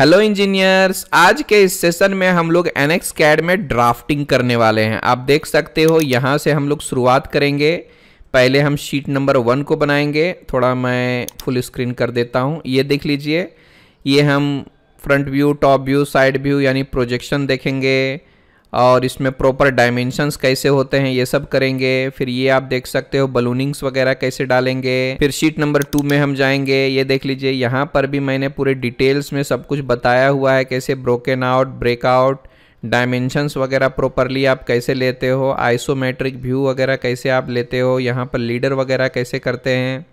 Hello engineers आज के इस सेशन में हम लोग एनएक्स कैड में ड्राफ्टिंग करने वाले हैं आप देख सकते हो यहाँ से हम लोग शुरुआत करेंगे पहले हम शीट नंबर वन को बनाएंगे थोड़ा मैं फुल स्क्रीन कर देता हूँ ये देख लीजिए ये हम front view top view side view यानी प्रोजेक्शन देखेंगे और इसमें प्रॉपर डायमेंशंस कैसे होते हैं ये सब करेंगे फिर ये आप देख सकते हो बलूनिंग्स वगैरह कैसे डालेंगे फिर शीट नंबर टू में हम जाएंगे ये देख लीजिए यहाँ पर भी मैंने पूरे डिटेल्स में सब कुछ बताया हुआ है कैसे ब्रोकन आउट ब्रेकआउट डायमेंशंस वगैरह प्रॉपरली आप कैसे लेते हो आइसोमेट्रिक व्यू वगैरह कैसे आप लेते हो यहाँ पर लीडर वगैरह कैसे करते हैं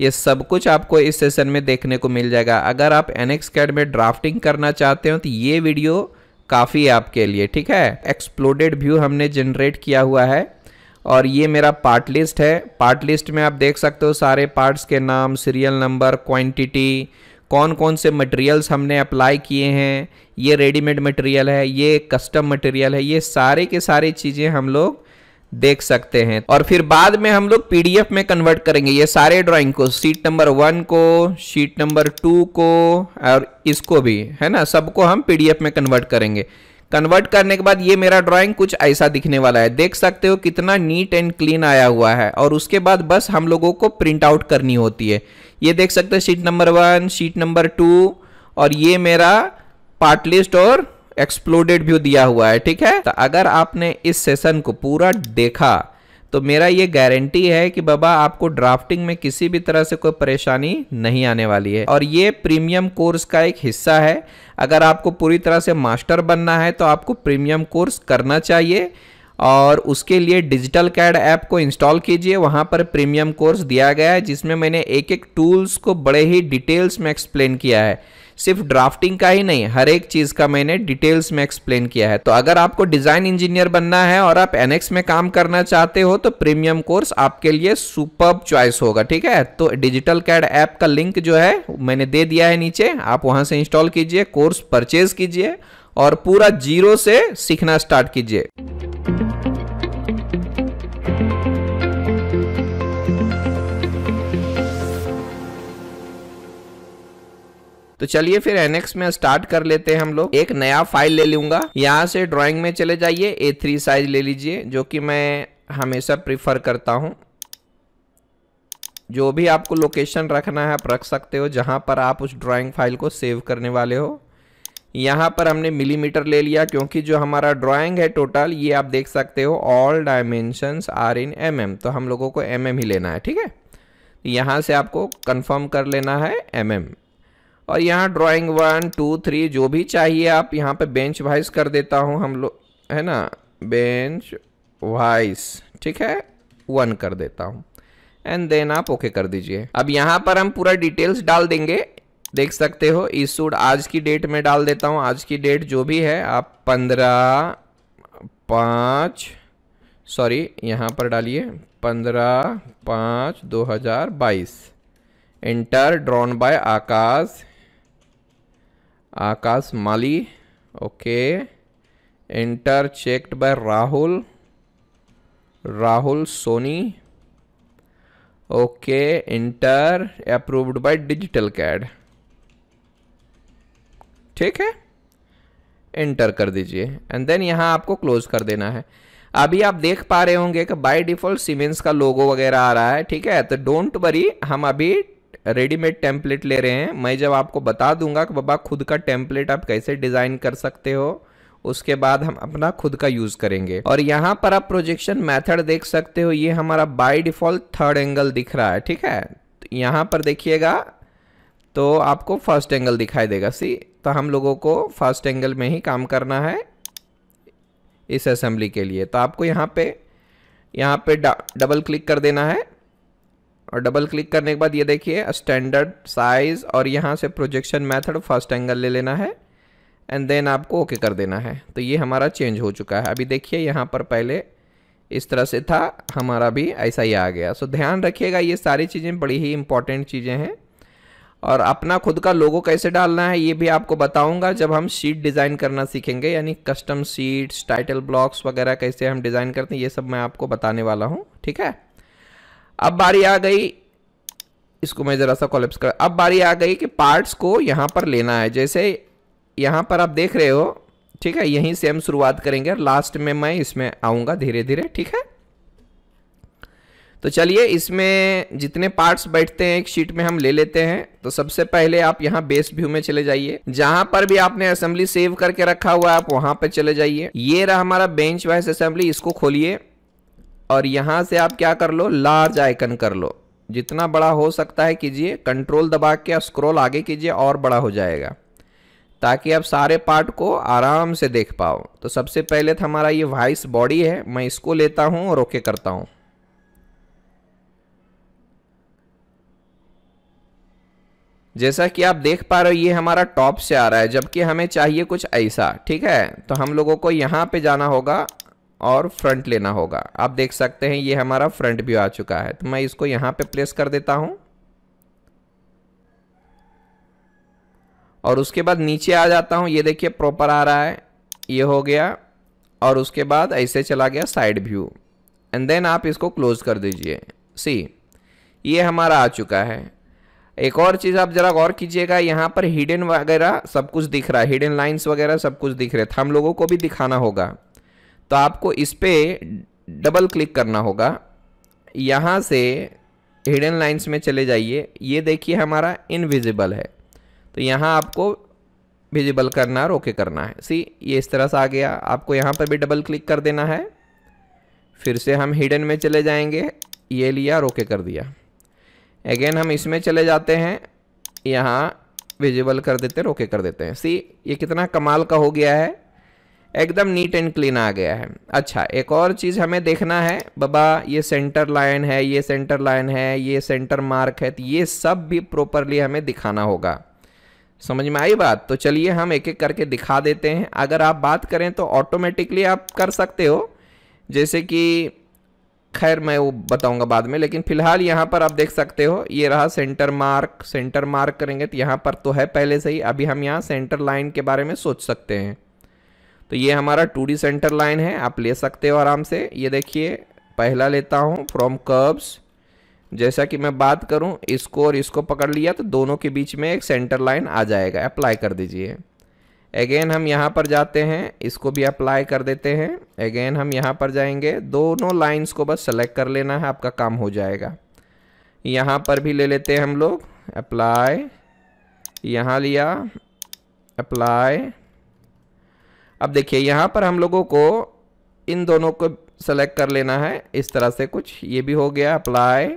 ये सब कुछ आपको इस सेशन में देखने को मिल जाएगा अगर आप एनएक्स कैड में ड्राफ्टिंग करना चाहते हो तो ये वीडियो काफ़ी आपके लिए ठीक है एक्सप्लोडेड व्यू हमने जनरेट किया हुआ है और ये मेरा पार्ट लिस्ट है पार्ट लिस्ट में आप देख सकते हो सारे पार्ट्स के नाम सीरियल नंबर क्वांटिटी कौन कौन से मटेरियल्स हमने अप्लाई किए हैं ये रेडीमेड मटेरियल है ये कस्टम मटेरियल है ये सारे के सारे चीज़ें हम लोग देख सकते हैं और फिर बाद में हम लोग पीडीएफ में कन्वर्ट करेंगे ये सारे ड्राइंग को शीट नंबर वन को शीट नंबर टू को और इसको भी है ना सबको हम पीडीएफ में कन्वर्ट करेंगे कन्वर्ट करने के बाद ये मेरा ड्राइंग कुछ ऐसा दिखने वाला है देख सकते हो कितना नीट एंड क्लीन आया हुआ है और उसके बाद बस हम लोगों को प्रिंट आउट करनी होती है ये देख सकते हो sheet number one sheet number two और ये मेरा पार्ट लिस्ट और एक्सप्लोडेड व्यू दिया हुआ है ठीक है तो अगर आपने इस सेशन को पूरा देखा तो मेरा ये गारंटी है कि बाबा आपको ड्राफ्टिंग में किसी भी तरह से कोई परेशानी नहीं आने वाली है और ये प्रीमियम कोर्स का एक हिस्सा है अगर आपको पूरी तरह से मास्टर बनना है तो आपको प्रीमियम कोर्स करना चाहिए और उसके लिए डिजिटल कैड ऐप को इंस्टॉल कीजिए वहाँ पर प्रीमियम कोर्स दिया गया है जिसमें मैंने एक एक टूल्स को बड़े ही डिटेल्स में एक्सप्लेन किया है सिर्फ ड्राफ्टिंग का ही नहीं हर एक चीज का मैंने डिटेल्स में एक्सप्लेन किया है तो अगर आपको डिजाइन इंजीनियर बनना है और आप एनएक्स में काम करना चाहते हो तो प्रीमियम कोर्स आपके लिए सुपर चॉइस होगा ठीक है तो डिजिटल कैड ऐप का लिंक जो है मैंने दे दिया है नीचे आप वहां से इंस्टॉल कीजिए कोर्स परचेज कीजिए और पूरा जीरो से सीखना स्टार्ट कीजिए तो चलिए फिर एनएक्स में स्टार्ट कर लेते हैं हम लोग एक नया फाइल ले लूंगा यहाँ से ड्राइंग में चले जाइए ए थ्री साइज ले लीजिए जो कि मैं हमेशा प्रिफर करता हूँ जो भी आपको लोकेशन रखना है आप रख सकते हो जहाँ पर आप उस ड्राइंग फाइल को सेव करने वाले हो यहाँ पर हमने मिलीमीटर ले लिया क्योंकि जो हमारा ड्राइंग है टोटल ये आप देख सकते हो all dimensions are in m तो हम लोगों को एम ही लेना है ठीक है यहाँ से आपको कंफर्म कर लेना है एम mm. और यहाँ ड्राइंग वन टू थ्री जो भी चाहिए आप यहाँ पे बेंच वाइज कर देता हूँ हम लोग है ना बेंच वाइस ठीक है वन कर देता हूँ एंड देन आप ओके कर दीजिए अब यहाँ पर हम पूरा डिटेल्स डाल देंगे देख सकते हो इशूड आज की डेट में डाल देता हूँ आज की डेट जो भी है आप पंद्रह पाँच सॉरी यहाँ पर डालिए पंद्रह पाँच दो हज़ार बाईस enter drawn by Akash Akash Mali okay enter checked by Rahul Rahul Soni okay enter approved by digital CAD ठीक है इंटर कर दीजिए एंड देन यहाँ आपको क्लोज कर देना है अभी आप देख पा रहे होंगे कि बाय डिफॉल्ट सीमेंस का लोगो वगैरह आ रहा है ठीक है तो डोंट वरी हम अभी रेडीमेड टेम्पलेट ले रहे हैं मैं जब आपको बता दूंगा कि बाबा खुद का टेम्पलेट आप कैसे डिज़ाइन कर सकते हो उसके बाद हम अपना खुद का यूज़ करेंगे और यहाँ पर आप प्रोजेक्शन मेथड देख सकते हो ये हमारा बाय डिफ़ॉल्ट थर्ड एंगल दिख रहा है ठीक है तो यहाँ पर देखिएगा तो आपको फर्स्ट एंगल दिखाई देगा सी तो हम लोगों को फर्स्ट एंगल में ही काम करना है इस असेंबली के लिए तो आपको यहाँ पे यहाँ पे डबल क्लिक कर देना है और डबल क्लिक करने के बाद ये देखिए स्टैंडर्ड साइज़ और यहाँ से प्रोजेक्शन मेथड फर्स्ट एंगल ले लेना है एंड देन आपको ओके कर देना है तो ये हमारा चेंज हो चुका है अभी देखिए यहाँ पर पहले इस तरह से था हमारा भी ऐसा ही आ गया सो so, ध्यान रखिएगा ये सारी चीज़ें बड़ी ही इंपॉर्टेंट चीज़ें हैं और अपना खुद का लोगो कैसे डालना है ये भी आपको बताऊंगा जब हम शीट डिज़ाइन करना सीखेंगे यानी कस्टम शीट्स टाइटल ब्लॉक्स वगैरह कैसे हम डिज़ाइन करते हैं ये सब मैं आपको बताने वाला हूँ ठीक है अब बारी आ गई इसको मैं ज़रा सा कॉलेप्स कर अब बारी आ गई कि पार्ट्स को यहाँ पर लेना है जैसे यहाँ पर आप देख रहे हो ठीक है यहीं से हम शुरुआत करेंगे और लास्ट में मैं इसमें आऊँगा धीरे धीरे ठीक है तो चलिए इसमें जितने पार्ट्स बैठते हैं एक शीट में हम ले लेते हैं तो सबसे पहले आप यहाँ बेस व्यू में चले जाइए जहां पर भी आपने असेंबली सेव करके रखा हुआ है आप वहां पर चले जाइए ये रहा हमारा बेंच वाइज असेंबली इसको खोलिए और यहाँ से आप क्या कर लो लार्ज आइकन कर लो जितना बड़ा हो सकता है कीजिए कंट्रोल दबा के स्क्रोल आगे कीजिए और बड़ा हो जाएगा ताकि आप सारे पार्ट को आराम से देख पाओ तो सबसे पहले तो हमारा ये वाइस बॉडी है मैं इसको लेता हूँ और ओके करता हूँ जैसा कि आप देख पा रहे हो ये हमारा टॉप से आ रहा है जबकि हमें चाहिए कुछ ऐसा ठीक है तो हम लोगों को यहाँ पे जाना होगा और फ्रंट लेना होगा आप देख सकते हैं ये हमारा फ्रंट व्यू आ चुका है तो मैं इसको यहाँ पे प्लेस कर देता हूँ और उसके बाद नीचे आ जाता हूँ ये देखिए प्रॉपर आ रहा है ये हो गया और उसके बाद ऐसे चला गया साइड व्यू एंड देन आप इसको क्लोज कर दीजिए सी ये हमारा आ चुका है एक और चीज़ आप ज़रा गौर कीजिएगा यहाँ पर हिडन वगैरह सब कुछ दिख रहा है हिडन लाइंस वगैरह सब कुछ दिख रहे थे हम लोगों को भी दिखाना होगा तो आपको इस पर डबल क्लिक करना होगा यहाँ से हिडन लाइन्स में चले जाइए ये देखिए हमारा इनविजिबल है तो यहाँ आपको विजिबल करना और ओके करना है सी ये इस तरह से आ गया आपको यहाँ पर भी डबल क्लिक कर देना है फिर से हम हिडन में चले जाएंगे ये लिया रोके ओके कर दिया अगेन हम इसमें चले जाते हैं यहाँ विजिबल कर देते हैं ओके कर देते हैं सी ये कितना कमाल का हो गया है एकदम नीट एंड क्लीन आ गया है अच्छा एक और चीज़ हमें देखना है बाबा ये सेंटर लाइन है ये सेंटर लाइन है ये सेंटर मार्क है तो ये सब भी प्रॉपरली हमें दिखाना होगा समझ में आई बात तो चलिए हम एक एक करके दिखा देते हैं अगर आप बात करें तो ऑटोमेटिकली आप कर सकते हो जैसे कि खैर मैं वो बताऊंगा बाद में लेकिन फिलहाल यहाँ पर आप देख सकते हो ये रहा सेंटर मार्क सेंटर मार्क करेंगे तो यहाँ पर तो है पहले से ही अभी हम यहाँ सेंटर लाइन के बारे में सोच सकते हैं तो ये हमारा टू सेंटर लाइन है आप ले सकते हो आराम से ये देखिए पहला लेता हूँ फ्रॉम कर्ब्स जैसा कि मैं बात करूँ इसको और इसको पकड़ लिया तो दोनों के बीच में एक सेंटर लाइन आ जाएगा अप्लाई कर दीजिए अगेन हम यहाँ पर जाते हैं इसको भी अप्लाई कर देते हैं अगेन हम यहाँ पर जाएंगे दोनों लाइन्स को बस सेलेक्ट कर लेना है आपका काम हो जाएगा यहाँ पर भी ले लेते हैं हम लोग अप्लाई यहाँ लिया अप्लाई अब देखिए यहाँ पर हम लोगों को इन दोनों को सेलेक्ट कर लेना है इस तरह से कुछ ये भी हो गया अप्लाई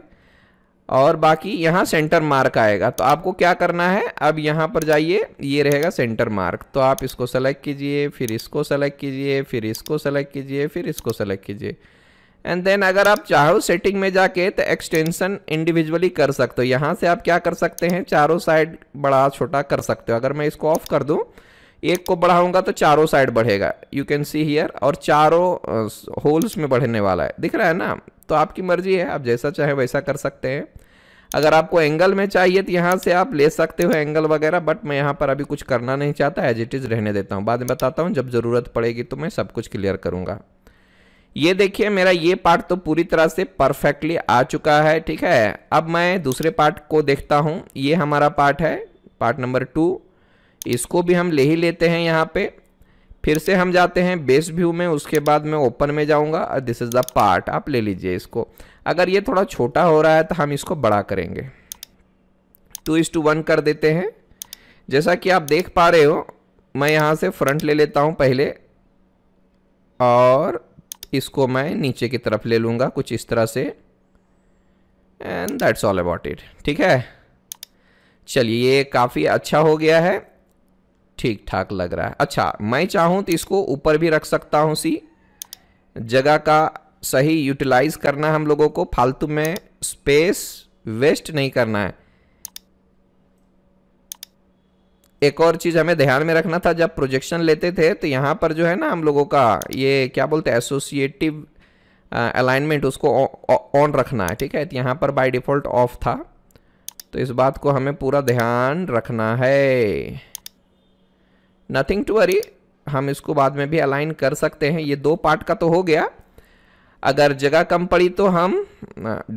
और बाकी यहाँ सेंटर मार्क आएगा तो आपको क्या करना है अब यहाँ पर जाइए ये रहेगा सेंटर मार्क तो आप इसको सेलेक्ट कीजिए फिर इसको सेलेक्ट कीजिए फिर इसको सेलेक्ट कीजिए फिर इसको सेलेक्ट कीजिए एंड देन अगर आप चाहो सेटिंग में जाके तो एक्सटेंशन इंडिविजुअली कर सकते हो यहाँ से आप क्या कर सकते हैं चारों साइड बड़ा छोटा कर सकते हो अगर मैं इसको ऑफ कर दूँ एक को बढ़ाऊंगा तो चारों साइड बढ़ेगा यू कैन सी हियर और चारों होल्स में बढ़ने वाला है दिख रहा है ना तो आपकी मर्जी है आप जैसा चाहें वैसा कर सकते हैं अगर आपको एंगल में चाहिए तो यहाँ से आप ले सकते हो एंगल वगैरह बट मैं यहाँ पर अभी कुछ करना नहीं चाहता एज इट इज़ रहने देता हूँ बाद में बताता हूँ जब ज़रूरत पड़ेगी तो मैं सब कुछ क्लियर करूँगा ये देखिए मेरा ये पार्ट तो पूरी तरह से परफेक्टली आ चुका है ठीक है अब मैं दूसरे पार्ट को देखता हूँ ये हमारा पार्ट है पार्ट नंबर टू इसको भी हम ले ही लेते हैं यहाँ पे फिर से हम जाते हैं बेस व्यू में उसके बाद मैं ओपन में जाऊँगा और दिस इज़ द पार्ट आप ले लीजिए इसको अगर ये थोड़ा छोटा हो रहा है तो हम इसको बड़ा करेंगे टू इज़ टू वन कर देते हैं जैसा कि आप देख पा रहे हो मैं यहाँ से फ्रंट ले लेता हूँ पहले और इसको मैं नीचे की तरफ ले लूँगा कुछ इस तरह से and that's all about it ठीक है चलिए ये काफ़ी अच्छा हो गया है ठीक ठाक लग रहा है अच्छा मैं चाहूँ तो इसको ऊपर भी रख सकता हूँ सी जगह का सही यूटिलाइज करना हम लोगों को फालतू में स्पेस वेस्ट नहीं करना है एक और चीज़ हमें ध्यान में रखना था जब प्रोजेक्शन लेते थे तो यहाँ पर जो है ना हम लोगों का ये क्या बोलते हैं एसोसिएटिव अलाइनमेंट उसको ऑन रखना है ठीक है तो यहाँ पर बाय डिफ़ॉल्ट ऑफ था तो इस बात को हमें पूरा ध्यान रखना है नथिंग टू वरी हम इसको बाद में भी अलाइन कर सकते हैं ये दो पार्ट का तो हो गया अगर जगह कम पड़ी तो हम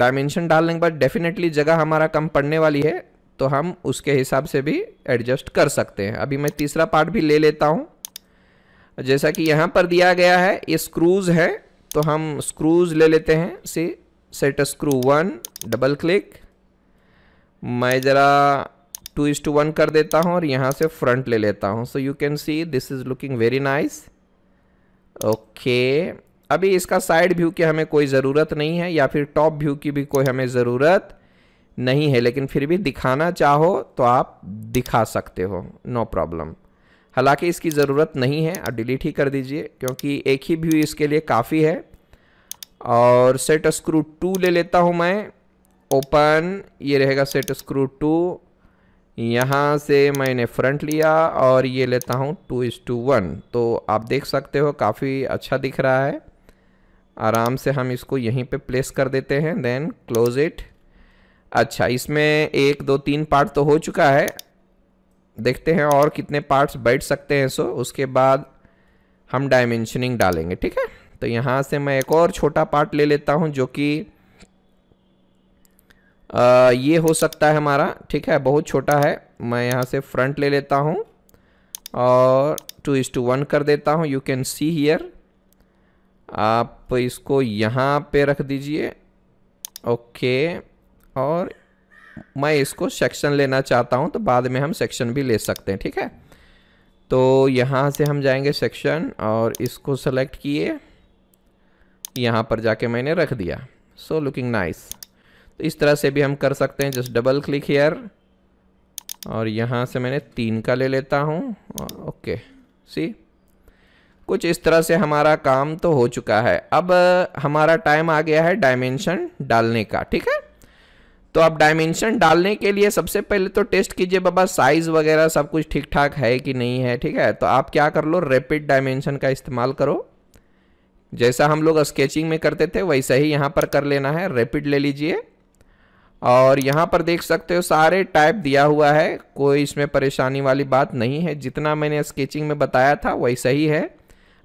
डायमेंशन डालने के बाद डेफिनेटली जगह हमारा कम पड़ने वाली है तो हम उसके हिसाब से भी एडजस्ट कर सकते हैं अभी मैं तीसरा पार्ट भी ले लेता हूँ जैसा कि यहाँ पर दिया गया है ये स्क्रूज़ है तो हम स्क्रूज़ ले लेते हैं c set screw one double click मैं ज़रा टू इज टू वन कर देता हूँ और यहाँ से फ्रंट ले लेता हूँ so you can see this is looking very nice okay अभी इसका साइड व्यू की हमें कोई ज़रूरत नहीं है या फिर टॉप व्यू की भी कोई हमें ज़रूरत नहीं है लेकिन फिर भी दिखाना चाहो तो आप दिखा सकते हो नो प्रॉब्लम हालांकि इसकी ज़रूरत नहीं है आप डिलीट ही कर दीजिए क्योंकि एक ही व्यू इसके लिए काफ़ी है और सेट स्क्रू टू ले लेता हूँ मैं ओपन ये रहेगा सेट स्क्रू टू यहाँ से मैंने फ्रंट लिया और ये लेता हूँ टू इस टू वन तो आप देख सकते हो काफ़ी अच्छा दिख रहा है आराम से हम इसको यहीं पे प्लेस कर देते हैं देन क्लोज इट अच्छा इसमें एक दो तीन पार्ट तो हो चुका है देखते हैं और कितने पार्ट्स बैठ सकते हैं सो उसके बाद हम डायमेंशनिंग डालेंगे ठीक है तो यहाँ से मैं एक और छोटा पार्ट ले लेता हूँ जो कि आ, ये हो सकता है हमारा ठीक है बहुत छोटा है मैं यहाँ से फ्रंट ले लेता हूँ और टू इस टू वन कर देता हूँ यू कैन सी हीयर आप इसको यहाँ पे रख दीजिए ओके और मैं इसको सेक्शन लेना चाहता हूँ तो बाद में हम सेक्शन भी ले सकते हैं ठीक है तो यहाँ से हम जाएंगे सेक्शन और इसको सेलेक्ट किए यहाँ पर जाके मैंने रख दिया सो लुकिंग नाइस तो इस तरह से भी हम कर सकते हैं जस्ट डबल क्लिक हेयर और यहाँ से मैंने तीन का ले लेता हूँ ओके सी कुछ इस तरह से हमारा काम तो हो चुका है अब हमारा टाइम आ गया है डायमेंशन डालने का ठीक है तो आप डायमेंशन डालने के लिए सबसे पहले तो टेस्ट कीजिए बाबा साइज़ वगैरह सब कुछ ठीक ठाक है कि नहीं है ठीक है तो आप क्या कर लो रेपिड डायमेंशन का इस्तेमाल करो जैसा हम लोग स्केचिंग में करते थे वैसा ही यहाँ पर कर लेना है रेपिड ले लीजिए और यहाँ पर देख सकते हो सारे टाइप दिया हुआ है कोई इसमें परेशानी वाली बात नहीं है जितना मैंने स्केचिंग में बताया था वैसा ही है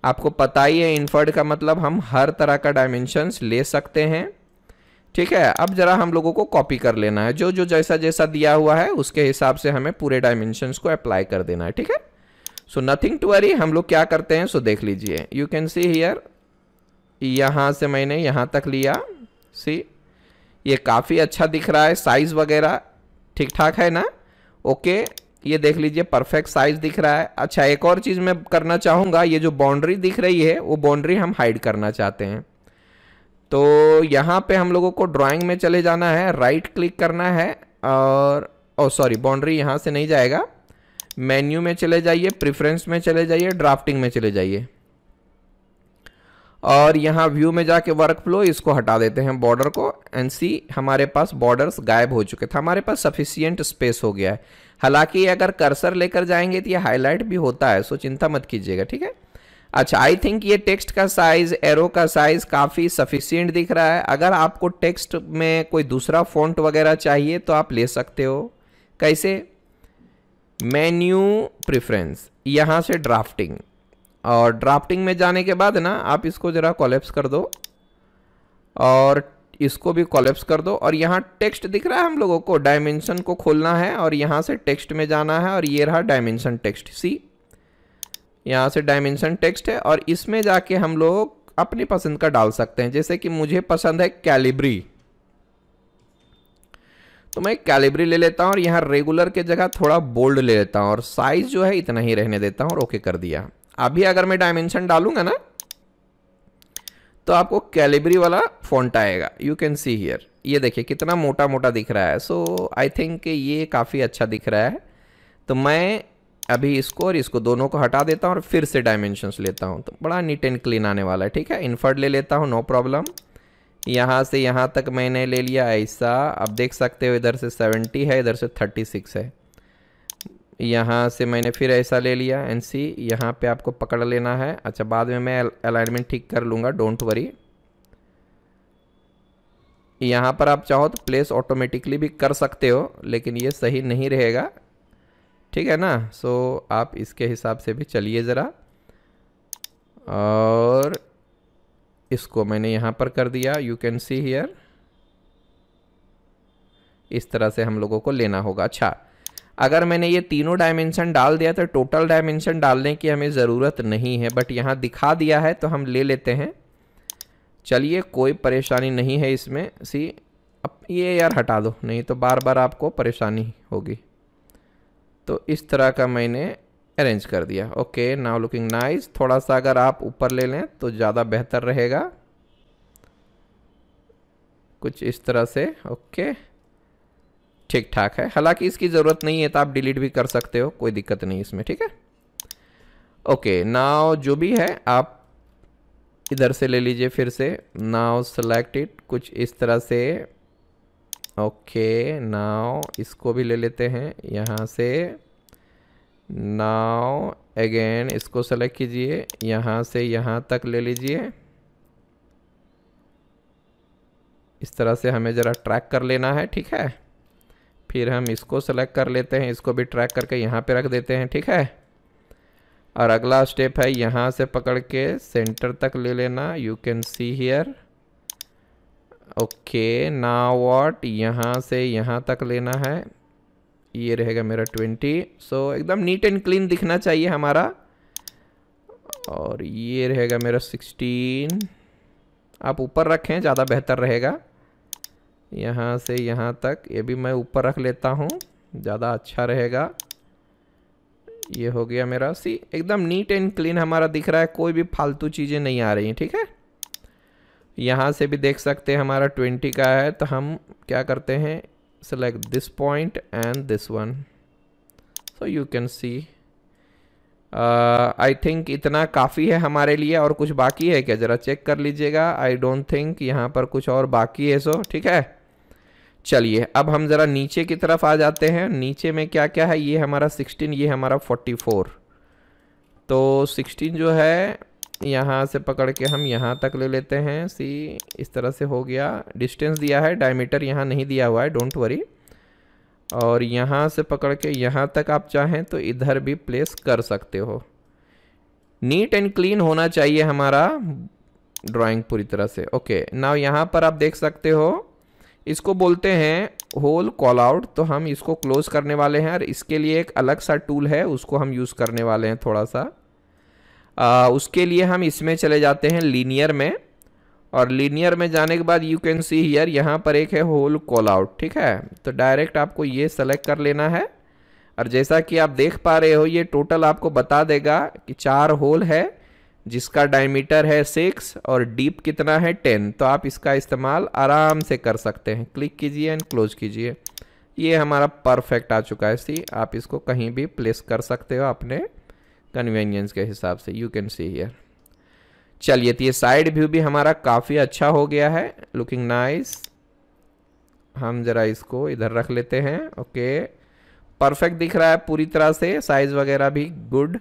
आपको पता ही है इन्फर्ड का मतलब हम हर तरह का डायमेंशंस ले सकते हैं ठीक है अब ज़रा हम लोगों को कॉपी कर लेना है जो जो जैसा जैसा दिया हुआ है उसके हिसाब से हमें पूरे डायमेंशंस को अप्लाई कर देना है ठीक है सो नथिंग टू वरी हम लोग क्या करते हैं सो देख लीजिए यू कैन सी हियर यहाँ से मैंने यहाँ तक लिया सी ये काफ़ी अच्छा दिख रहा है साइज़ वगैरह ठीक ठाक है ना ओके ये देख लीजिए परफेक्ट साइज़ दिख रहा है अच्छा एक और चीज़ मैं करना चाहूँगा ये जो बाउंड्री दिख रही है वो बाउंड्री हम हाइड करना चाहते हैं तो यहाँ पे हम लोगों को ड्राइंग में चले जाना है राइट क्लिक करना है और ओ सॉरी बाउंड्री यहाँ से नहीं जाएगा मेन्यू में चले जाइए प्रिफ्रेंस में चले जाइए ड्राफ्टिंग में चले जाइए और यहाँ व्यू में जाके वर्क फ्लो इसको हटा देते हैं बॉर्डर को एंड सी हमारे पास बॉर्डर्स गायब हो चुके थे हमारे पास सफिशियंट स्पेस हो गया है हालांकि अगर कर्सर लेकर जाएंगे तो ये हाईलाइट भी होता है सो चिंता मत कीजिएगा ठीक है अच्छा आई थिंक ये टेक्स्ट का साइज एरो का साइज काफ़ी सफिशियंट दिख रहा है अगर आपको टेक्स्ट में कोई दूसरा फॉन्ट वगैरह चाहिए तो आप ले सकते हो कैसे मेन्यू प्रिफ्रेंस यहाँ से ड्राफ्टिंग और ड्राफ्टिंग में जाने के बाद ना आप इसको ज़रा कॉलेप्स कर दो और इसको भी कॉलेप्स कर दो और यहाँ टेक्स्ट दिख रहा है हम लोगों को डायमेंशन को खोलना है और यहाँ से टेक्स्ट में जाना है और ये रहा डायमेंशन टेक्स्ट सी यहाँ से डायमेंशन टेक्स्ट है और इसमें जाके हम लोग अपनी पसंद का डाल सकते हैं जैसे कि मुझे पसंद है कैलिब्री तो मैं कैलिब्री ले लेता हूँ और यहाँ रेगुलर के जगह थोड़ा बोल्ड ले लेता हूँ और साइज़ जो है इतना ही रहने देता हूँ और ओके कर दिया अभी अगर मैं डायमेंशन डालूंगा ना तो आपको कैलिबरी वाला फॉन्ट आएगा यू कैन सी हियर ये देखिए कितना मोटा मोटा दिख रहा है सो आई थिंक ये काफ़ी अच्छा दिख रहा है तो मैं अभी इसको और इसको दोनों को हटा देता हूँ और फिर से डायमेंशंस लेता हूँ तो बड़ा नीट एंड क्लीन आने वाला है ठीक है इनफर्ड ले लेता हूँ नो प्रॉब्लम यहाँ से यहाँ तक मैंने ले लिया ऐसा अब देख सकते हो इधर से 70 है इधर से 36 है यहाँ से मैंने फिर ऐसा ले लिया एन सी यहाँ पर आपको पकड़ लेना है अच्छा बाद में मैं अलाइनमेंट ठीक कर लूँगा डोंट वरी यहाँ पर आप चाहो तो प्लेस ऑटोमेटिकली भी कर सकते हो लेकिन ये सही नहीं रहेगा ठीक है ना सो आप इसके हिसाब से भी चलिए ज़रा और इसको मैंने यहाँ पर कर दिया यू कैन सी हियर इस तरह से हम लोगों को लेना होगा अच्छा अगर मैंने ये तीनों डायमेंशन डाल दिया तो टोटल डायमेंशन डालने की हमें ज़रूरत नहीं है बट यहाँ दिखा दिया है तो हम ले लेते हैं चलिए कोई परेशानी नहीं है इसमें सी अब ये यार हटा दो नहीं तो बार बार आपको परेशानी होगी तो इस तरह का मैंने अरेंज कर दिया ओके नाउ लुकिंग नाइस थोड़ा सा अगर आप ऊपर ले लें तो ज़्यादा बेहतर रहेगा कुछ इस तरह से ओके okay. ठीक ठाक है हालांकि इसकी ज़रूरत नहीं है तो आप डिलीट भी कर सकते हो कोई दिक्कत नहीं इसमें ठीक है ओके नाव जो भी है आप इधर से ले लीजिए फिर से नाव सेलेक्टेड कुछ इस तरह से ओके नाव इसको भी ले लेते हैं यहाँ से नाव अगेन इसको सेलेक्ट कीजिए यहाँ से यहाँ तक ले लीजिए इस तरह से हमें ज़रा ट्रैक कर लेना है ठीक है फिर हम इसको सेलेक्ट कर लेते हैं इसको भी ट्रैक करके यहाँ पे रख देते हैं ठीक है और अगला स्टेप है यहाँ से पकड़ के सेंटर तक ले लेना you can see here okay ना वॉट यहाँ से यहाँ तक लेना है ये रहेगा मेरा ट्वेंटी सो so, एकदम नीट एंड क्लीन दिखना चाहिए हमारा और ये रहेगा मेरा सिक्सटीन आप ऊपर रखें ज़्यादा बेहतर रहेगा यहाँ से यहाँ तक ये भी मैं ऊपर रख लेता हूँ ज़्यादा अच्छा रहेगा ये हो गया मेरा सी एकदम नीट एंड क्लीन हमारा दिख रहा है कोई भी फालतू चीज़ें नहीं आ रही हैं ठीक है यहाँ से भी देख सकते हैं हमारा ट्वेंटी का है तो हम क्या करते हैं select this point and this one so you can see I uh, think इतना काफ़ी है हमारे लिए और कुछ बाकी है क्या ज़रा चेक कर लीजिएगा आई डोंट थिंक यहाँ पर कुछ और बाकी है सो ठीक है चलिए अब हम ज़रा नीचे की तरफ आ जाते हैं नीचे में क्या क्या है ये हमारा सिक्सटीन ये हमारा 44 फोर तो सिक्सटीन जो है यहाँ से पकड़ के हम यहाँ तक ले लेते हैं सी इस तरह से हो गया डिस्टेंस दिया है डायमीटर यहाँ नहीं दिया हुआ है डोंट वरी और यहाँ से पकड़ के यहाँ तक आप चाहें तो इधर भी प्लेस कर सकते हो नीट एंड क्लीन होना चाहिए हमारा ड्राइंग पूरी तरह से ओके नाव यहाँ पर आप देख सकते हो इसको बोलते हैं होल कॉल आउट तो हम इसको क्लोज करने वाले हैं और इसके लिए एक अलग सा टूल है उसको हम यूज़ करने वाले हैं थोड़ा सा आ, उसके लिए हम इसमें चले जाते हैं लीनियर में और लीनियर में जाने के बाद यू कैन सी हियर यहाँ पर एक है होल कॉल आउट ठीक है तो डायरेक्ट आपको ये सेलेक्ट कर लेना है और जैसा कि आप देख पा रहे हो ये टोटल आपको बता देगा कि चार होल है जिसका डायमीटर है सिक्स और डीप कितना है टेन तो आप इसका इस्तेमाल आराम से कर सकते हैं क्लिक कीजिए एंड क्लोज कीजिए ये हमारा परफेक्ट आ चुका है सी आप इसको कहीं भी प्लेस कर सकते हो अपने कन्वीनियंस के हिसाब से यू कैन सी हियर चलिए तो ये साइड व्यू भी हमारा काफ़ी अच्छा हो गया है लुकिंग नाइस हम ज़रा इसको इधर रख लेते हैं ओके परफेक्ट दिख रहा है पूरी तरह से साइज़ वगैरह भी गुड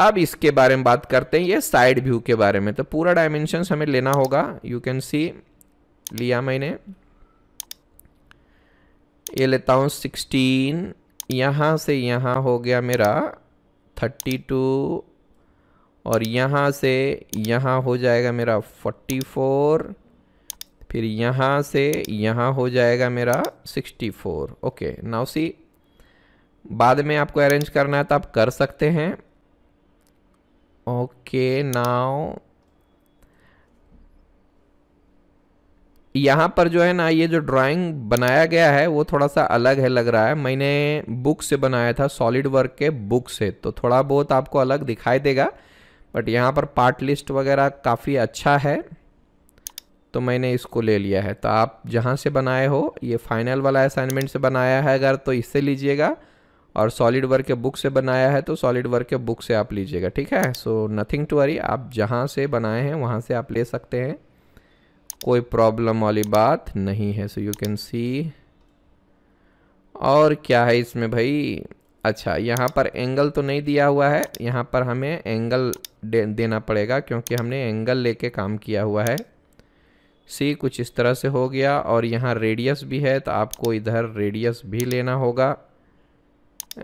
अब इसके बारे में बात करते हैं ये साइड व्यू के बारे में तो पूरा डायमेंशन हमें लेना होगा यू कैन सी लिया मैंने ये लेता हूँ सिक्सटीन यहाँ से यहाँ हो गया मेरा थर्टी टू और यहाँ से यहाँ हो जाएगा मेरा फोर्टी फोर फिर यहाँ से यहाँ हो जाएगा मेरा sixty four okay now see बाद में आपको अरेंज करना है तो आप कर सकते हैं ओके नाउ यहाँ पर जो है ना ये जो ड्राइंग बनाया गया है वो थोड़ा सा अलग है लग रहा है मैंने बुक से बनाया था सॉलिड वर्क के बुक से तो थोड़ा बहुत आपको अलग दिखाई देगा बट यहाँ पर पार्ट लिस्ट वगैरह काफ़ी अच्छा है तो मैंने इसको ले लिया है तो आप जहाँ से बनाए हो ये फाइनल वाला असाइनमेंट से बनाया है अगर तो इससे लीजिएगा और सॉलिड वर्क के बुक से बनाया है तो सॉलिड वर्क के बुक से आप लीजिएगा ठीक है सो नथिंग टू वरी आप जहाँ से बनाए हैं वहाँ से आप ले सकते हैं कोई प्रॉब्लम वाली बात नहीं है सो यू कैन सी और क्या है इसमें भाई अच्छा यहाँ पर एंगल तो नहीं दिया हुआ है यहाँ पर हमें एंगल दे, देना पड़ेगा क्योंकि हमने एंगल लेके काम किया हुआ है सी कुछ इस तरह से हो गया और यहाँ रेडियस भी है तो आपको इधर रेडियस भी लेना होगा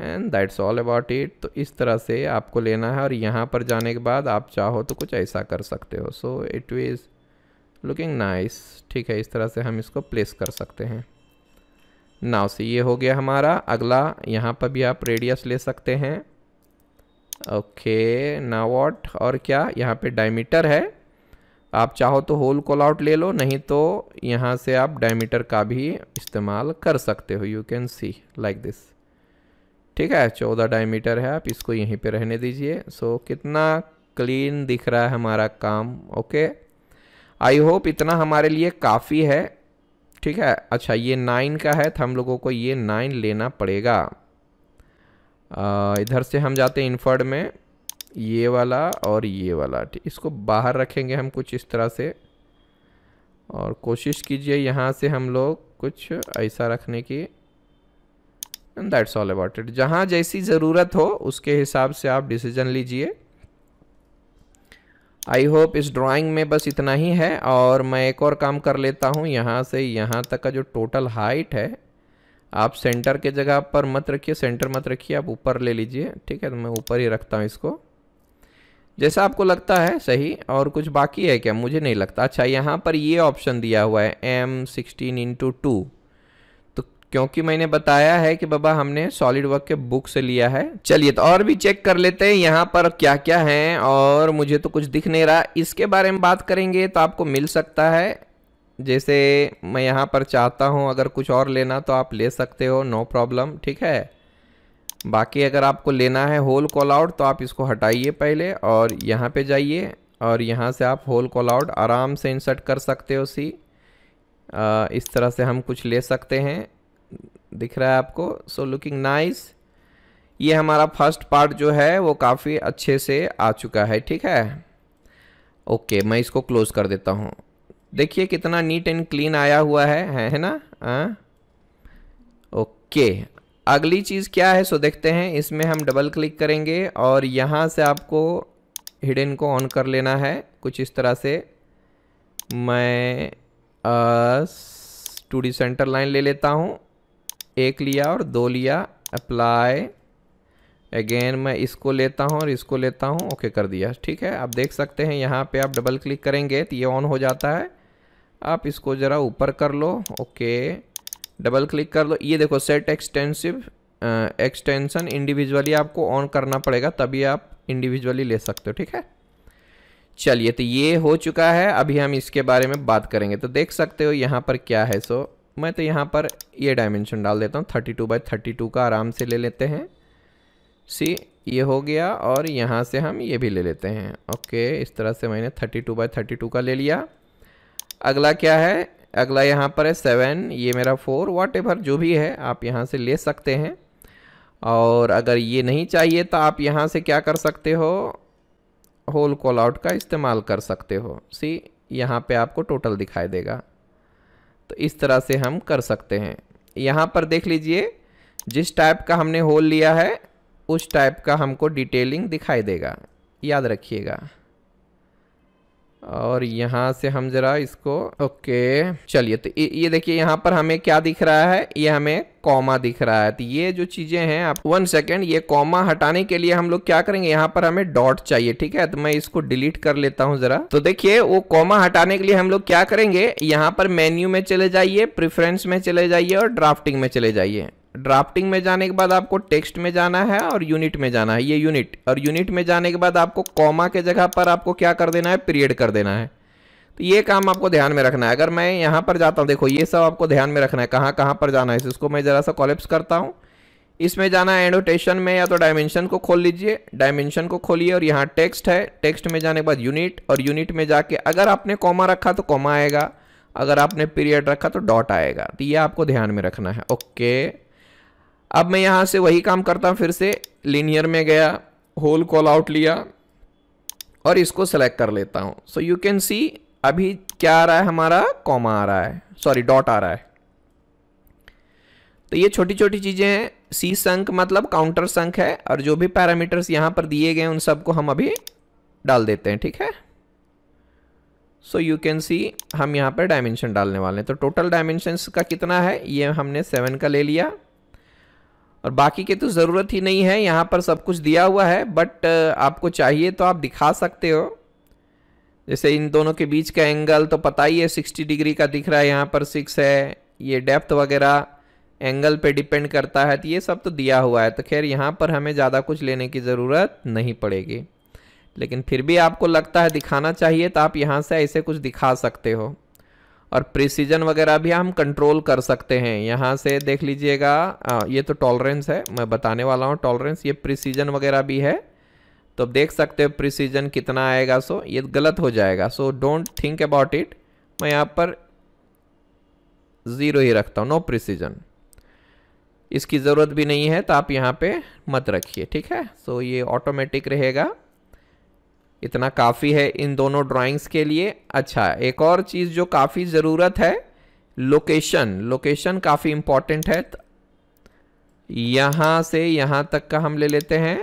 and that's all about it तो इस तरह से आपको लेना है और यहाँ पर जाने के बाद आप चाहो तो कुछ ऐसा कर सकते हो so it is looking nice ठीक है इस तरह से हम इसको प्लेस कर सकते हैं नाव से ये हो गया हमारा अगला यहाँ पर भी आप रेडियस ले सकते हैं ओके वॉट और क्या यहाँ पे डायमीटर है आप चाहो तो होल कॉल आउट ले लो नहीं तो यहाँ से आप डायमीटर का भी इस्तेमाल कर सकते हो you can see like this ठीक है चौदह डायमीटर है आप इसको यहीं पे रहने दीजिए सो so, कितना क्लीन दिख रहा है हमारा काम ओके आई होप इतना हमारे लिए काफ़ी है ठीक है अच्छा ये नाइन का है तो हम लोगों को ये नाइन लेना पड़ेगा आ, इधर से हम जाते हैं इनफर्ड में ये वाला और ये वाला ठीक इसको बाहर रखेंगे हम कुछ इस तरह से और कोशिश कीजिए यहाँ से हम लोग कुछ ऐसा रखने की and that's all about it जहाँ जैसी ज़रूरत हो उसके हिसाब से आप डिसीजन लीजिए आई होप इस ड्राइंग में बस इतना ही है और मैं एक और काम कर लेता हूँ यहाँ से यहाँ तक का जो टोटल हाइट है आप सेंटर के जगह पर मत रखिए सेंटर मत रखिए आप ऊपर ले लीजिए ठीक है तो मैं ऊपर ही रखता हूँ इसको जैसा आपको लगता है सही और कुछ बाकी है क्या मुझे नहीं लगता अच्छा यहाँ पर ये ऑप्शन दिया हुआ है एम सिक्सटीन इंटू टू क्योंकि मैंने बताया है कि बाबा हमने सॉलिड वर्क के बुक से लिया है चलिए तो और भी चेक कर लेते हैं यहाँ पर क्या क्या है और मुझे तो कुछ दिख नहीं रहा इसके बारे में बात करेंगे तो आपको मिल सकता है जैसे मैं यहाँ पर चाहता हूँ अगर कुछ और लेना तो आप ले सकते हो नो प्रॉब्लम ठीक है बाकी अगर आपको लेना है होल कॉल आउट तो आप इसको हटाइए पहले और यहाँ पे जाइए और यहाँ से आप होल कॉल आउट आराम से इंसर्ट कर सकते हो सी आ, इस तरह से हम कुछ ले सकते हैं दिख रहा है आपको सो लुकिंग नाइस ये हमारा फर्स्ट पार्ट जो है वो काफ़ी अच्छे से आ चुका है ठीक है ओके मैं इसको क्लोज़ कर देता हूँ देखिए कितना नीट एंड क्लीन आया हुआ है है, है ना हाँ ओके अगली चीज़ क्या है सो देखते हैं इसमें हम डबल क्लिक करेंगे और यहाँ से आपको हिडन को ऑन कर लेना है कुछ इस तरह से मैं टू डी सेंटर लाइन ले लेता हूँ एक लिया और दो लिया अप्लाई अगेन मैं इसको लेता हूँ और इसको लेता हूँ ओके कर दिया ठीक है आप देख सकते हैं यहाँ पे आप डबल क्लिक करेंगे तो ये ऑन हो जाता है आप इसको ज़रा ऊपर कर लो ओके डबल क्लिक कर लो ये देखो सेट एक्सटेंसिव एक्सटेंसन इंडिविजुअली आपको ऑन करना पड़ेगा तभी आप इंडिविजुअली ले सकते हो ठीक है चलिए तो ये हो चुका है अभी हम इसके बारे में बात करेंगे तो देख सकते हो यहाँ पर क्या है सो so, मैं तो यहाँ पर ये डायमेंशन डाल देता हूँ thirty two by thirty two का आराम से ले लेते हैं सी ये हो गया और यहाँ से हम ये भी ले लेते हैं ओके इस तरह से मैंने thirty two by thirty two का ले लिया अगला क्या है अगला यहाँ पर है सेवन ये मेरा फोर वाट एवर जो भी है आप यहाँ से ले सकते हैं और अगर ये नहीं चाहिए तो आप यहाँ से क्या कर सकते हो होल कॉल आउट का इस्तेमाल कर सकते हो सी यहाँ पे आपको टोटल दिखाई देगा तो इस तरह से हम कर सकते हैं यहाँ पर देख लीजिए जिस टाइप का हमने होल लिया है उस टाइप का हमको डिटेलिंग दिखाई देगा याद रखिएगा और यहाँ से हम जरा इसको ओके चलिए तो ये देखिए यहाँ पर हमें क्या दिख रहा है ये हमें कॉमा दिख रहा है तो ये जो चीज़ें हैं आप वन सेकेंड ये कॉमा हटाने के लिए हम लोग क्या करेंगे यहाँ पर हमें डॉट चाहिए ठीक है तो मैं इसको डिलीट कर लेता हूँ ज़रा तो देखिए वो कॉमा हटाने के लिए हम लोग क्या करेंगे यहाँ पर मेन्यू में चले जाइए प्रिफ्रेंस में चले जाइए और ड्राफ्टिंग में चले जाइए ड्राफ्टिंग में जाने के बाद आपको टेक्स्ट में जाना है और यूनिट में जाना है ये यूनिट और यूनिट में जाने के बाद आपको कॉमा के जगह पर आपको क्या कर देना है पीरियड कर देना है तो ये काम आपको ध्यान में रखना है अगर मैं यहाँ पर जाता हूँ देखो ये सब आपको ध्यान में रखना है कहाँ कहाँ पर जाना है इसको मैं ज़रा सा कॉलेप्स करता हूँ इसमें जाना है एनोटेशन में या तो डायमेंशन को खोल लीजिए डायमेंशन को खोलिए और यहाँ टेक्स्ट है टेक्स्ट में जाने के बाद यूनिट और यूनिट में जाके अगर आपने कॉमा रखा तो कॉमा आएगा अगर आपने पीरियड रखा तो डॉट आएगा तो ये आपको ध्यान में रखना है ओके अब मैं यहाँ से वही काम करता हूँ फिर से लीनियर में गया होल कॉल आउट लिया और इसको सेलेक्ट कर लेता हूँ सो यू कैन सी अभी क्या आ रहा है हमारा कॉमा आ रहा है सॉरी डॉट आ रहा है तो ये छोटी छोटी चीज़ें हैं सी संक मतलब काउंटर संक है और जो भी पैरामीटर्स यहाँ पर दिए गए उन सबको हम अभी डाल देते हैं ठीक है सो यू कैन सी हम यहाँ पर डायमेंशन डालने वाले हैं तो टोटल डायमेंशन का कितना है ये हमने सेवन का ले लिया और बाकी की तो ज़रूरत ही नहीं है यहाँ पर सब कुछ दिया हुआ है बट आपको चाहिए तो आप दिखा सकते हो जैसे इन दोनों के बीच का एंगल तो पता ही है सिक्सटी डिग्री का दिख रहा है यहाँ पर सिक्स है ये डेप्थ वगैरह एंगल पे डिपेंड करता है तो ये सब तो दिया हुआ है तो खैर यहाँ पर हमें ज़्यादा कुछ लेने की ज़रूरत नहीं पड़ेगी लेकिन फिर भी आपको लगता है दिखाना चाहिए तो आप यहाँ से ऐसे कुछ दिखा सकते हो और प्रिसीजन वगैरह भी हम कंट्रोल कर सकते हैं यहाँ से देख लीजिएगा ये तो टॉलरेंस है मैं बताने वाला हूँ टॉलरेंस ये प्रिसीजन वगैरह भी है तो देख सकते हो प्रिसीजन कितना आएगा सो ये गलत हो जाएगा so don't think about it मैं यहाँ पर ज़ीरो ही रखता हूँ नो प्रिसीजन इसकी ज़रूरत भी नहीं है तो आप यहाँ पे मत रखिए ठीक है सो ये ऑटोमेटिक रहेगा इतना काफ़ी है इन दोनों ड्राइंग्स के लिए अच्छा एक और चीज़ जो काफ़ी ज़रूरत है लोकेशन लोकेशन काफ़ी इम्पॉर्टेंट है यहाँ से यहाँ तक का हम ले लेते हैं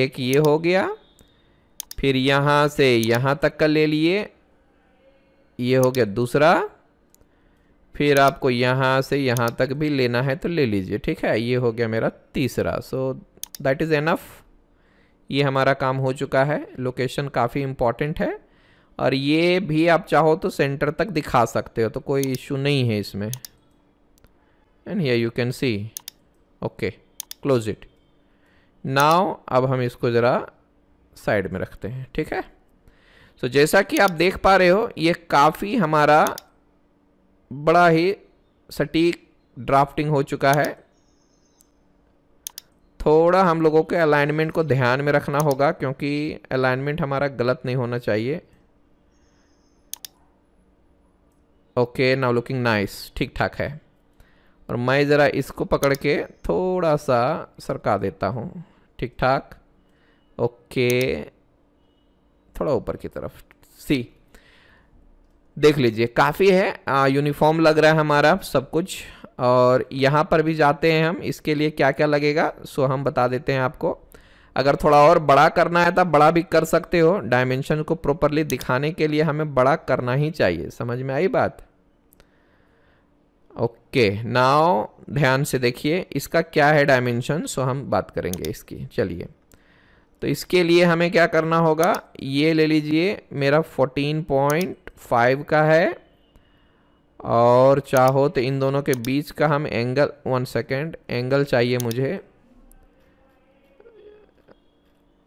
एक ये हो गया फिर यहाँ से यहाँ तक का ले लिए ये हो गया दूसरा फिर आपको यहाँ से यहाँ तक भी लेना है तो ले लीजिए ठीक है ये हो गया मेरा तीसरा सो दैट इज़ एनफ ये हमारा काम हो चुका है लोकेशन काफ़ी इम्पॉर्टेंट है और ये भी आप चाहो तो सेंटर तक दिखा सकते हो तो कोई इशू नहीं है इसमें and here you can see okay close it now अब हम इसको ज़रा साइड में रखते हैं ठीक है सो so, जैसा कि आप देख पा रहे हो ये काफ़ी हमारा बड़ा ही सटीक ड्राफ्टिंग हो चुका है थोड़ा हम लोगों के अलाइनमेंट को ध्यान में रखना होगा क्योंकि अलाइनमेंट हमारा गलत नहीं होना चाहिए ओके नाउ लुकिंग नाइस ठीक ठाक है और मैं ज़रा इसको पकड़ के थोड़ा सा सरका देता हूँ ठीक ठाक ओके थोड़ा ऊपर की तरफ सी देख लीजिए काफ़ी है यूनिफॉर्म लग रहा है हमारा सब कुछ और यहाँ पर भी जाते हैं हम इसके लिए क्या क्या लगेगा सो हम बता देते हैं आपको अगर थोड़ा और बड़ा करना है तो बड़ा भी कर सकते हो डायमेंशन को प्रॉपरली दिखाने के लिए हमें बड़ा करना ही चाहिए समझ में आई बात ओके नाव ध्यान से देखिए इसका क्या है डायमेंशन सो हम बात करेंगे इसकी चलिए तो इसके लिए हमें क्या करना होगा ये ले लीजिए मेरा 14.5 का है और चाहो तो इन दोनों के बीच का हम एंगल वन सेकेंड एंगल चाहिए मुझे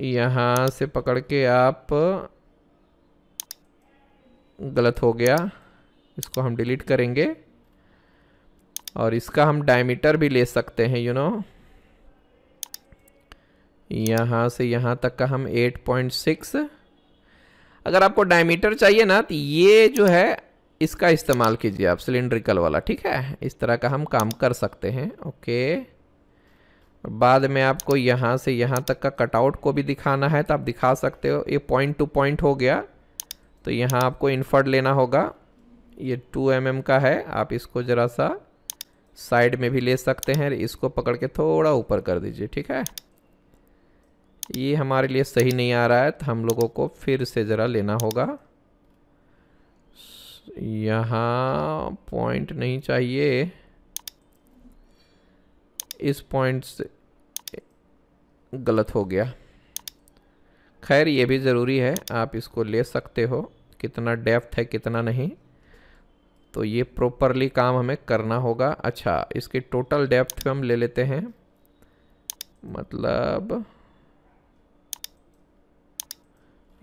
यहाँ से पकड़ के आप गलत हो गया इसको हम डिलीट करेंगे और इसका हम डायमीटर भी ले सकते हैं यू नो यहाँ से यहाँ तक का हम 8.6 अगर आपको डायमीटर चाहिए ना तो ये जो है इसका इस्तेमाल कीजिए आप सिलेंड्रिकल वाला ठीक है इस तरह का हम काम कर सकते हैं ओके बाद में आपको यहाँ से यहाँ तक का कटआउट को भी दिखाना है तो आप दिखा सकते हो ये पॉइंट टू पॉइंट हो गया तो यहाँ आपको इन्फर्ड लेना होगा ये टू एम mm का है आप इसको ज़रा सा साइड में भी ले सकते हैं इसको पकड़ के थोड़ा ऊपर कर दीजिए ठीक है ये हमारे लिए सही नहीं आ रहा है तो हम लोगों को फिर से ज़रा लेना होगा यहाँ पॉइंट नहीं चाहिए इस पॉइंट से गलत हो गया खैर ये भी ज़रूरी है आप इसको ले सकते हो कितना डेप्थ है कितना नहीं तो ये प्रॉपरली काम हमें करना होगा अच्छा इसकी टोटल डेप्थ हम ले लेते हैं मतलब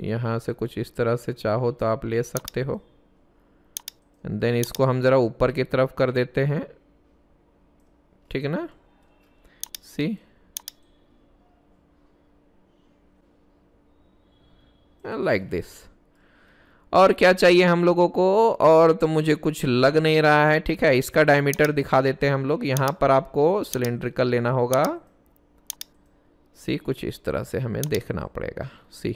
यहाँ से कुछ इस तरह से चाहो तो आप ले सकते हो देन इसको हम ज़रा ऊपर की तरफ कर देते हैं ठीक है ना सी लाइक दिस और क्या चाहिए हम लोगों को और तो मुझे कुछ लग नहीं रहा है ठीक है इसका डायमीटर दिखा देते हैं हम लोग यहाँ पर आपको सिलेंड्रिकल लेना होगा सी कुछ इस तरह से हमें देखना पड़ेगा सी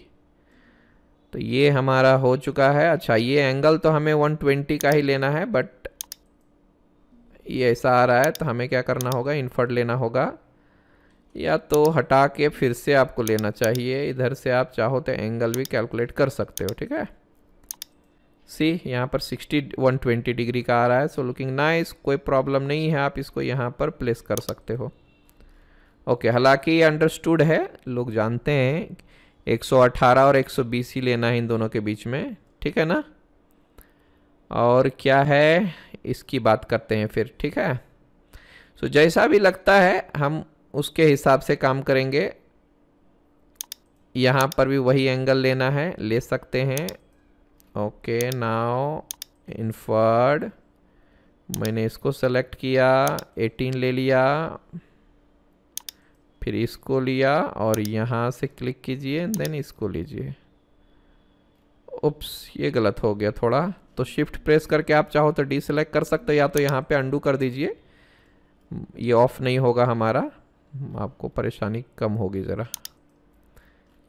तो ये हमारा हो चुका है अच्छा ये एंगल तो हमें 120 का ही लेना है बट ये ऐसा आ रहा है तो हमें क्या करना होगा इन्फर्ट लेना होगा या तो हटा के फिर से आपको लेना चाहिए इधर से आप चाहो तो एंगल भी कैलकुलेट कर सकते हो ठीक है सी यहाँ पर 60 120 डिग्री का आ रहा है सो लुकिंग नाइस कोई प्रॉब्लम नहीं है आप इसको यहाँ पर प्लेस कर सकते हो ओके हालांकि ये अंडरस्टूड है लोग जानते हैं 118 और 120 ही लेना है इन दोनों के बीच में ठीक है ना और क्या है इसकी बात करते हैं फिर ठीक है सो so, जैसा भी लगता है हम उसके हिसाब से काम करेंगे यहाँ पर भी वही एंगल लेना है ले सकते हैं ओके नाउ इनफर्ड मैंने इसको सेलेक्ट किया 18 ले लिया फिर इसको लिया और यहाँ से क्लिक कीजिए देन इसको लीजिए उप्स ये गलत हो गया थोड़ा तो शिफ्ट प्रेस करके आप चाहो तो सेलेक्ट कर सकते हो या तो यहाँ पे अंडू कर दीजिए ये ऑफ नहीं होगा हमारा आपको परेशानी कम होगी ज़रा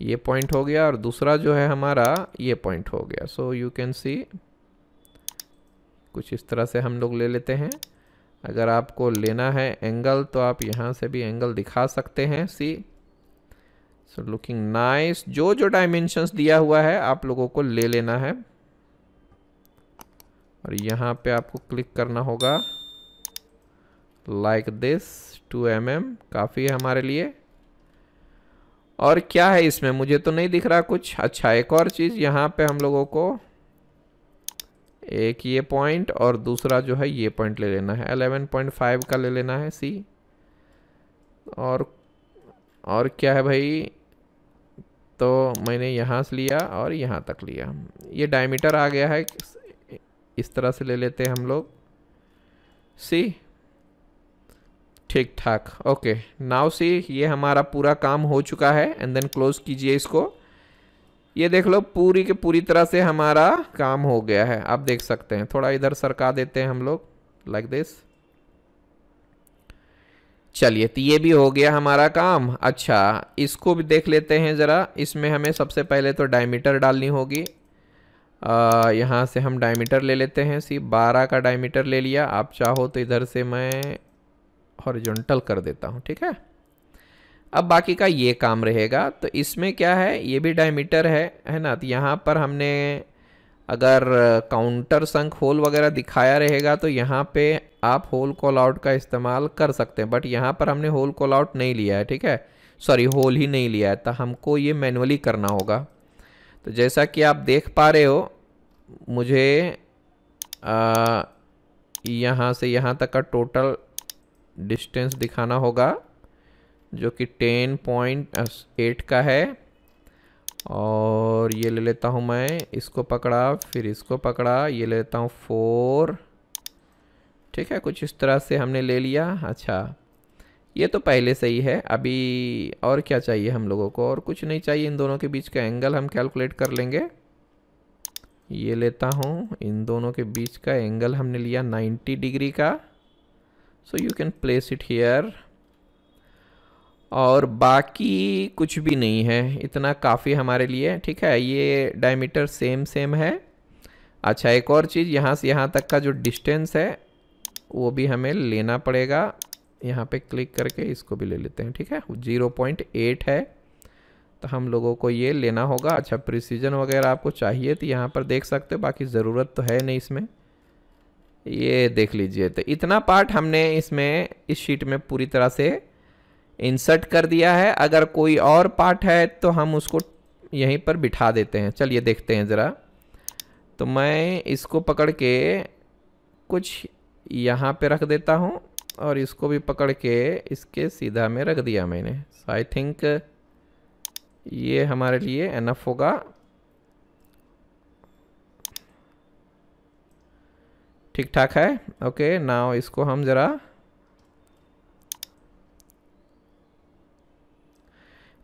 ये पॉइंट हो गया और दूसरा जो है हमारा ये पॉइंट हो गया सो यू कैन सी कुछ इस तरह से हम लोग ले लेते हैं अगर आपको लेना है एंगल तो आप यहाँ से भी एंगल दिखा सकते हैं सी सो लुकिंग नाइस जो जो डायमेंशंस दिया हुआ है आप लोगों को ले लेना है और यहाँ पे आपको क्लिक करना होगा like this two m m काफ़ी है हमारे लिए और क्या है इसमें मुझे तो नहीं दिख रहा कुछ अच्छा एक और चीज़ यहाँ पे हम लोगों को एक ये पॉइंट और दूसरा जो है ये पॉइंट ले लेना है 11.5 का ले लेना है सी और और क्या है भाई तो मैंने यहाँ से लिया और यहाँ तक लिया ये डायमीटर आ गया है इस तरह से ले लेते हैं हम लोग सी ठीक ठाक ओके नाव सी ये हमारा पूरा काम हो चुका है एंड देन क्लोज़ कीजिए इसको ये देख लो पूरी के पूरी तरह से हमारा काम हो गया है आप देख सकते हैं थोड़ा इधर सरका देते हैं हम लोग लाइक दिस चलिए तो ये भी हो गया हमारा काम अच्छा इसको भी देख लेते हैं ज़रा इसमें हमें सबसे पहले तो डायमीटर डालनी होगी यहाँ से हम डायमीटर ले लेते हैं सी बारह का डायमीटर ले लिया आप चाहो तो इधर से मैं हॉरिजॉन्टल कर देता हूँ ठीक है अब बाकी का ये काम रहेगा तो इसमें क्या है ये भी डायमीटर है है ना तो यहाँ पर हमने अगर काउंटर संक होल वगैरह दिखाया रहेगा तो यहाँ पे आप होल कॉल आउट का इस्तेमाल कर सकते हैं बट यहाँ पर हमने होल कॉल आउट नहीं लिया है ठीक है सॉरी होल ही नहीं लिया है तो हमको ये मैनुअली करना होगा तो जैसा कि आप देख पा रहे हो मुझे यहाँ से यहाँ तक का टोटल डिस्टेंस दिखाना होगा जो कि टेन पॉइंट एट का है और ये ले लेता हूँ मैं इसको पकड़ा फिर इसको पकड़ा ये ले लेता हूँ फोर ठीक है कुछ इस तरह से हमने ले लिया अच्छा ये तो पहले से ही है अभी और क्या चाहिए हम लोगों को और कुछ नहीं चाहिए इन दोनों के बीच का एंगल हम कैलकुलेट कर लेंगे ये लेता हूँ इन दोनों के बीच का एंगल हमने लिया 90 डिग्री का so you can place it here और बाकी कुछ भी नहीं है इतना काफ़ी हमारे लिए ठीक है ये डायमीटर सेम सेम है अच्छा एक और चीज़ यहाँ से यहाँ तक का जो डिस्टेंस है वो भी हमें लेना पड़ेगा यहाँ पे क्लिक करके इसको भी ले लेते हैं ठीक है ज़ीरो पॉइंट एट है तो हम लोगों को ये लेना होगा अच्छा प्रिसीजन वगैरह आपको चाहिए तो यहाँ पर देख सकते हो बाकी ज़रूरत तो है नहीं इसमें ये देख लीजिए तो इतना पार्ट हमने इसमें इस शीट में पूरी तरह से इंसर्ट कर दिया है अगर कोई और पार्ट है तो हम उसको यहीं पर बिठा देते हैं चलिए देखते हैं ज़रा तो मैं इसको पकड़ के कुछ यहाँ पे रख देता हूँ और इसको भी पकड़ के इसके सीधा में रख दिया मैंने सो आई थिंक ये हमारे लिए एनफ होगा ठीक ठाक है ओके नाउ इसको हम ज़रा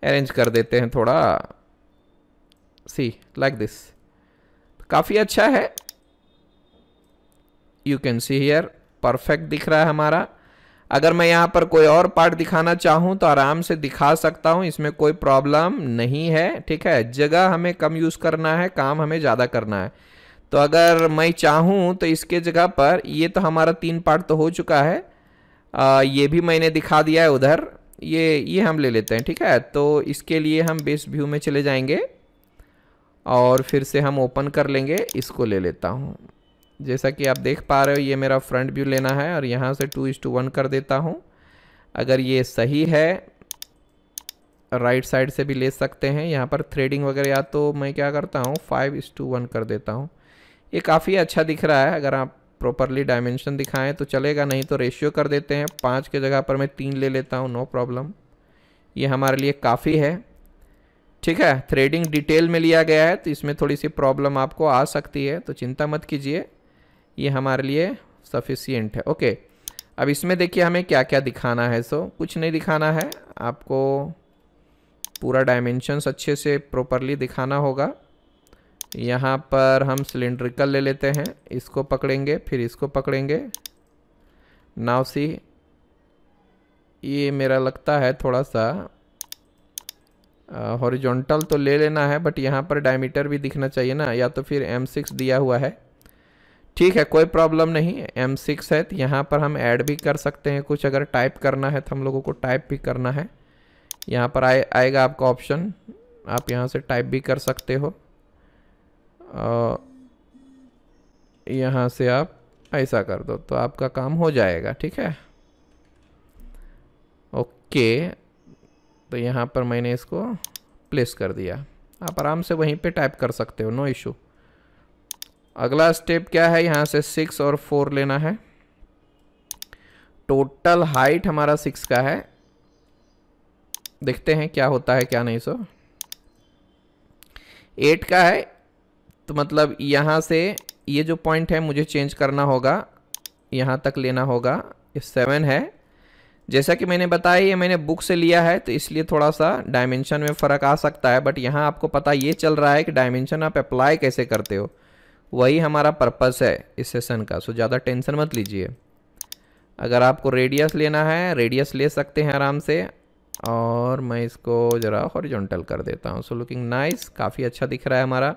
अरेंज कर देते हैं थोड़ा सी लाइक दिस काफ़ी अच्छा है you can see here perfect दिख रहा है हमारा अगर मैं यहाँ पर कोई और पार्ट दिखाना चाहूँ तो आराम से दिखा सकता हूँ इसमें कोई प्रॉब्लम नहीं है ठीक है जगह हमें कम यूज़ करना है काम हमें ज़्यादा करना है तो अगर मैं चाहूँ तो इसके जगह पर ये तो हमारा तीन पार्ट तो हो चुका है आ, ये भी मैंने दिखा दिया है उधर ये ये हम ले लेते हैं ठीक है तो इसके लिए हम बेस व्यू में चले जाएंगे और फिर से हम ओपन कर लेंगे इसको ले लेता हूँ जैसा कि आप देख पा रहे हो ये मेरा फ्रंट व्यू लेना है और यहाँ से टू इस टू वन कर देता हूँ अगर ये सही है राइट साइड से भी ले सकते हैं यहाँ पर थ्रेडिंग वगैरह या तो मैं क्या करता हूँ फाइव इस टू वन कर देता हूँ ये काफ़ी अच्छा दिख रहा है अगर आप प्रॉपरली डायमेंशन दिखाएं तो चलेगा नहीं तो रेशियो कर देते हैं पाँच के जगह पर मैं तीन ले लेता हूँ नो प्रॉब्लम ये हमारे लिए काफ़ी है ठीक है थ्रेडिंग डिटेल में लिया गया है तो इसमें थोड़ी सी प्रॉब्लम आपको आ सकती है तो चिंता मत कीजिए ये हमारे लिए सफिशियंट है ओके अब इसमें देखिए हमें क्या क्या दिखाना है सो कुछ नहीं दिखाना है आपको पूरा डायमेंशंस अच्छे से प्रॉपरली दिखाना होगा यहाँ पर हम सिलेंड्रिकल ले लेते हैं इसको पकड़ेंगे फिर इसको पकड़ेंगे नाव सी ये मेरा लगता है थोड़ा सा हॉरिजॉन्टल तो ले लेना है बट यहाँ पर डायमीटर भी दिखना चाहिए ना या तो फिर एम सिक्स दिया हुआ है ठीक है कोई प्रॉब्लम नहीं एम सिक्स है तो यहाँ पर हम ऐड भी कर सकते हैं कुछ अगर टाइप करना है तो हम लोगों को टाइप भी करना है यहाँ पर आए आएगा आपका ऑप्शन आप यहाँ से टाइप भी कर सकते हो यहाँ से आप ऐसा कर दो तो आपका काम हो जाएगा ठीक है ओके तो यहाँ पर मैंने इसको प्लेस कर दिया आप आराम से वहीं पे टाइप कर सकते हो नो इशू अगला स्टेप क्या है यहाँ से सिक्स और फोर लेना है टोटल हाइट हमारा सिक्स का है देखते हैं क्या होता है क्या नहीं सो एट का है तो मतलब यहाँ से ये जो पॉइंट है मुझे चेंज करना होगा यहाँ तक लेना होगा ये सेवन है जैसा कि मैंने बताया ये मैंने बुक से लिया है तो इसलिए थोड़ा सा डायमेंशन में फ़र्क आ सकता है बट यहाँ आपको पता ये चल रहा है कि डायमेंशन आप अप्लाई कैसे करते हो वही हमारा पर्पस है इस सेशन का सो ज़्यादा टेंशन मत लीजिए अगर आपको रेडियस लेना है रेडियस ले सकते हैं आराम से और मैं इसको ज़रा हॉरिजॉन्टल कर देता हूँ सो लुकिंग नाइस काफ़ी अच्छा दिख रहा है हमारा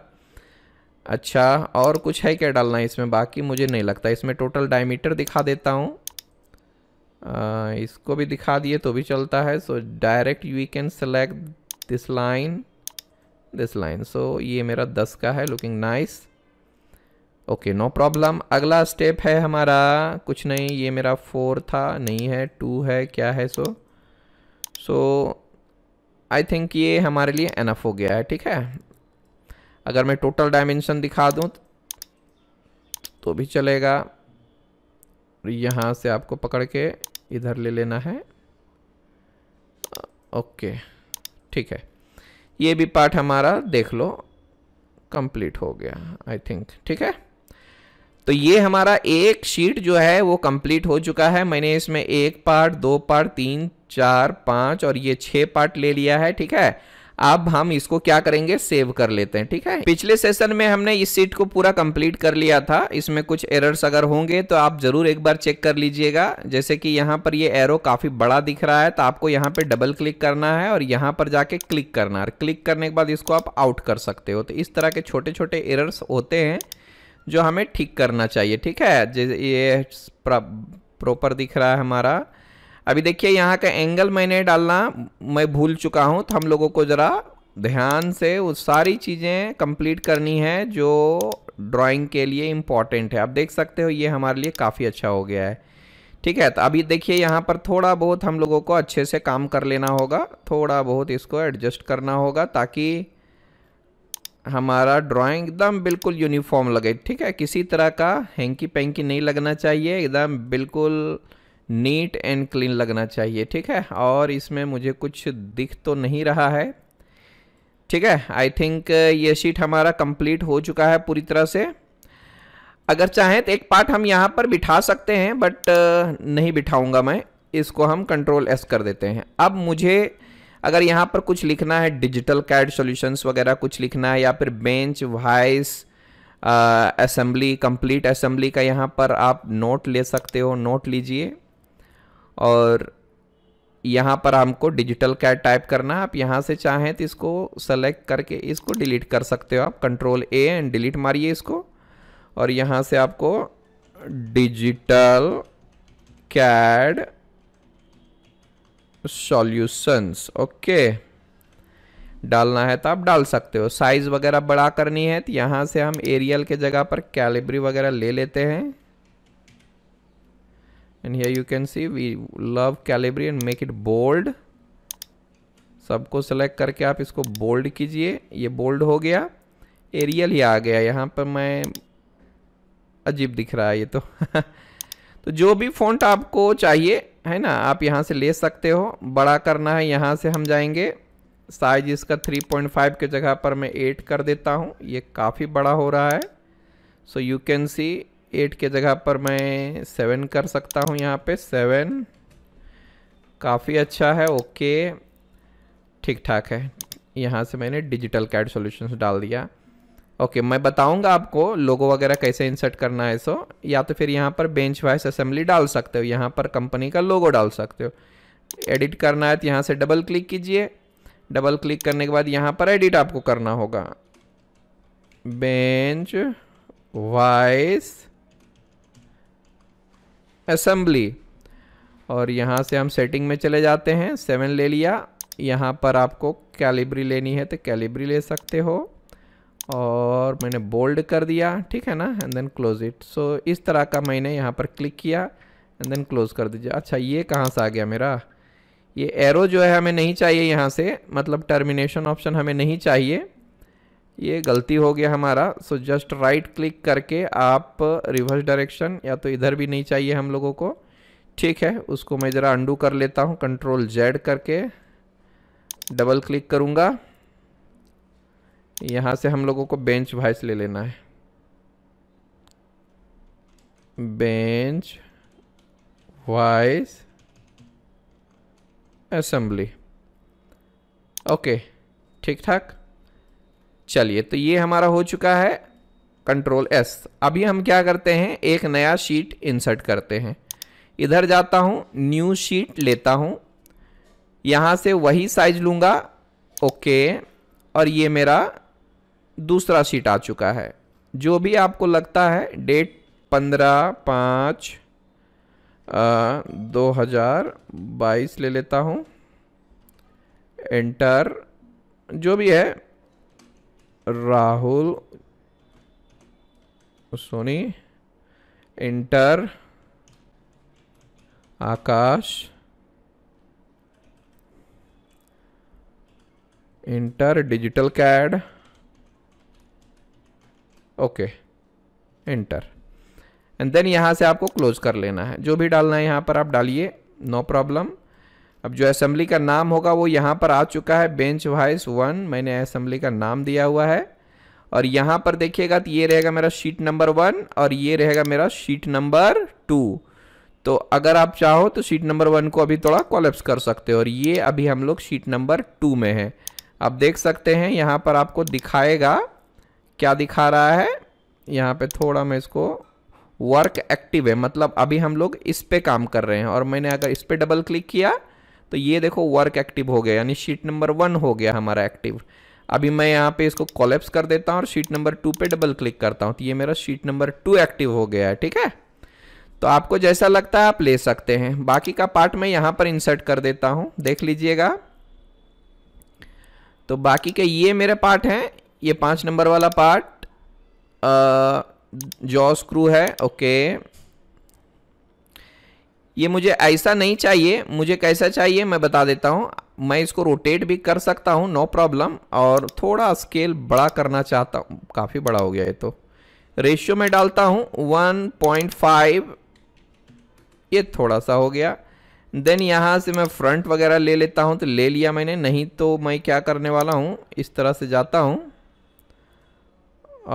अच्छा और कुछ है क्या डालना है इसमें बाकी मुझे नहीं लगता इसमें टोटल डायमीटर दिखा देता हूँ इसको भी दिखा दिए तो भी चलता है so direct you can select this line this line so ये मेरा दस का है looking nice okay no problem अगला स्टेप है हमारा कुछ नहीं ये मेरा फोर था नहीं है टू है क्या है सो सो आई थिंक ये हमारे लिए एनफ हो गया है ठीक है अगर मैं टोटल डायमेंशन दिखा दूँ तो भी चलेगा यहाँ से आपको पकड़ के इधर ले लेना है ओके ठीक है ये भी पार्ट हमारा देख लो कंप्लीट हो गया आई थिंक ठीक है तो ये हमारा एक शीट जो है वो कंप्लीट हो चुका है मैंने इसमें एक पार्ट दो पार्ट तीन चार पाँच और ये छः पार्ट ले लिया है ठीक है अब हम इसको क्या करेंगे सेव कर लेते हैं ठीक है पिछले सेशन में हमने इस सीट को पूरा कंप्लीट कर लिया था इसमें कुछ एरर्स अगर होंगे तो आप जरूर एक बार चेक कर लीजिएगा जैसे कि यहाँ पर ये एरो काफी बड़ा दिख रहा है तो आपको यहाँ पे डबल क्लिक करना है और यहाँ पर जाके क्लिक करना है क्लिक करने के बाद इसको आप आउट कर सकते हो तो इस तरह के छोटे छोटे एरर्स होते हैं जो हमें ठीक करना चाहिए ठीक है जैसे ये प्रॉपर दिख रहा है हमारा अभी देखिए यहाँ का एंगल मैंने डालना मैं भूल चुका हूँ तो हम लोगों को ज़रा ध्यान से वो सारी चीज़ें कंप्लीट करनी है जो ड्राइंग के लिए इम्पॉर्टेंट है आप देख सकते हो ये हमारे लिए काफ़ी अच्छा हो गया है ठीक है तो अभी देखिए यहाँ पर थोड़ा बहुत हम लोगों को अच्छे से काम कर लेना होगा थोड़ा बहुत इसको एडजस्ट करना होगा ताकि हमारा ड्राइंग एकदम बिल्कुल यूनिफॉर्म लगे ठीक है किसी तरह का हैंकी पैंकी नहीं लगना चाहिए एकदम बिल्कुल नीट एंड क्लीन लगना चाहिए ठीक है और इसमें मुझे कुछ दिख तो नहीं रहा है ठीक है आई थिंक ये शीट हमारा कंप्लीट हो चुका है पूरी तरह से अगर चाहें तो एक पार्ट हम यहाँ पर बिठा सकते हैं बट नहीं बिठाऊँगा मैं इसको हम कंट्रोल एस कर देते हैं अब मुझे अगर यहाँ पर कुछ लिखना है डिजिटल कैड सॉल्यूशंस वगैरह कुछ लिखना है या फिर bench vice assembly complete assembly का यहाँ पर आप नोट ले सकते हो नोट लीजिए और यहाँ पर हमको डिजिटल कैट टाइप करना है आप यहाँ से चाहें तो इसको सेलेक्ट करके इसको डिलीट कर सकते हो आप कंट्रोल ए एंड डिलीट मारिए इसको और यहाँ से आपको डिजिटल कैड सॉल्यूशंस ओके डालना है तो आप डाल सकते हो साइज़ वगैरह बड़ा करनी है तो यहाँ से हम एरियल के जगह पर कैलिब्री वगैरह ले लेते हैं and here you can see we love calibrate make it bold सबको सेलेक्ट करके आप इसको बोल्ड कीजिए ये बोल्ड हो गया एरियल ही आ गया यहाँ पर मैं अजीब दिख रहा है ये तो तो जो भी फ़ॉन्ट आपको चाहिए है ना आप यहाँ से ले सकते हो बड़ा करना है यहाँ से हम जाएंगे साइज इसका 3.5 के जगह पर मैं 8 कर देता हूँ ये काफ़ी बड़ा हो रहा है so you can see eight के जगह पर मैं सेवन कर सकता हूँ यहाँ पे सेवन काफ़ी अच्छा है ओके ठीक ठाक है यहाँ से मैंने डिजिटल कैड सॉल्यूशंस डाल दिया ओके मैं बताऊँगा आपको लोगो वगैरह कैसे इंसर्ट करना है सो या तो फिर यहाँ पर बेंच वाइस असेंबली डाल सकते हो यहाँ पर कंपनी का लोगो डाल सकते हो एडिट करना है तो यहाँ से डबल क्लिक कीजिए डबल क्लिक करने के बाद यहाँ पर एडिट आपको करना होगा बेंच वाइस असम्बली और यहाँ से हम सेटिंग में चले जाते हैं सेवन ले लिया यहाँ पर आपको कैलिब्री लेनी है तो कैलिब्री ले सकते हो और मैंने बोल्ड कर दिया ठीक है ना and then close it so इस तरह का मैंने यहाँ पर क्लिक किया एंड देन क्लोज़ कर दीजिए अच्छा ये कहाँ से आ गया मेरा ये एरो जो है हमें नहीं चाहिए यहाँ से मतलब टर्मिनेशन ऑप्शन हमें नहीं चाहिए ये गलती हो गया हमारा सो जस्ट राइट क्लिक करके आप रिवर्स डायरेक्शन या तो इधर भी नहीं चाहिए हम लोगों को ठीक है उसको मैं ज़रा अंडू कर लेता हूँ कंट्रोल जेड करके डबल क्लिक करूँगा यहाँ से हम लोगों को बेंच वाइस ले लेना है बेंच वाइस असेंबली ओके ठीक ठाक चलिए तो ये हमारा हो चुका है कंट्रोल एस अभी हम क्या करते हैं एक नया शीट इंसर्ट करते हैं इधर जाता हूँ न्यू शीट लेता हूँ यहाँ से वही साइज लूँगा ओके और ये मेरा दूसरा शीट आ चुका है जो भी आपको लगता है डेट पंद्रह पाँच दो हज़ार बाईस ले लेता हूँ एंटर जो भी है Rahul Soni enter Akash enter digital CAD okay enter and then यहां से आपको क्लोज कर लेना है जो भी डालना है यहां पर आप डालिए नो प्रॉब्लम अब जो असेंबली का नाम होगा वो यहाँ पर आ चुका है बेंच वाइस वन मैंने असेंबली का नाम दिया हुआ है और यहाँ पर देखिएगा तो ये रहेगा मेरा शीट नंबर वन और ये रहेगा मेरा शीट नंबर टू तो अगर आप चाहो तो शीट नंबर वन को अभी थोड़ा कॉलेप्स कर सकते हो और ये अभी हम लोग शीट नंबर टू में है आप देख सकते हैं यहाँ पर आपको दिखाएगा क्या दिखा रहा है यहाँ पे थोड़ा मैं इसको वर्क एक्टिव है मतलब अभी हम लोग इस पर काम कर रहे हैं और मैंने अगर इस पर डबल क्लिक किया तो ये देखो वर्क एक्टिव हो गया यानी शीट नंबर वन हो गया हमारा एक्टिव अभी मैं यहाँ पे इसको कॉलेप्स कर देता हूँ और शीट नंबर टू पे डबल क्लिक करता हूँ तो ये मेरा शीट नंबर टू एक्टिव हो गया है ठीक है तो आपको जैसा लगता है आप ले सकते हैं बाकी का पार्ट मैं यहाँ पर इंसर्ट कर देता हूँ देख लीजिएगा तो बाकी के ये मेरे पार्ट हैं ये पाँच नंबर वाला पार्ट जॉ स्क्रू है ओके ये मुझे ऐसा नहीं चाहिए मुझे कैसा चाहिए मैं बता देता हूँ मैं इसको रोटेट भी कर सकता हूँ नो प्रॉब्लम और थोड़ा स्केल बड़ा करना चाहता हूँ काफ़ी बड़ा हो गया ये तो रेशियो में डालता हूँ 1.5 ये थोड़ा सा हो गया देन यहाँ से मैं फ्रंट वगैरह ले लेता हूँ तो ले लिया मैंने नहीं तो मैं क्या करने वाला हूँ इस तरह से जाता हूँ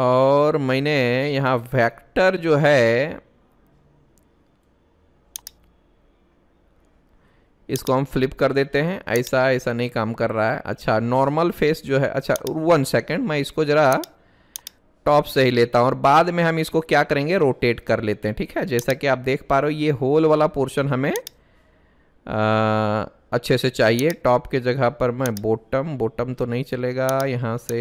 और मैंने यहाँ वैक्टर जो है इसको हम फ्लिप कर देते हैं ऐसा ऐसा नहीं काम कर रहा है अच्छा नॉर्मल फेस जो है अच्छा वन सेकेंड मैं इसको ज़रा टॉप से ही लेता हूँ और बाद में हम इसको क्या करेंगे रोटेट कर लेते हैं ठीक है जैसा कि आप देख पा रहे हो ये होल वाला पोर्शन हमें आ, अच्छे से चाहिए टॉप के जगह पर मैं बॉटम बॉटम तो नहीं चलेगा यहाँ से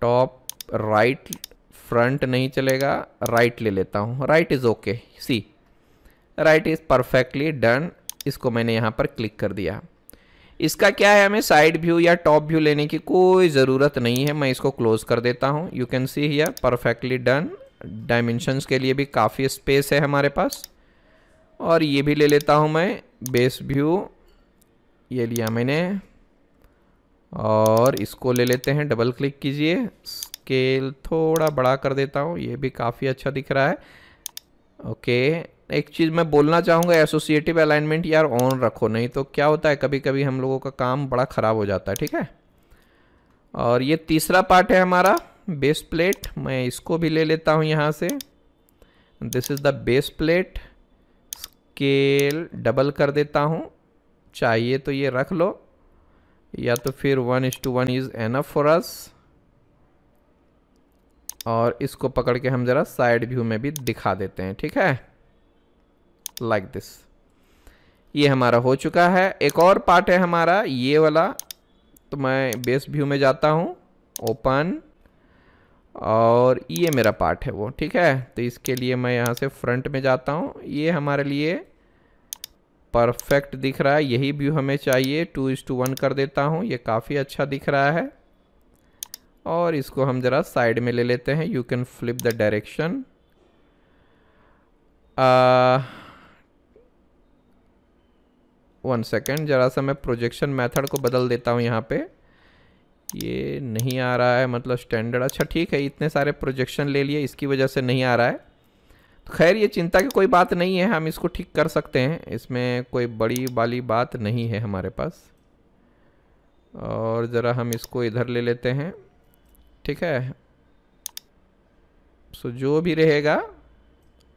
टॉप राइट फ्रंट नहीं चलेगा राइट ले लेता हूँ right is okay see right is perfectly done इसको मैंने यहाँ पर क्लिक कर दिया इसका क्या है हमें साइड व्यू या टॉप व्यू लेने की कोई ज़रूरत नहीं है मैं इसको क्लोज़ कर देता हूँ you can see here perfectly done dimensions के लिए भी काफ़ी स्पेस है हमारे पास और ये भी ले लेता हूँ मैं बेस व्यू ये लिया मैंने और इसको ले लेते हैं डबल क्लिक कीजिए स्केल थोड़ा बड़ा कर देता हूँ ये भी काफ़ी अच्छा दिख रहा है ओके एक चीज़ मैं बोलना चाहूँगा एसोसिएटिव अलाइनमेंट यार ऑन रखो नहीं तो क्या होता है कभी कभी हम लोगों का काम बड़ा ख़राब हो जाता है ठीक है और ये तीसरा पार्ट है हमारा बेस प्लेट मैं इसको भी ले लेता हूँ यहाँ से this is the base plate scale double कर देता हूँ चाहिए तो ये रख लो या तो फिर one is two one is enough for us और इसको पकड़ के हम ज़रा साइड व्यू में भी दिखा देते हैं ठीक है लाइक दिस ये हमारा हो चुका है एक और पार्ट है हमारा ये वाला तो मैं बेस व्यू में जाता हूँ ओपन और ये मेरा पार्ट है वो ठीक है तो इसके लिए मैं यहाँ से फ्रंट में जाता हूँ ये हमारे लिए परफेक्ट दिख रहा है यही व्यू हमें चाहिए टू इस टू वन कर देता हूँ ये काफ़ी अच्छा दिख रहा है और इसको हम ज़रा साइड में ले लेते हैं you can flip the direction one second ज़रा सा मैं प्रोजेक्शन मेथड को बदल देता हूँ यहाँ पे ये नहीं आ रहा है मतलब स्टैंडर्ड अच्छा ठीक है इतने सारे प्रोजेक्शन ले लिए इसकी वजह से नहीं आ रहा है तो खैर ये चिंता की कोई बात नहीं है हम इसको ठीक कर सकते हैं इसमें कोई बड़ी वाली बात नहीं है हमारे पास और ज़रा हम इसको इधर ले लेते हैं ठीक है सो जो भी रहेगा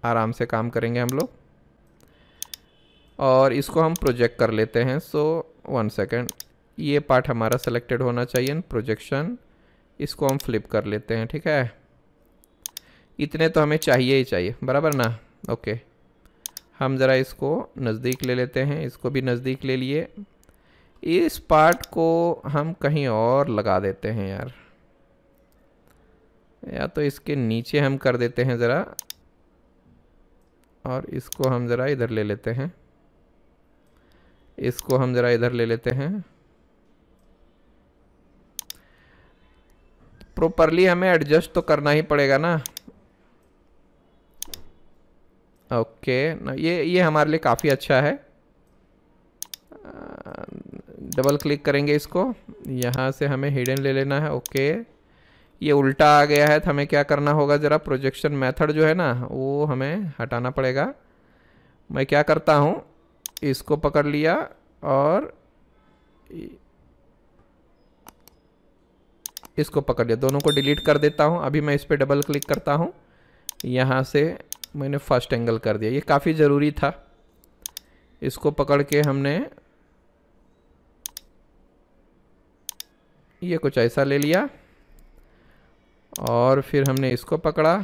आराम से काम करेंगे हम लोग और इसको हम प्रोजेक्ट कर लेते हैं सो वन सेकेंड ये पार्ट हमारा सेलेक्टेड होना चाहिए प्रोजेक्शन इसको हम फ्लिप कर लेते हैं ठीक है इतने तो हमें चाहिए ही चाहिए बराबर ना ओके हम ज़रा इसको नज़दीक ले लेते हैं इसको भी नज़दीक ले लिए इस पार्ट को हम कहीं और लगा देते हैं यार या तो इसके नीचे हम कर देते हैं ज़रा और इसको हम ज़रा इधर ले लेते हैं इसको हम ज़रा इधर ले लेते हैं प्रॉपरली हमें एडजस्ट तो करना ही पड़ेगा ना ओके ना ये ये हमारे लिए काफ़ी अच्छा है डबल क्लिक करेंगे इसको यहाँ से हमें हिडन ले लेना है ओके ये उल्टा आ गया है तो हमें क्या करना होगा ज़रा प्रोजेक्शन मेथड जो है ना वो हमें हटाना पड़ेगा मैं क्या करता हूँ इसको पकड़ लिया और इसको पकड़ लिया दोनों को डिलीट कर देता हूँ अभी मैं इस पर डबल क्लिक करता हूँ यहाँ से मैंने फर्स्ट एंगल कर दिया ये काफ़ी ज़रूरी था इसको पकड़ के हमने ये कुछ ऐसा ले लिया और फिर हमने इसको पकड़ा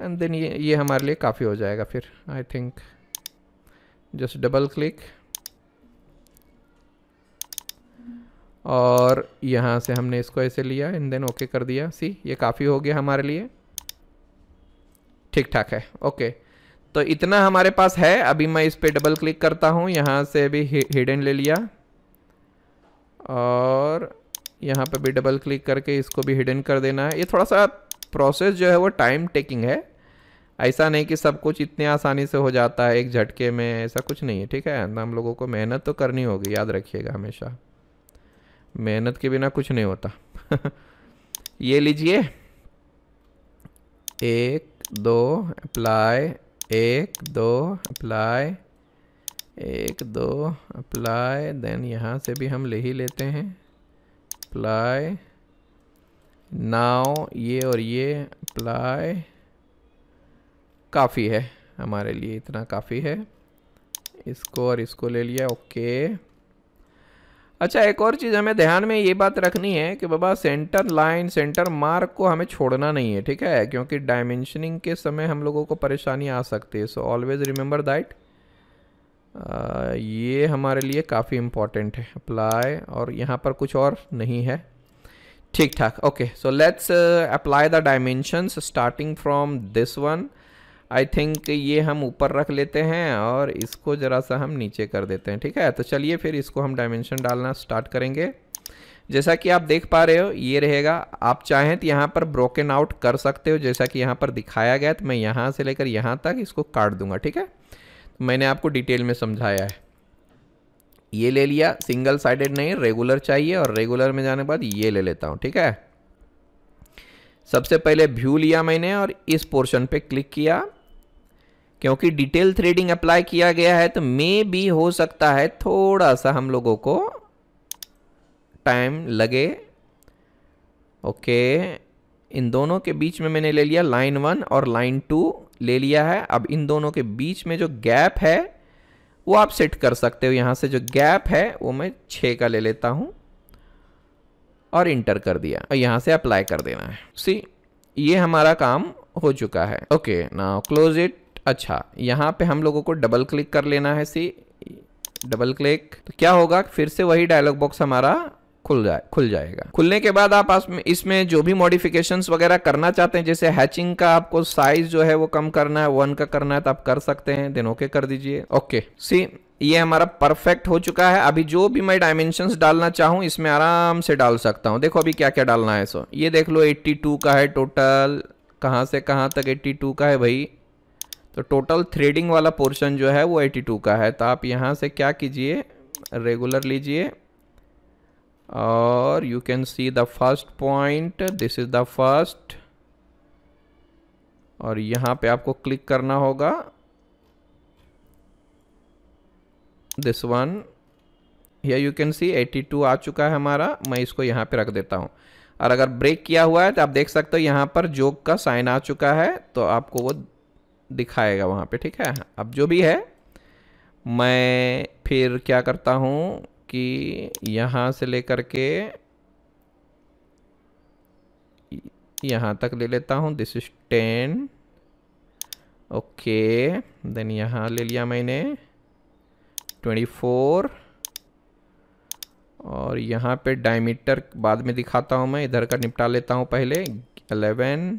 एंड देन ये ये हमारे लिए काफ़ी हो जाएगा फिर I think just double click और यहाँ से हमने इसको ऐसे लिया एंड देन ओके कर दिया सी ये काफ़ी हो गया हमारे लिए ठीक ठाक है ओके तो इतना हमारे पास है अभी मैं इस पर डबल क्लिक करता हूँ यहाँ से भी हिडन ले लिया और यहाँ पर भी डबल क्लिक करके इसको भी हिडन कर देना है ये थोड़ा सा प्रोसेस जो है वो टाइम टेकिंग है ऐसा नहीं कि सब कुछ इतने आसानी से हो जाता है एक झटके में ऐसा कुछ नहीं है ठीक है हम लोगों को मेहनत तो करनी होगी याद रखिएगा हमेशा मेहनत के बिना कुछ नहीं होता ये लीजिए एक दो अप्लाई एक दो अप्लाई एक दो अप्लाई देन यहाँ से भी हम ले ही लेते हैं अप्लाई नाव ये और ये अप्लाई काफ़ी है हमारे लिए इतना काफ़ी है इसको और इसको ले लिया ओके अच्छा एक और चीज़ हमें ध्यान में ये बात रखनी है कि बाबा सेंटर लाइन सेंटर मार्क को हमें छोड़ना नहीं है ठीक है क्योंकि डायमेंशनिंग के समय हम लोगों को परेशानी आ सकती है सो ऑलवेज रिमेंबर दैट ये हमारे लिए काफ़ी इम्पोर्टेंट है अप्लाई और यहाँ पर कुछ और नहीं है ठीक ठाक okay so let's apply the dimensions starting from this one I think ये हम ऊपर रख लेते हैं और इसको ज़रा सा हम नीचे कर देते हैं ठीक है तो चलिए फिर इसको हम डायमेंशन डालना स्टार्ट करेंगे जैसा कि आप देख पा रहे हो ये रहेगा आप चाहें तो यहाँ पर ब्रोकन आउट कर सकते हो जैसा कि यहाँ पर दिखाया गया तो मैं यहाँ से लेकर यहाँ तक इसको काट दूंगा ठीक है तो मैंने आपको डिटेल में समझाया है ये ले लिया सिंगल साइडेड नहीं रेगुलर चाहिए और रेगुलर में जाने के बाद ये ले लेता हूँ ठीक है सबसे पहले व्यू लिया मैंने और इस पोर्शन पे क्लिक किया क्योंकि डिटेल थ्रेडिंग अप्लाई किया गया है तो मे भी हो सकता है थोड़ा सा हम लोगों को टाइम लगे ओके इन दोनों के बीच में मैंने ले लिया लाइन वन और लाइन टू ले लिया है अब इन दोनों के बीच में जो गैप है वो आप सेट कर सकते हो यहाँ से जो गैप है वो मैं छः का ले लेता हूँ और इंटर कर दिया और यहाँ से अप्लाई कर देना है सी ये हमारा काम हो चुका है ओके ना क्लोज इट अच्छा यहाँ पे हम लोगों को डबल क्लिक कर लेना है सी डबल क्लिक तो क्या होगा फिर से वही डायलॉग बॉक्स हमारा खुल जाए खुल जाएगा खुलने के बाद आप इसमें जो भी मॉडिफिकेशन वगैरह करना चाहते हैं जैसे हैचिंग का आपको साइज जो है वो कम करना है वन का करना है तो आप कर सकते हैं देन ओके कर दीजिए ओके सी ये हमारा परफेक्ट हो चुका है अभी जो भी मैं डायमेंशन डालना चाहूँ इसमें आराम से डाल सकता हूँ देखो अभी क्या क्या डालना है सो ये देख लो 82 का है टोटल कहाँ से कहाँ तक 82 का है भाई तो टोटल थ्रेडिंग वाला पोर्शन जो है वो 82 का है तो आप यहाँ से क्या कीजिए रेगुलर लीजिए or you can see the first point this is the first और यहाँ पे आपको क्लिक करना होगा दिस वन या यू कैन सी 82 आ चुका है हमारा मैं इसको यहाँ पे रख देता हूँ और अगर ब्रेक किया हुआ है तो आप देख सकते हो यहाँ पर जोक का साइन आ चुका है तो आपको वो दिखाएगा वहाँ पे ठीक है अब जो भी है मैं फिर क्या करता हूँ कि यहाँ से लेकर के यहाँ तक ले लेता हूँ this is ten okay then यहाँ ले लिया मैंने ट्वेंटी फोर और यहाँ पे डायमीटर बाद में दिखाता हूँ मैं इधर का निपटा लेता हूँ पहले अलेवन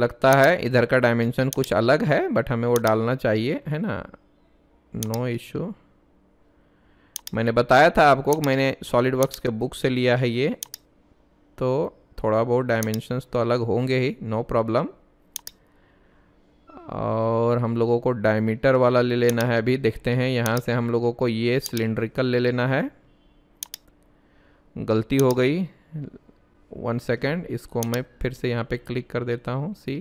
लगता है इधर का डायमेंशन कुछ अलग है बट हमें वो डालना चाहिए है ना नो इशू मैंने बताया था आपको मैंने सॉलिड वर्क के बुक से लिया है ये तो थोड़ा बहुत डायमेंशंस तो अलग होंगे ही नो प्रॉब्लम और हम लोगों को डायमीटर वाला ले लेना है अभी देखते हैं यहाँ से हम लोगों को ये सिलेंड्रिकल ले लेना है गलती हो गई वन सेकेंड इसको मैं फिर से यहाँ पे क्लिक कर देता हूँ सी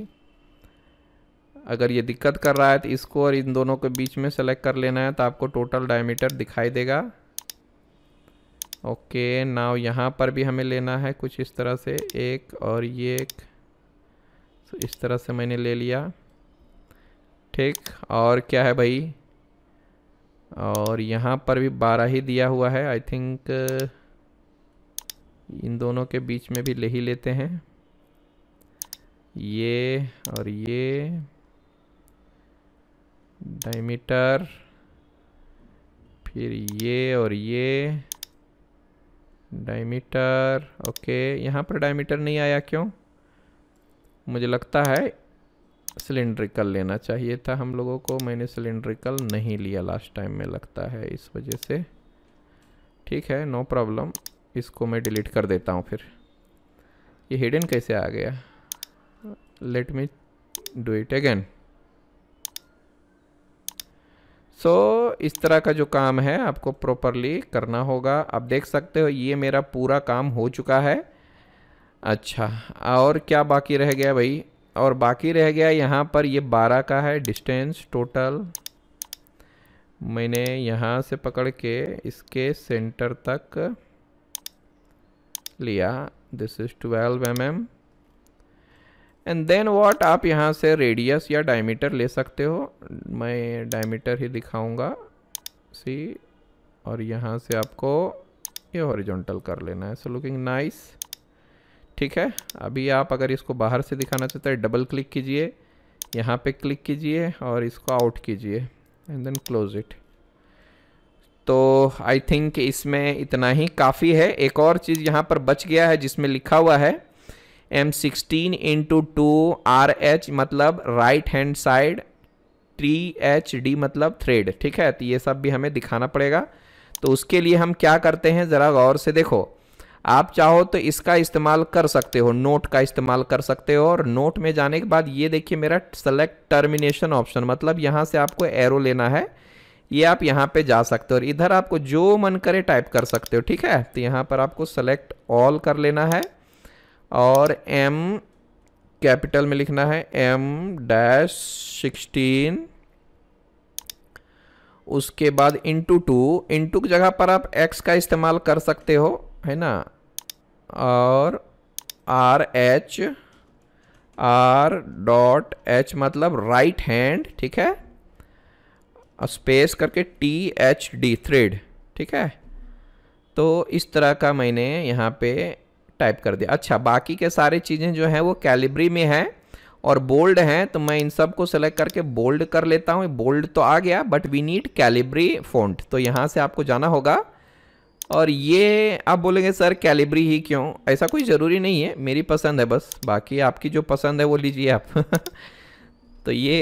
अगर ये दिक्कत कर रहा है तो इसको और इन दोनों के बीच में सेलेक्ट कर लेना है तो आपको टोटल डायमीटर दिखाई देगा ओके नाव यहाँ पर भी हमें लेना है कुछ इस तरह से एक और ये एक तो इस तरह से मैंने ले लिया ठीक और क्या है भाई और यहाँ पर भी बारह ही दिया हुआ है आई थिंक इन दोनों के बीच में भी ले ही लेते हैं ये और ये डायमीटर फिर ये और ये डायमीटर ओके यहाँ पर डायमीटर नहीं आया क्यों मुझे लगता है सिलेंड्रिकल लेना चाहिए था हम लोगों को मैंने सिलेंड्रिकल नहीं लिया लास्ट टाइम में लगता है इस वजह से ठीक है नो प्रॉब्लम इसको मैं डिलीट कर देता हूँ फिर ये हिडन कैसे आ गया let me do it again so इस तरह का जो काम है आपको प्रॉपरली करना होगा आप देख सकते हो ये मेरा पूरा काम हो चुका है अच्छा और क्या बाकी रह गया भाई और बाकी रह गया यहाँ पर ये बारह का है डिस्टेंस टोटल मैंने यहाँ से पकड़ के इसके सेंटर तक लिया this is 12 m m and then what आप यहाँ से रेडियस या डायमीटर ले सकते हो मैं डायमीटर ही दिखाऊंगा सी और यहाँ से आपको ये हॉरिजॉन्टल कर लेना है सो लुकिंग नाइस ठीक है अभी आप अगर इसको बाहर से दिखाना चाहते हैं डबल क्लिक कीजिए यहाँ पे क्लिक कीजिए और इसको आउट कीजिए एंड देन क्लोज इट तो आई थिंक इसमें इतना ही काफ़ी है एक और चीज़ यहाँ पर बच गया है जिसमें लिखा हुआ है M sixteen into two R H मतलब right hand side T H D मतलब थ्रेड ठीक है तो ये सब भी हमें दिखाना पड़ेगा तो उसके लिए हम क्या करते हैं ज़रा गौर से देखो आप चाहो तो इसका इस्तेमाल कर सकते हो नोट का इस्तेमाल कर सकते हो और नोट में जाने के बाद ये देखिए मेरा सेलेक्ट टर्मिनेशन ऑप्शन मतलब यहाँ से आपको एरो लेना है ये आप यहाँ पे जा सकते हो और इधर आपको जो मन करे टाइप कर सकते हो ठीक है तो यहाँ पर आपको सेलेक्ट ऑल कर लेना है और एम कैपिटल में लिखना है एम डैश सिक्सटीन उसके बाद इंटू टू इंटू की जगह पर आप एक्स का इस्तेमाल कर सकते हो है ना और R H R dot H मतलब राइट हैंड ठीक है और स्पेस करके टी एच डी थ्रेड ठीक है तो इस तरह का मैंने यहाँ पे टाइप कर दिया अच्छा बाकी के सारे चीज़ें जो हैं वो कैलिब्री में हैं और बोल्ड हैं तो मैं इन सब को सेलेक्ट करके बोल्ड कर लेता हूँ बोल्ड तो आ गया but we need Calibri font तो यहाँ से आपको जाना होगा और ये आप बोलेंगे सर कैलिब्री ही क्यों ऐसा कोई ज़रूरी नहीं है मेरी पसंद है बस बाकी आपकी जो पसंद है वो लीजिए आप तो ये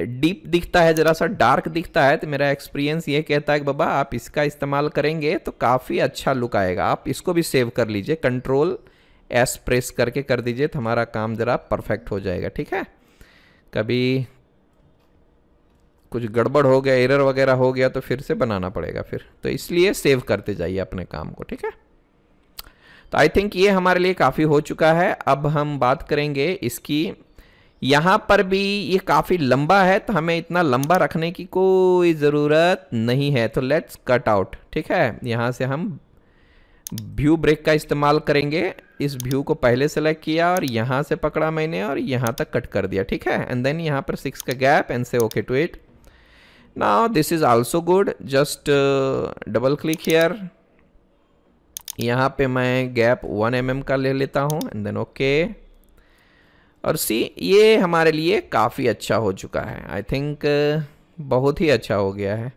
डीप दिखता है ज़रा सा डार्क दिखता है तो मेरा एक्सपीरियंस ये कहता है कि बाबा आप इसका इस्तेमाल करेंगे तो काफ़ी अच्छा लुक आएगा आप इसको भी सेव कर लीजिए कंट्रोल एस प्रेस करके कर दीजिए तो हमारा काम ज़रा परफेक्ट हो जाएगा ठीक है कभी कुछ गड़बड़ हो गया एरर वगैरह हो गया तो फिर से बनाना पड़ेगा फिर तो इसलिए सेव करते जाइए अपने काम को ठीक है तो आई थिंक ये हमारे लिए काफ़ी हो चुका है अब हम बात करेंगे इसकी यहाँ पर भी ये काफ़ी लंबा है तो हमें इतना लंबा रखने की कोई ज़रूरत नहीं है तो लेट्स कट आउट ठीक है यहाँ से हम व्यू ब्रेक का इस्तेमाल करेंगे इस व्यू को पहले सेलेक्ट किया और यहाँ से पकड़ा मैंने और यहाँ तक कट कर दिया ठीक है एंड देन यहाँ पर सिक्स का गैप एंड से okay two eight now this is also good just double click here यहाँ पे मैं गैप वन एम mm का ले लेता हूँ एंड देन ओके okay. और सी ये हमारे लिए काफ़ी अच्छा हो चुका है आई थिंक बहुत ही अच्छा हो गया है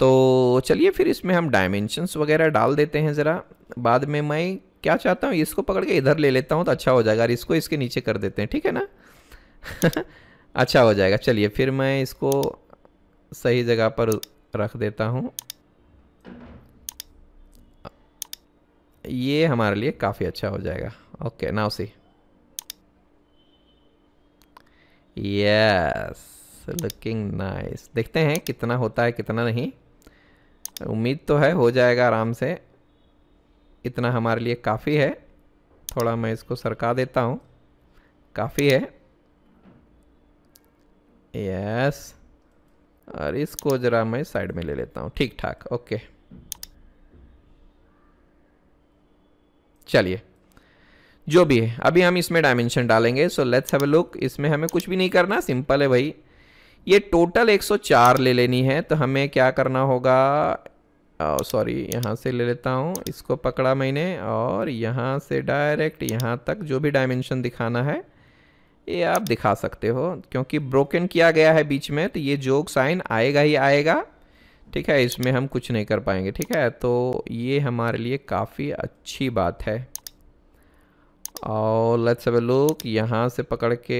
तो चलिए फिर इसमें हम डायमेंशंस वगैरह डाल देते हैं ज़रा बाद में मैं क्या चाहता हूँ इसको पकड़ के इधर ले लेता हूँ तो अच्छा हो जाएगा और इसको इसके नीचे कर देते हैं ठीक है ना अच्छा हो जाएगा चलिए फिर मैं इसको सही जगह पर रख देता हूँ ये हमारे लिए काफ़ी अच्छा हो जाएगा okay now see yes looking nice देखते हैं कितना होता है कितना नहीं उम्मीद तो है हो जाएगा आराम से इतना हमारे लिए काफ़ी है थोड़ा मैं इसको सरका देता हूँ काफ़ी है यस और इसको ज़रा मैं साइड में ले लेता हूँ ठीक ठाक ओके चलिए जो भी है अभी हम इसमें डायमेंशन डालेंगे so let's have a look इसमें हमें कुछ भी नहीं करना सिंपल है भाई ये टोटल 104 ले लेनी है तो हमें क्या करना होगा सॉरी यहाँ से ले लेता हूँ इसको पकड़ा मैंने और यहाँ से डायरेक्ट यहाँ तक जो भी डायमेंशन दिखाना है ये आप दिखा सकते हो क्योंकि ब्रोकन किया गया है बीच में तो ये जोक साइन आएगा ही आएगा ठीक है इसमें हम कुछ नहीं कर पाएंगे ठीक है तो ये हमारे लिए काफ़ी अच्छी बात है और लेट्स हैव अ लुक यहाँ से पकड़ के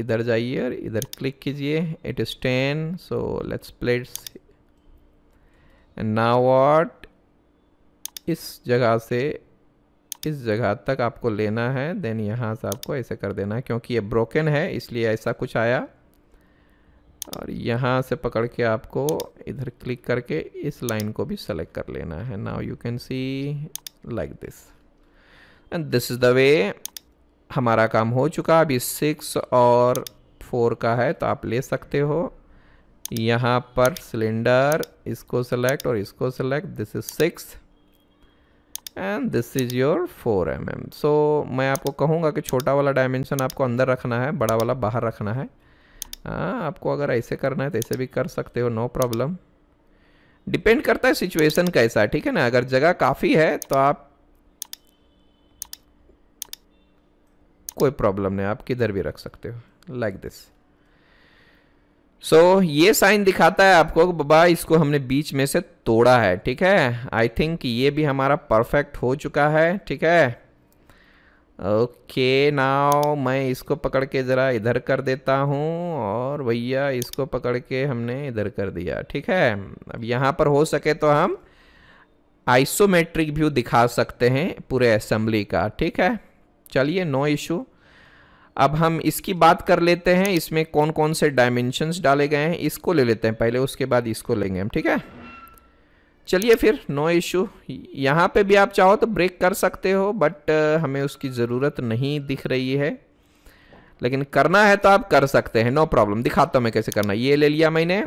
इधर जाइए और इधर क्लिक कीजिए it is ten so let's plates now what इस जगह से इस जगह तक आपको लेना है देन यहाँ से आपको ऐसे कर देना है क्योंकि ये ब्रोकन है इसलिए ऐसा कुछ आया और यहाँ से पकड़ के आपको इधर क्लिक करके इस लाइन को भी सेलेक्ट कर लेना है now you can see like this and this is the way हमारा काम हो चुका अभी सिक्स और फोर का है तो आप ले सकते हो यहाँ पर सिलेंडर इसको सेलेक्ट और इसको select this is six and this is your four m m सो मैं आपको कहूँगा कि छोटा वाला डायमेंशन आपको अंदर रखना है बड़ा वाला बाहर रखना है आ, हाँ, आपको अगर ऐसे करना है तो ऐसे भी कर सकते हो नो प्रॉब्लम डिपेंड करता है सिचुएशन कैसा है ठीक है ना अगर जगह काफ़ी है तो आप कोई प्रॉब्लम नहीं आप किधर भी रख सकते हो लाइक दिस सो ये साइन दिखाता है आपको बाबा इसको हमने बीच में से तोड़ा है ठीक है आई थिंक ये भी हमारा परफेक्ट हो चुका है ठीक है ओके नाउ मैं इसको पकड़ के ज़रा इधर कर देता हूँ और भैया इसको पकड़ के हमने इधर कर दिया ठीक है अब यहाँ पर हो सके तो हम आइसोमेट्रिक व्यू दिखा सकते हैं पूरे असेंबली का ठीक है चलिए नो इशू अब हम इसकी बात कर लेते हैं इसमें कौन कौन से डायमेंशंस डाले गए हैं इसको ले लेते हैं पहले उसके बाद इसको लेंगे हम ठीक है चलिए फिर नो इशू यहाँ पे भी आप चाहो तो ब्रेक कर सकते हो बट uh, हमें उसकी ज़रूरत नहीं दिख रही है लेकिन करना है तो आप कर सकते हैं नो प्रॉब्लम दिखाता हूँ मैं कैसे करना ये ले लिया मैंने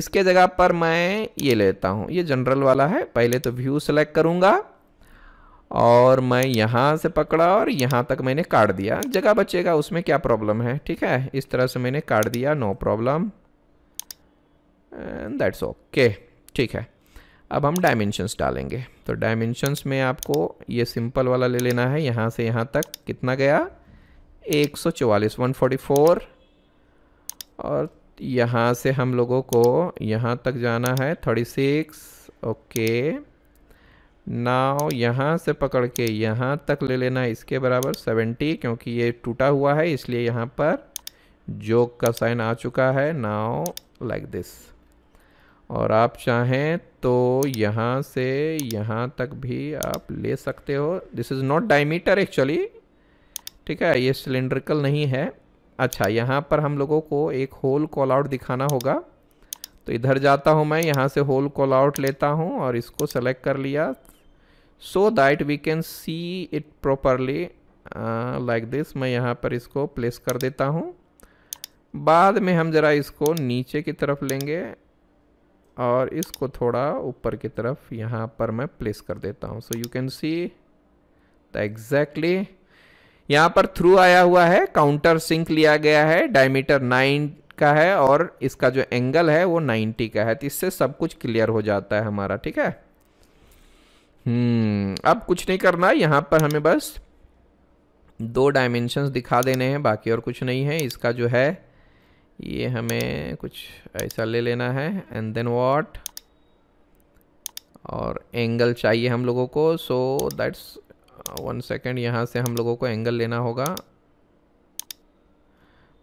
इसके जगह पर मैं ये लेता हूँ ये जनरल वाला है पहले तो व्यू सेलेक्ट करूँगा और मैं यहाँ से पकड़ा और यहाँ तक मैंने काट दिया जगह बचेगा उसमें क्या प्रॉब्लम है ठीक है इस तरह से मैंने काट दिया no problem and that's okay ठीक है अब हम डायमेंशंस डालेंगे तो डायमेंशंस में आपको ये सिंपल वाला ले लेना है यहाँ से यहाँ तक कितना गया एक सौ चवालीस वन फोर्टी फोर और यहाँ से हम लोगों को यहाँ तक जाना है थर्टी सिक्स ओके नाव यहाँ से पकड़ के यहाँ तक ले लेना इसके बराबर सेवेंटी क्योंकि ये टूटा हुआ है इसलिए यहाँ पर जोक का साइन आ चुका है नाव लाइक दिस और आप चाहें तो यहाँ से यहाँ तक भी आप ले सकते हो this is not diameter actually ठीक है ये सिलेंड्रिकल नहीं है अच्छा यहाँ पर हम लोगों को एक होल कॉल आउट दिखाना होगा तो इधर जाता हूँ मैं यहाँ से होल कॉल आउट लेता हूँ और इसको सेलेक्ट कर लिया so that we can see it properly like this मैं यहाँ पर इसको प्लेस कर देता हूँ बाद में हम ज़रा इसको नीचे की तरफ लेंगे और इसको थोड़ा ऊपर की तरफ यहाँ पर मैं प्लेस कर देता हूँ so you can see the exactly यहाँ पर थ्रू आया हुआ है काउंटर सिंक लिया गया है डायमीटर नाइन का है और इसका जो एंगल है वो नाइन्टी का है तो इससे सब कुछ क्लियर हो जाता है हमारा ठीक है हम्म अब कुछ नहीं करना यहाँ पर हमें बस दो डायमेंशंस दिखा देने हैं बाकी और कुछ नहीं है इसका जो है ये हमें कुछ ऐसा ले लेना है एंड देन व्हाट और एंगल चाहिए हम लोगों को सो दैट्स वन सेकेंड यहाँ से हम लोगों को एंगल लेना होगा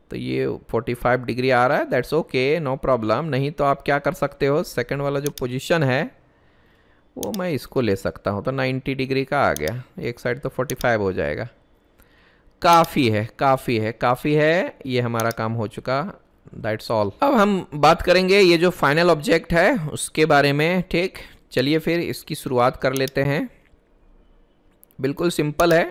तो ये 45 डिग्री आ रहा है दैट्स ओके नो प्रॉब्लम नहीं तो आप क्या कर सकते हो सेकंड वाला जो पोजीशन है वो मैं इसको ले सकता हूँ तो 90 डिग्री का आ गया एक साइड तो 45 हो जाएगा काफ़ी है काफ़ी है काफ़ी है ये हमारा काम हो चुका दैट्स ऑल अब हम बात करेंगे ये जो फाइनल ऑब्जेक्ट है उसके बारे में ठीक चलिए फिर इसकी शुरुआत कर लेते हैं बिल्कुल सिंपल है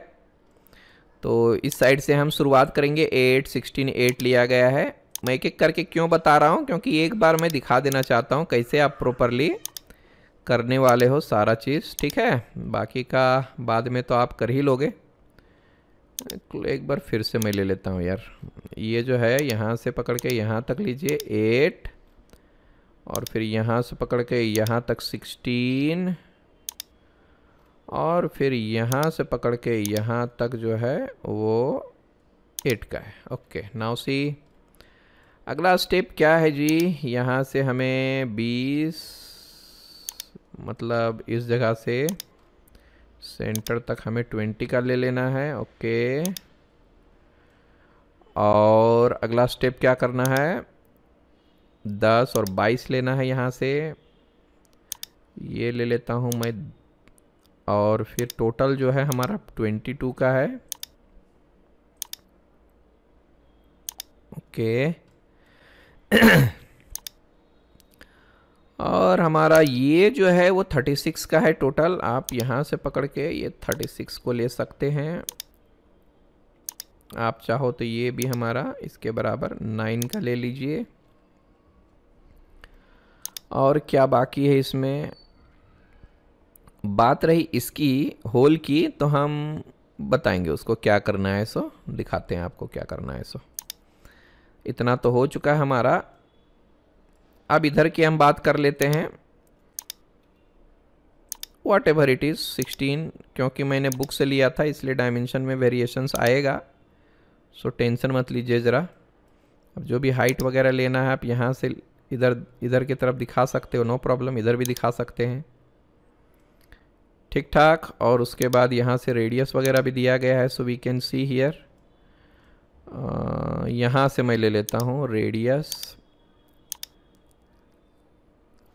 तो इस साइड से हम शुरुआत करेंगे एट सिक्सटीन एट लिया गया है मैं एक एक करके क्यों बता रहा हूँ क्योंकि एक बार मैं दिखा देना चाहता हूँ कैसे आप प्रॉपरली करने वाले हो सारा चीज़ ठीक है बाकी का बाद में तो आप कर ही लोगे एक बार फिर से मैं ले लेता हूँ यार ये जो है यहाँ से पकड़ के यहाँ तक लीजिए एट और फिर यहाँ से पकड़ के यहाँ तक सिक्सटीन और फिर यहाँ से पकड़ के यहाँ तक जो है वो एट का है ओके नाउ सी अगला स्टेप क्या है जी यहाँ से हमें बीस मतलब इस जगह से सेंटर तक हमें ट्वेंटी का ले लेना है ओके और अगला स्टेप क्या करना है दस और बाईस लेना है यहाँ से ये ले लेता हूँ मैं और फिर टोटल जो है हमारा ट्वेंटी टू का है ओके और हमारा ये जो है वो 36 का है टोटल आप यहाँ से पकड़ के ये 36 को ले सकते हैं आप चाहो तो ये भी हमारा इसके बराबर 9 का ले लीजिए और क्या बाकी है इसमें बात रही इसकी होल की तो हम बताएंगे उसको क्या करना है सो दिखाते हैं आपको क्या करना है सो इतना तो हो चुका है हमारा अब इधर की हम बात कर लेते हैं whatever it is sixteen क्योंकि मैंने बुक से लिया था इसलिए डायमेंशन में वेरिएशंस आएगा सो टेंशन मत लीजिए ज़रा अब जो भी हाइट वगैरह लेना है आप यहाँ से इधर इधर की तरफ दिखा सकते हो नो प्रॉब्लम इधर भी दिखा सकते हैं ठीक ठाक और उसके बाद यहाँ से रेडियस वगैरह भी दिया गया है so we can see here यहाँ से मैं ले लेता हूँ रेडियस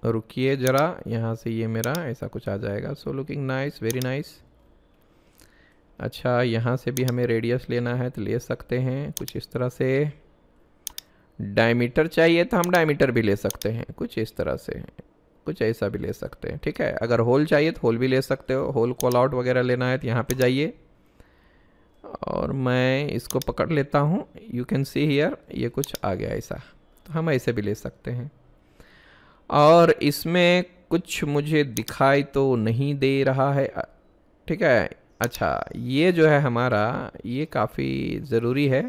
तो रुकिए ज़रा यहाँ से ये मेरा ऐसा कुछ आ जाएगा so looking nice very nice अच्छा यहाँ से भी हमें रेडियस लेना है तो ले सकते हैं कुछ इस तरह से डायमीटर चाहिए तो हम डायमीटर भी ले सकते हैं कुछ इस तरह से कुछ ऐसा भी ले सकते हैं ठीक है अगर होल चाहिए तो होल भी ले सकते हो होल कॉल आउट वगैरह लेना है तो यहाँ पे जाइए और मैं इसको पकड़ लेता हूँ यू कैन सी हियर ये कुछ आ गया ऐसा तो हम ऐसे भी ले सकते हैं और इसमें कुछ मुझे दिखाई तो नहीं दे रहा है ठीक है अच्छा ये जो है हमारा ये काफ़ी ज़रूरी है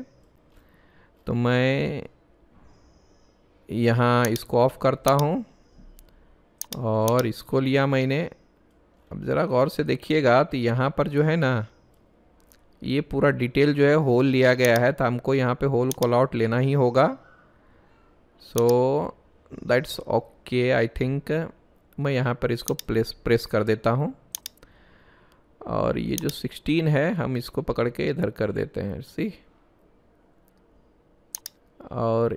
तो मैं यहाँ इसको ऑफ़ करता हूँ और इसको लिया मैंने अब ज़रा गौर से देखिएगा तो यहाँ पर जो है ना ये पूरा डिटेल जो है होल लिया गया है तो हमको यहाँ पे होल कॉल आउट लेना ही होगा so so, that's okay I think मैं यहाँ पर इसको प्लेस प्रेस कर देता हूँ और ये जो 16 है हम इसको पकड़ के इधर कर देते हैं सी और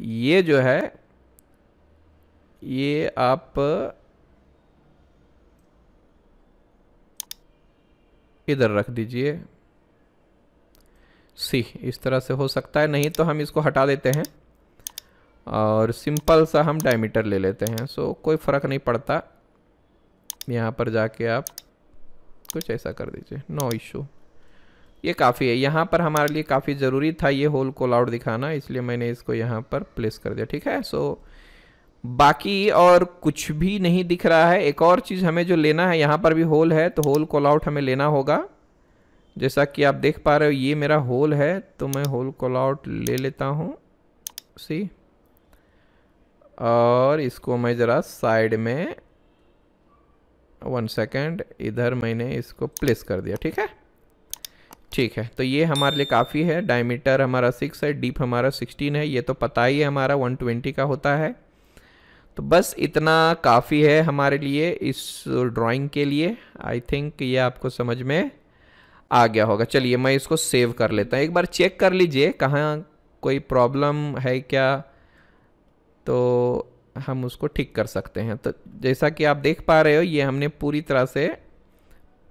ये जो है ये आप इधर रख दीजिए सी इस तरह से हो सकता है नहीं तो हम इसको हटा देते हैं और सिंपल सा हम डायमीटर ले लेते हैं सो कोई फ़र्क नहीं पड़ता यहाँ पर जाके आप कुछ ऐसा कर दीजिए नो इशू ये काफ़ी है यहाँ पर हमारे लिए काफ़ी ज़रूरी था ये होल कॉल आउट दिखाना इसलिए मैंने इसको यहाँ पर प्लेस कर दिया ठीक है सो बाकी और कुछ भी नहीं दिख रहा है एक और चीज़ हमें जो लेना है यहाँ पर भी होल है तो होल कोल आउट हमें लेना होगा जैसा कि आप देख पा रहे हो ये मेरा होल है तो मैं होल कोल आउट ले लेता हूँ सी और इसको मैं ज़रा साइड में वन सेकेंड इधर मैंने इसको प्लेस कर दिया ठीक है ठीक है तो ये हमारे लिए काफ़ी है डायमीटर हमारा सिक्स है डीप हमारा सिक्सटीन है ये तो पता ही है हमारा वन ट्वेंटी का होता है तो बस इतना काफ़ी है हमारे लिए इस ड्राइंग के लिए आई थिंक ये आपको समझ में आ गया होगा चलिए मैं इसको सेव कर लेता हूँ एक बार चेक कर लीजिए कहाँ कोई प्रॉब्लम है क्या तो हम उसको ठीक कर सकते हैं तो जैसा कि आप देख पा रहे हो ये हमने पूरी तरह से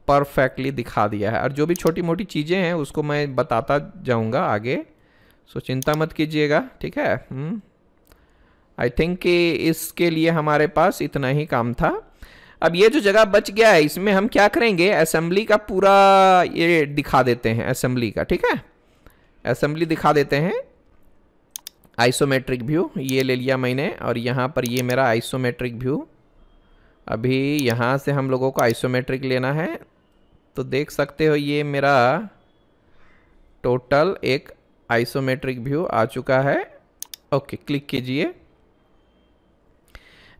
परफेक्टली दिखा दिया है और जो भी छोटी मोटी चीज़ें हैं उसको मैं बताता जाऊँगा आगे सो चिंता मत कीजिएगा ठीक है आई हम्म। थिंक कि इसके लिए हमारे पास इतना ही काम था अब ये जो जगह बच गया है इसमें हम क्या करेंगे असेंबली का पूरा ये दिखा देते हैं असेंबली का ठीक है असेंबली दिखा देते हैं आइसोमेट्रिक व्यू ये ले लिया मैंने और यहाँ पर ये मेरा आइसोमेट्रिक व्यू अभी यहाँ से हम लोगों को आइसोमेट्रिक लेना है तो देख सकते हो ये मेरा टोटल एक आइसोमेट्रिक व्यू आ चुका है ओके क्लिक कीजिए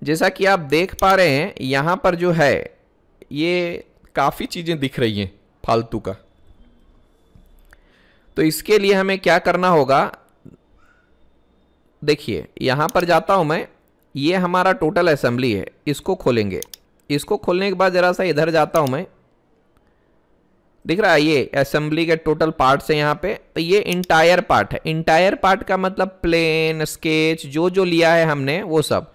जैसा कि आप देख पा रहे हैं यहाँ पर जो है ये काफ़ी चीज़ें दिख रही हैं फालतू का तो इसके लिए हमें क्या करना होगा देखिए यहाँ पर जाता हूँ मैं ये हमारा टोटल असेंबली है इसको खोलेंगे इसको खोलने के बाद ज़रा सा इधर जाता हूँ मैं दिख रहा है ये असेंबली के टोटल पार्ट्स हैं यहाँ पे तो ये इंटायर पार्ट है इंटायर पार्ट का मतलब प्लेन स्केच जो जो लिया है हमने वो सब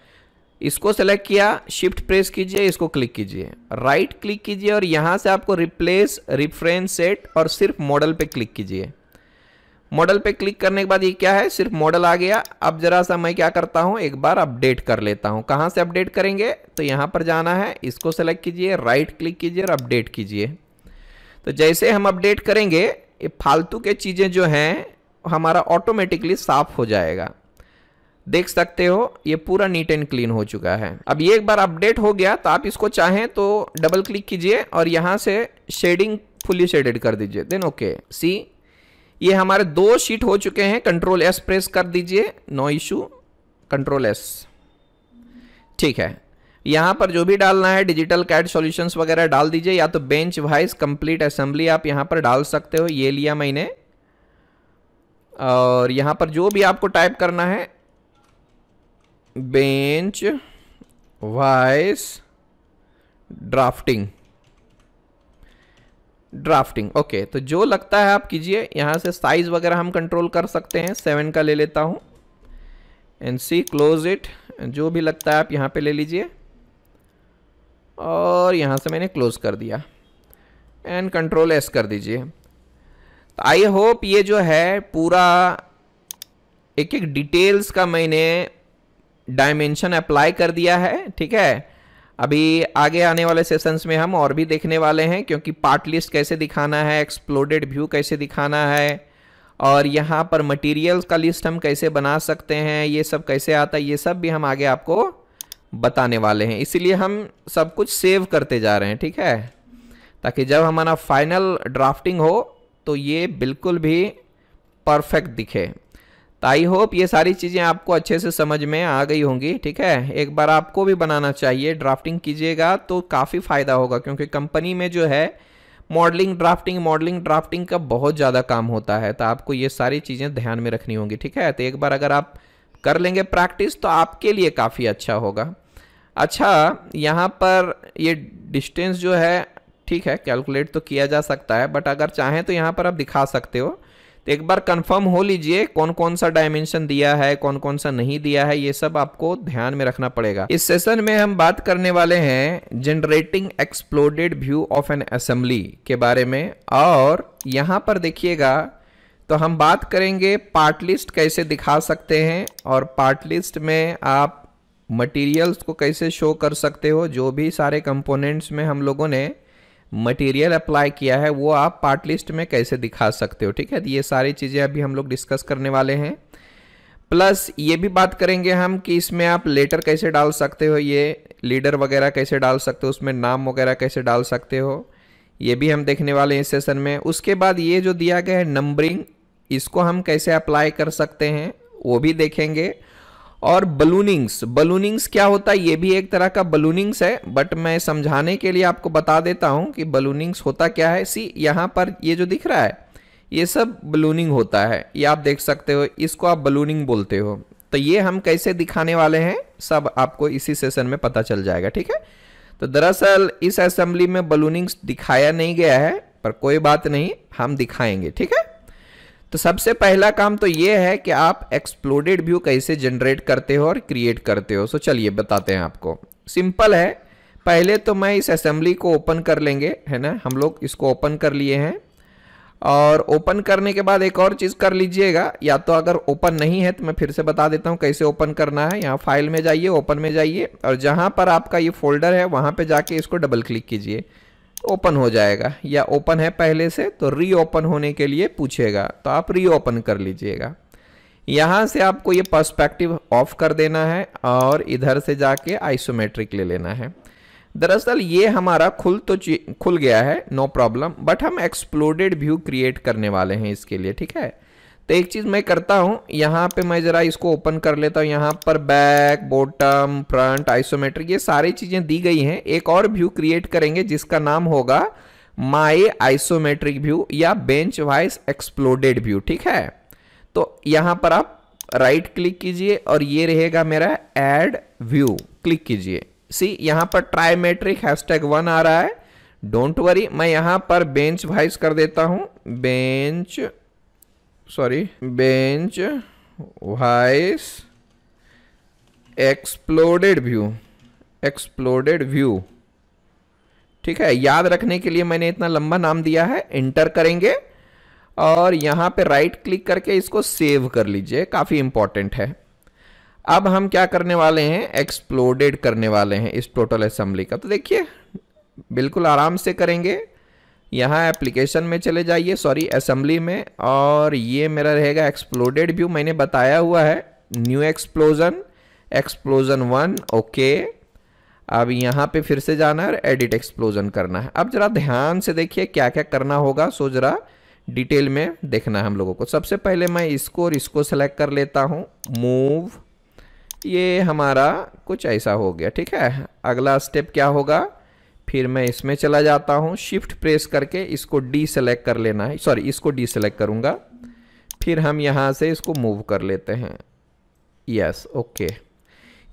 इसको सेलेक्ट किया शिफ्ट प्रेस कीजिए इसको क्लिक कीजिए राइट क्लिक कीजिए और यहाँ से आपको रिप्लेस रिफ्रेंस सेट और सिर्फ मॉडल पर क्लिक कीजिए मॉडल पे क्लिक करने के बाद ये क्या है सिर्फ मॉडल आ गया अब जरा सा मैं क्या करता हूँ एक बार अपडेट कर लेता हूँ कहाँ से अपडेट करेंगे तो यहाँ पर जाना है इसको सेलेक्ट कीजिए राइट क्लिक कीजिए और अपडेट कीजिए तो जैसे हम अपडेट करेंगे ये फालतू के चीज़ें जो हैं हमारा ऑटोमेटिकली साफ हो जाएगा देख सकते हो ये पूरा नीट एंड क्लीन हो चुका है अब ये एक बार अपडेट हो गया तो आप इसको चाहें तो डबल क्लिक कीजिए और यहाँ से शेडिंग फुली शेडेड कर दीजिए देन ओके सी ये हमारे दो शीट हो चुके हैं कंट्रोल एस प्रेस कर दीजिए नो इशू कंट्रोल एस ठीक है यहां पर जो भी डालना है डिजिटल कैड सॉल्यूशंस वगैरह डाल दीजिए या तो बेंच वाइज कंप्लीट असेंबली आप यहां पर डाल सकते हो ये लिया मैंने और यहां पर जो भी आपको टाइप करना है bench vice drafting drafting okay तो जो लगता है आप कीजिए यहाँ से साइज वगैरह हम कंट्रोल कर सकते हैं सेवन का ले लेता हूँ एंड सी क्लोज इट जो भी लगता है आप यहाँ पे ले लीजिए और यहाँ से मैंने क्लोज कर दिया एंड कंट्रोल एस कर दीजिए तो आई होप ये जो है पूरा एक एक डिटेल्स का मैंने डायमेंशन अप्लाई कर दिया है ठीक है अभी आगे आने वाले सेशंस में हम और भी देखने वाले हैं क्योंकि पार्ट लिस्ट कैसे दिखाना है एक्सप्लोडेड व्यू कैसे दिखाना है और यहाँ पर मटेरियल्स का लिस्ट हम कैसे बना सकते हैं ये सब कैसे आता है ये सब भी हम आगे आपको बताने वाले हैं इसीलिए हम सब कुछ सेव करते जा रहे हैं ठीक है ताकि जब हमारा फाइनल ड्राफ्टिंग हो तो ये बिल्कुल भी परफेक्ट दिखे तो आई होप ये सारी चीज़ें आपको अच्छे से समझ में आ गई होंगी ठीक है एक बार आपको भी बनाना चाहिए ड्राफ्टिंग कीजिएगा तो काफ़ी फ़ायदा होगा क्योंकि कंपनी में जो है मॉडलिंग ड्राफ्टिंग मॉडलिंग ड्राफ्टिंग का बहुत ज़्यादा काम होता है तो आपको ये सारी चीज़ें ध्यान में रखनी होंगी ठीक है तो एक बार अगर आप कर लेंगे प्रैक्टिस तो आपके लिए काफ़ी अच्छा होगा अच्छा यहाँ पर ये डिस्टेंस जो है ठीक है कैलकुलेट तो किया जा सकता है बट अगर चाहें तो यहाँ पर आप दिखा सकते हो तो एक बार कंफर्म हो लीजिए कौन कौन सा डायमेंशन दिया है कौन कौन सा नहीं दिया है ये सब आपको ध्यान में रखना पड़ेगा इस सेशन में हम बात करने वाले हैं generating exploded view of an assembly के बारे में और यहाँ पर देखिएगा तो हम बात करेंगे पार्ट लिस्ट कैसे दिखा सकते हैं और पार्ट लिस्ट में आप मटेरियल्स को कैसे शो कर सकते हो जो भी सारे कंपोनेंट्स में हम लोगों ने मटेरियल अप्लाई किया है वो आप पार्ट लिस्ट में कैसे दिखा सकते हो ठीक है ये सारी चीज़ें अभी हम लोग डिस्कस करने वाले हैं प्लस ये भी बात करेंगे हम कि इसमें आप लेटर कैसे डाल सकते हो ये लीडर वगैरह कैसे डाल सकते हो उसमें नाम वगैरह कैसे डाल सकते हो ये भी हम देखने वाले हैं इस सेशन में उसके बाद ये जो दिया गया है नंबरिंग इसको हम कैसे अप्लाई कर सकते हैं वो भी देखेंगे और बलूनिंग्स बलूनिंग्स क्या होता है ये भी एक तरह का बलूनिंग्स है बट मैं समझाने के लिए आपको बता देता हूँ कि बलूनिंग्स होता क्या है सी यहाँ पर ये जो दिख रहा है ये सब बलूनिंग होता है ये आप देख सकते हो इसको आप बलूनिंग बोलते हो तो ये हम कैसे दिखाने वाले हैं सब आपको इसी सेशन में पता चल जाएगा ठीक है तो दरअसल इस असेंबली में बलूनिंग्स दिखाया नहीं गया है पर कोई बात नहीं हम दिखाएंगे ठीक है तो सबसे पहला काम तो ये है कि आप एक्सप्लोडेड व्यू कैसे जनरेट करते हो और क्रिएट करते हो सो चलिए बताते हैं आपको सिंपल है पहले तो मैं इस असेंबली को ओपन कर लेंगे है ना हम लोग इसको ओपन कर लिए हैं और ओपन करने के बाद एक और चीज़ कर लीजिएगा या तो अगर ओपन नहीं है तो मैं फिर से बता देता हूँ कैसे ओपन करना है यहाँ फाइल में जाइए ओपन में जाइए और जहाँ पर आपका ये फोल्डर है वहाँ पर जाके इसको डबल क्लिक कीजिए ओपन हो जाएगा या ओपन है पहले से तो रीओपन होने के लिए पूछेगा तो आप रीओपन कर लीजिएगा यहाँ से आपको ये पर्सपेक्टिव ऑफ कर देना है और इधर से जाके आइसोमेट्रिक ले लेना है दरअसल ये हमारा खुल तो खुल गया है नो प्रॉब्लम बट हम एक्सप्लोडेड व्यू क्रिएट करने वाले हैं इसके लिए ठीक है तो एक चीज़ मैं करता हूं यहां पे मैं ज़रा इसको ओपन कर लेता हूं यहां पर बैक बॉटम फ्रंट आइसोमेट्रिक ये सारी चीज़ें दी गई हैं एक और व्यू क्रिएट करेंगे जिसका नाम होगा माई आइसोमेट्रिक व्यू या बेंच वाइज एक्सप्लोडेड व्यू ठीक है तो यहां पर आप राइट क्लिक कीजिए और ये रहेगा मेरा एड व्यू क्लिक कीजिए सी यहां पर ट्राइमेट्रिक हैशटैग वन आ रहा है डोंट वरी मैं यहां पर बेंच वाइज कर देता हूं bench sorry bench vice exploded view exploded view ठीक है याद रखने के लिए मैंने इतना लंबा नाम दिया है इंटर करेंगे और यहाँ पे राइट क्लिक करके इसको सेव कर लीजिए काफ़ी इंपॉर्टेंट है अब हम क्या करने वाले हैं एक्सप्लोडेड करने वाले हैं इस टोटल असम्बली का तो देखिए बिल्कुल आराम से करेंगे यहाँ एप्लीकेशन में चले जाइए सॉरी असम्बली में और ये मेरा रहेगा एक्सप्लोडेड व्यू मैंने बताया हुआ है new explosion explosion one okay अब यहाँ पे फिर से जाना है और एडिट एक्सप्लोजन करना है अब ज़रा ध्यान से देखिए क्या क्या करना होगा सो ज़रा डिटेल में देखना है हम लोगों को सबसे पहले मैं इसको और इसको सेलेक्ट कर लेता हूँ मूव ये हमारा कुछ ऐसा हो गया ठीक है अगला स्टेप क्या होगा फिर मैं इसमें चला जाता हूँ शिफ्ट प्रेस करके इसको डी सेलेक्ट कर लेना है सॉरी इसको डी सेलेक्ट करूँगा फिर हम यहाँ से इसको मूव कर लेते हैं यस ओके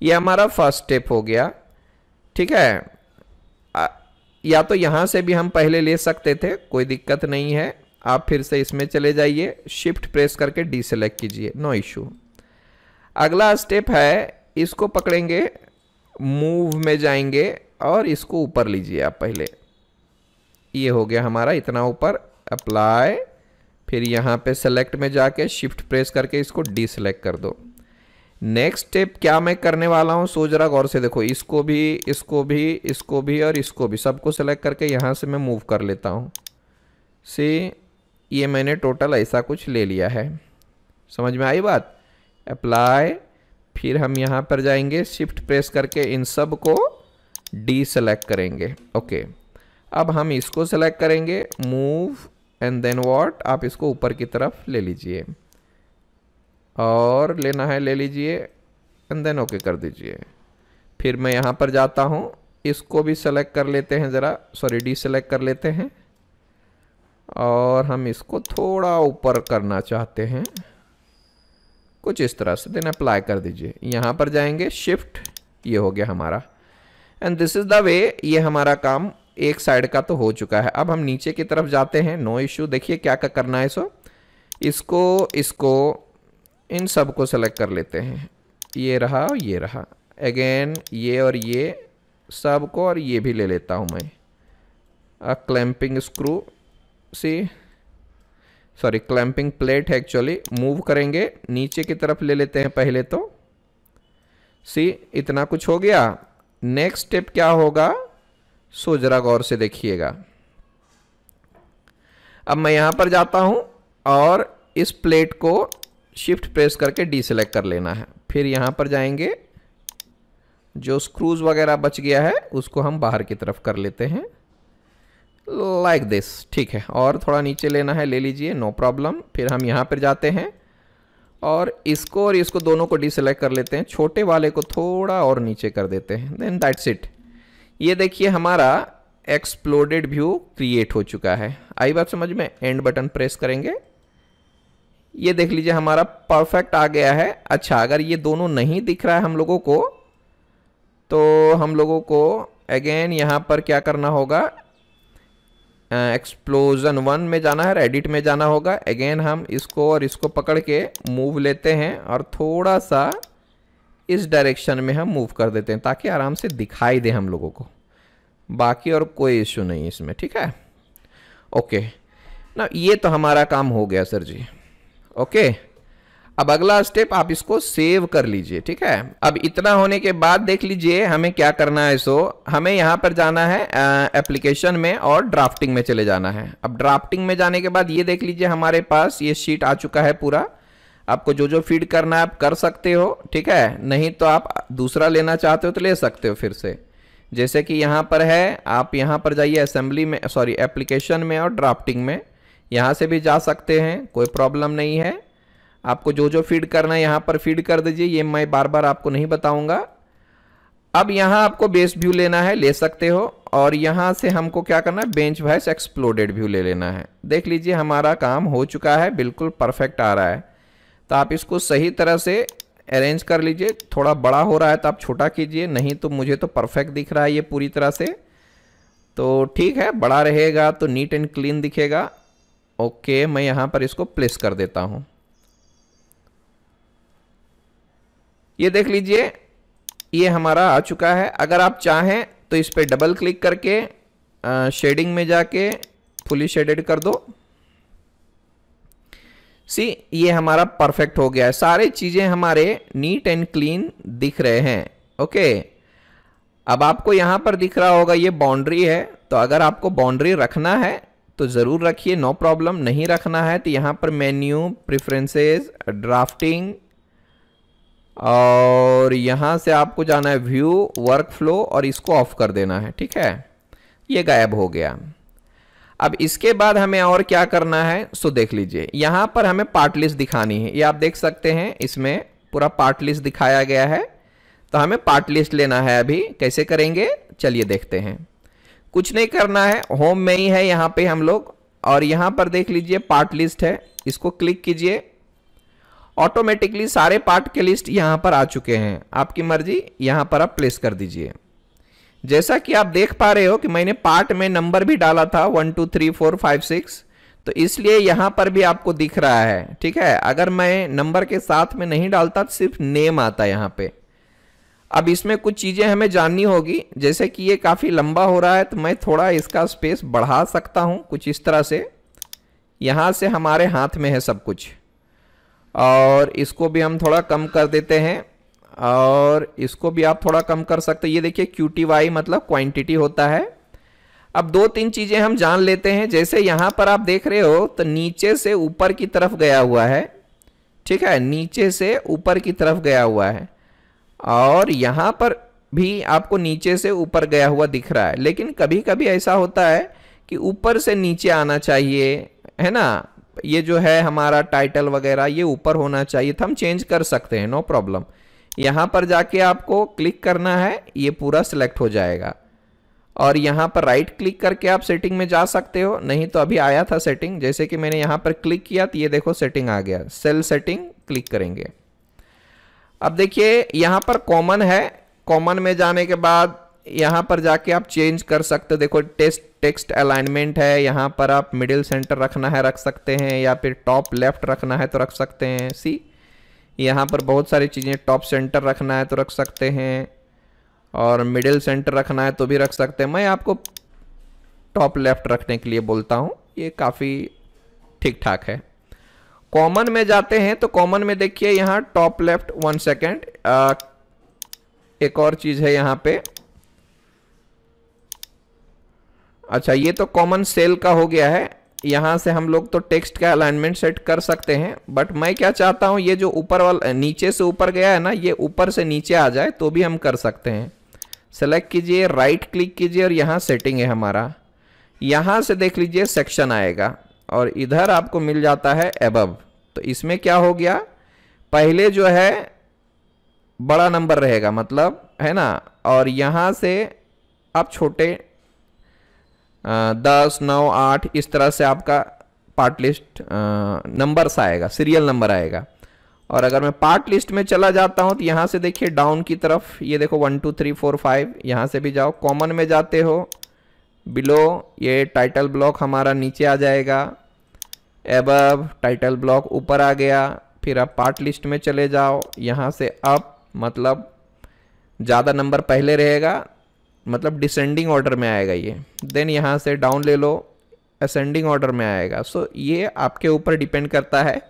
ये हमारा फर्स्ट स्टेप हो गया ठीक है या तो यहाँ से भी हम पहले ले सकते थे कोई दिक्कत नहीं है आप फिर से इसमें चले जाइए शिफ्ट प्रेस करके डी सेलेक्ट कीजिए नो इशू अगला स्टेप है इसको पकड़ेंगे मूव में जाएंगे और इसको ऊपर लीजिए आप पहले ये हो गया हमारा इतना ऊपर अप्लाई फिर यहाँ पे सेलेक्ट में जाके शिफ्ट प्रेस करके इसको डिसलेक्ट कर दो नेक्स्ट स्टेप क्या मैं करने वाला हूँ सोच रहा गौर से देखो इसको भी इसको भी इसको भी और इसको भी सबको सेलेक्ट करके यहाँ से मैं मूव कर लेता हूँ से ये मैंने टोटल ऐसा कुछ ले लिया है समझ में आई बात अप्लाई फिर हम यहाँ पर जाएंगे शिफ्ट प्रेस करके इन सब को डी सेलेक्ट करेंगे ओके अब हम इसको सेलेक्ट करेंगे मूव एंड देन वॉट आप इसको ऊपर की तरफ ले लीजिए और लेना है ले लीजिए एंड देन ओके कर दीजिए फिर मैं यहाँ पर जाता हूँ इसको भी सेलेक्ट कर लेते हैं ज़रा सॉरी डी सेलेक्ट कर लेते हैं और हम इसको थोड़ा ऊपर करना चाहते हैं कुछ इस तरह से देन अप्लाई कर दीजिए यहाँ पर जाएंगे शिफ्ट ये हो गया हमारा and this is the way ये हमारा काम एक साइड का तो हो चुका है अब हम नीचे की तरफ जाते हैं नो इश्यू देखिए क्या क्या करना है सो इसको इसको इन सब को सेलेक्ट कर लेते हैं ये रहा ये रहा अगेन ये और ये सब को और ये भी ले लेता हूँ मैं a clamping screw C sorry clamping plate है एक्चुअली मूव करेंगे नीचे की तरफ ले लेते हैं पहले तो सी इतना कुछ हो गया नेक्स्ट स्टेप क्या होगा सो जरा गौर से देखिएगा अब मैं यहाँ पर जाता हूँ और इस प्लेट को शिफ्ट प्रेस करके डीसेलेक्ट कर लेना है फिर यहाँ पर जाएंगे जो स्क्रूज वगैरह बच गया है उसको हम बाहर की तरफ कर लेते हैं लाइक like दिस ठीक है और थोड़ा नीचे लेना है ले लीजिए नो प्रॉब्लम फिर हम यहाँ पर जाते हैं और इसको और इसको दोनों को डिसलेक्ट कर लेते हैं छोटे वाले को थोड़ा और नीचे कर देते हैं देन दैट्स इट ये देखिए हमारा एक्सप्लोडेड व्यू क्रिएट हो चुका है आई बात समझ में एंड बटन प्रेस करेंगे ये देख लीजिए हमारा परफेक्ट आ गया है अच्छा अगर ये दोनों नहीं दिख रहा है हम लोगों को तो हम लोगों को अगेन यहाँ पर क्या करना होगा एक्सप्लोजन वन में जाना है एडिट में जाना होगा अगेन हम इसको और इसको पकड़ के मूव लेते हैं और थोड़ा सा इस डायरेक्शन में हम मूव कर देते हैं ताकि आराम से दिखाई दे हम लोगों को बाकी और कोई इश्यू नहीं इसमें ठीक है ओके ना ये तो हमारा काम हो गया सर जी ओके अब अगला स्टेप आप इसको सेव कर लीजिए ठीक है अब इतना होने के बाद देख लीजिए हमें क्या करना है सो हमें यहाँ पर जाना है एप्लीकेशन में और ड्राफ्टिंग में चले जाना है अब ड्राफ्टिंग में जाने के बाद ये देख लीजिए हमारे पास ये शीट आ चुका है पूरा आपको जो जो फीड करना है आप कर सकते हो ठीक है नहीं तो आप दूसरा लेना चाहते हो तो ले सकते हो फिर से जैसे कि यहाँ पर है आप यहाँ पर जाइए असेंबली में सॉरी एप्लीकेशन में और ड्राफ्टिंग में यहाँ से भी जा सकते हैं कोई प्रॉब्लम नहीं है आपको जो जो फीड करना है यहाँ पर फीड कर दीजिए ये मैं बार बार आपको नहीं बताऊँगा अब यहाँ आपको बेस व्यू लेना है ले सकते हो और यहाँ से हमको क्या करना है बेंच वाइस एक्सप्लोडेड व्यू ले लेना है देख लीजिए हमारा काम हो चुका है बिल्कुल परफेक्ट आ रहा है तो आप इसको सही तरह से अरेंज कर लीजिए थोड़ा बड़ा हो रहा है तो आप छोटा कीजिए नहीं तो मुझे तो परफेक्ट दिख रहा है ये पूरी तरह से तो ठीक है बड़ा रहेगा तो नीट एंड क्लीन दिखेगा ओके मैं यहाँ पर इसको प्लेस कर देता हूँ ये देख लीजिए ये हमारा आ चुका है अगर आप चाहें तो इस पर डबल क्लिक करके शेडिंग में जाके फुली शेडेड कर दो सी ये हमारा परफेक्ट हो गया है सारे चीज़ें हमारे नीट एंड क्लीन दिख रहे हैं ओके अब आपको यहाँ पर दिख रहा होगा ये बाउंड्री है तो अगर आपको बाउंड्री रखना है तो ज़रूर रखिए नो प्रॉब्लम नहीं रखना है तो यहाँ पर मेन्यू प्रेफरेंसेस ड्राफ्टिंग और यहाँ से आपको जाना है व्यू वर्क फ्लो और इसको ऑफ कर देना है ठीक है ये गायब हो गया अब इसके बाद हमें और क्या करना है सो देख लीजिए यहाँ पर हमें पार्ट लिस्ट दिखानी है ये आप देख सकते हैं इसमें पूरा पार्ट लिस्ट दिखाया गया है तो हमें पार्ट लिस्ट लेना है अभी कैसे करेंगे चलिए देखते हैं कुछ नहीं करना है होम में ही है यहाँ पे हम लोग और यहाँ पर देख लीजिए पार्ट लिस्ट है इसको क्लिक कीजिए ऑटोमेटिकली सारे पार्ट के लिस्ट यहाँ पर आ चुके हैं आपकी मर्जी यहाँ पर आप प्लेस कर दीजिए जैसा कि आप देख पा रहे हो कि मैंने पार्ट में नंबर भी डाला था one two three four five six तो इसलिए यहाँ पर भी आपको दिख रहा है ठीक है अगर मैं नंबर के साथ में नहीं डालता तो सिर्फ नेम आता है यहाँ पे अब इसमें कुछ चीज़ें हमें जाननी होगी जैसे कि ये काफ़ी लंबा हो रहा है तो मैं थोड़ा इसका स्पेस बढ़ा सकता हूँ कुछ इस तरह से यहाँ से हमारे हाथ में है सब कुछ और इसको भी हम थोड़ा कम कर देते हैं और इसको भी आप थोड़ा कम कर सकते हैं ये देखिए क्यू टी वाई मतलब क्वांटिटी होता है अब दो तीन चीज़ें हम जान लेते हैं जैसे यहाँ पर आप देख रहे हो तो नीचे से ऊपर की तरफ गया हुआ है ठीक है नीचे से ऊपर की तरफ गया हुआ है और यहाँ पर भी आपको नीचे से ऊपर गया हुआ दिख रहा है लेकिन कभी कभी ऐसा होता है कि ऊपर से नीचे आना चाहिए है ना ये जो है हमारा टाइटल वगैरह ये ऊपर होना चाहिए था हम चेंज कर सकते हैं नो प्रॉब्लम यहाँ पर जाके आपको क्लिक करना है ये पूरा सिलेक्ट हो जाएगा और यहाँ पर राइट क्लिक करके आप सेटिंग में जा सकते हो नहीं तो अभी आया था सेटिंग जैसे कि मैंने यहाँ पर क्लिक किया तो ये देखो सेटिंग आ गया सेल सेटिंग क्लिक करेंगे अब देखिए यहाँ पर कॉमन है कॉमन में जाने के बाद यहाँ पर जाके आप चेंज कर सकते हो देखो टेस्ट टेक्स्ट अलाइनमेंट है यहाँ पर आप मिडिल सेंटर रखना है रख सकते हैं या फिर टॉप लेफ्ट रखना है तो रख सकते हैं सी यहाँ पर बहुत सारी चीज़ें टॉप सेंटर रखना है तो रख सकते हैं और मिडिल सेंटर रखना है तो भी रख सकते हैं मैं आपको टॉप लेफ्ट रखने के लिए बोलता हूँ ये काफ़ी ठीक ठाक है कॉमन में जाते हैं तो कॉमन में देखिए यहाँ टॉप लेफ्ट वन सेकेंड एक और चीज़ है यहाँ पे अच्छा ये तो कॉमन सेल का हो गया है यहाँ से हम लोग तो टेक्स्ट का अलाइनमेंट सेट कर सकते हैं बट मैं क्या चाहता हूँ ये जो ऊपर वाला नीचे से ऊपर गया है ना ये ऊपर से नीचे आ जाए तो भी हम कर सकते हैं सेलेक्ट कीजिए राइट क्लिक कीजिए और यहाँ सेटिंग है हमारा यहाँ से देख लीजिए सेक्शन आएगा और इधर आपको मिल जाता है एबव तो इसमें क्या हो गया पहले जो है बड़ा नंबर रहेगा मतलब है ना और यहाँ से आप छोटे दस नौ आठ इस तरह से आपका पार्ट लिस्ट नंबर्स आएगा सीरियल नंबर आएगा और अगर मैं पार्ट लिस्ट में चला जाता हूँ तो यहाँ से देखिए डाउन की तरफ ये देखो one two three four five यहाँ से भी जाओ कॉमन में जाते हो बिलो ये टाइटल ब्लॉक हमारा नीचे आ जाएगा एबव टाइटल ब्लॉक ऊपर आ गया फिर आप पार्ट लिस्ट में चले जाओ यहाँ से अप मतलब ज़्यादा नंबर पहले रहेगा मतलब डिसेंडिंग ऑर्डर में आएगा ये देन यहाँ से डाउन ले लो असेंडिंग ऑर्डर में आएगा सो so, ये आपके ऊपर डिपेंड करता है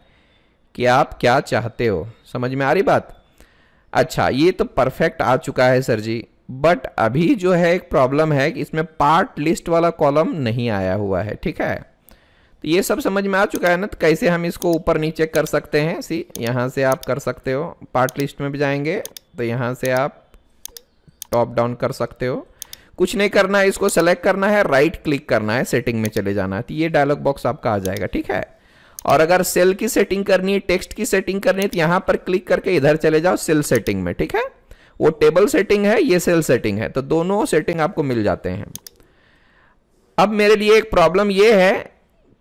कि आप क्या चाहते हो समझ में आ रही बात अच्छा ये तो परफेक्ट आ चुका है सर जी बट अभी जो है एक प्रॉब्लम है कि इसमें पार्ट लिस्ट वाला कॉलम नहीं आया हुआ है ठीक है तो ये सब समझ में आ चुका है ना तो कैसे हम इसको ऊपर नीचे कर सकते हैं सी यहाँ से आप कर सकते हो पार्ट लिस्ट में भी जाएंगे तो यहाँ से आप टॉप डाउन कर सकते हो कुछ नहीं करना है इसको सेलेक्ट करना है राइट क्लिक करना है सेटिंग में चले जाना है तो ये डायलॉग बॉक्स आपका आ जाएगा ठीक है और अगर सेल की सेटिंग करनी है टेक्स्ट की सेटिंग करनी है तो यहां पर क्लिक करके इधर चले जाओ सेल सेटिंग में ठीक है वो टेबल सेटिंग है ये सेल सेटिंग है तो दोनों सेटिंग आपको मिल जाते हैं अब मेरे लिए एक प्रॉब्लम ये है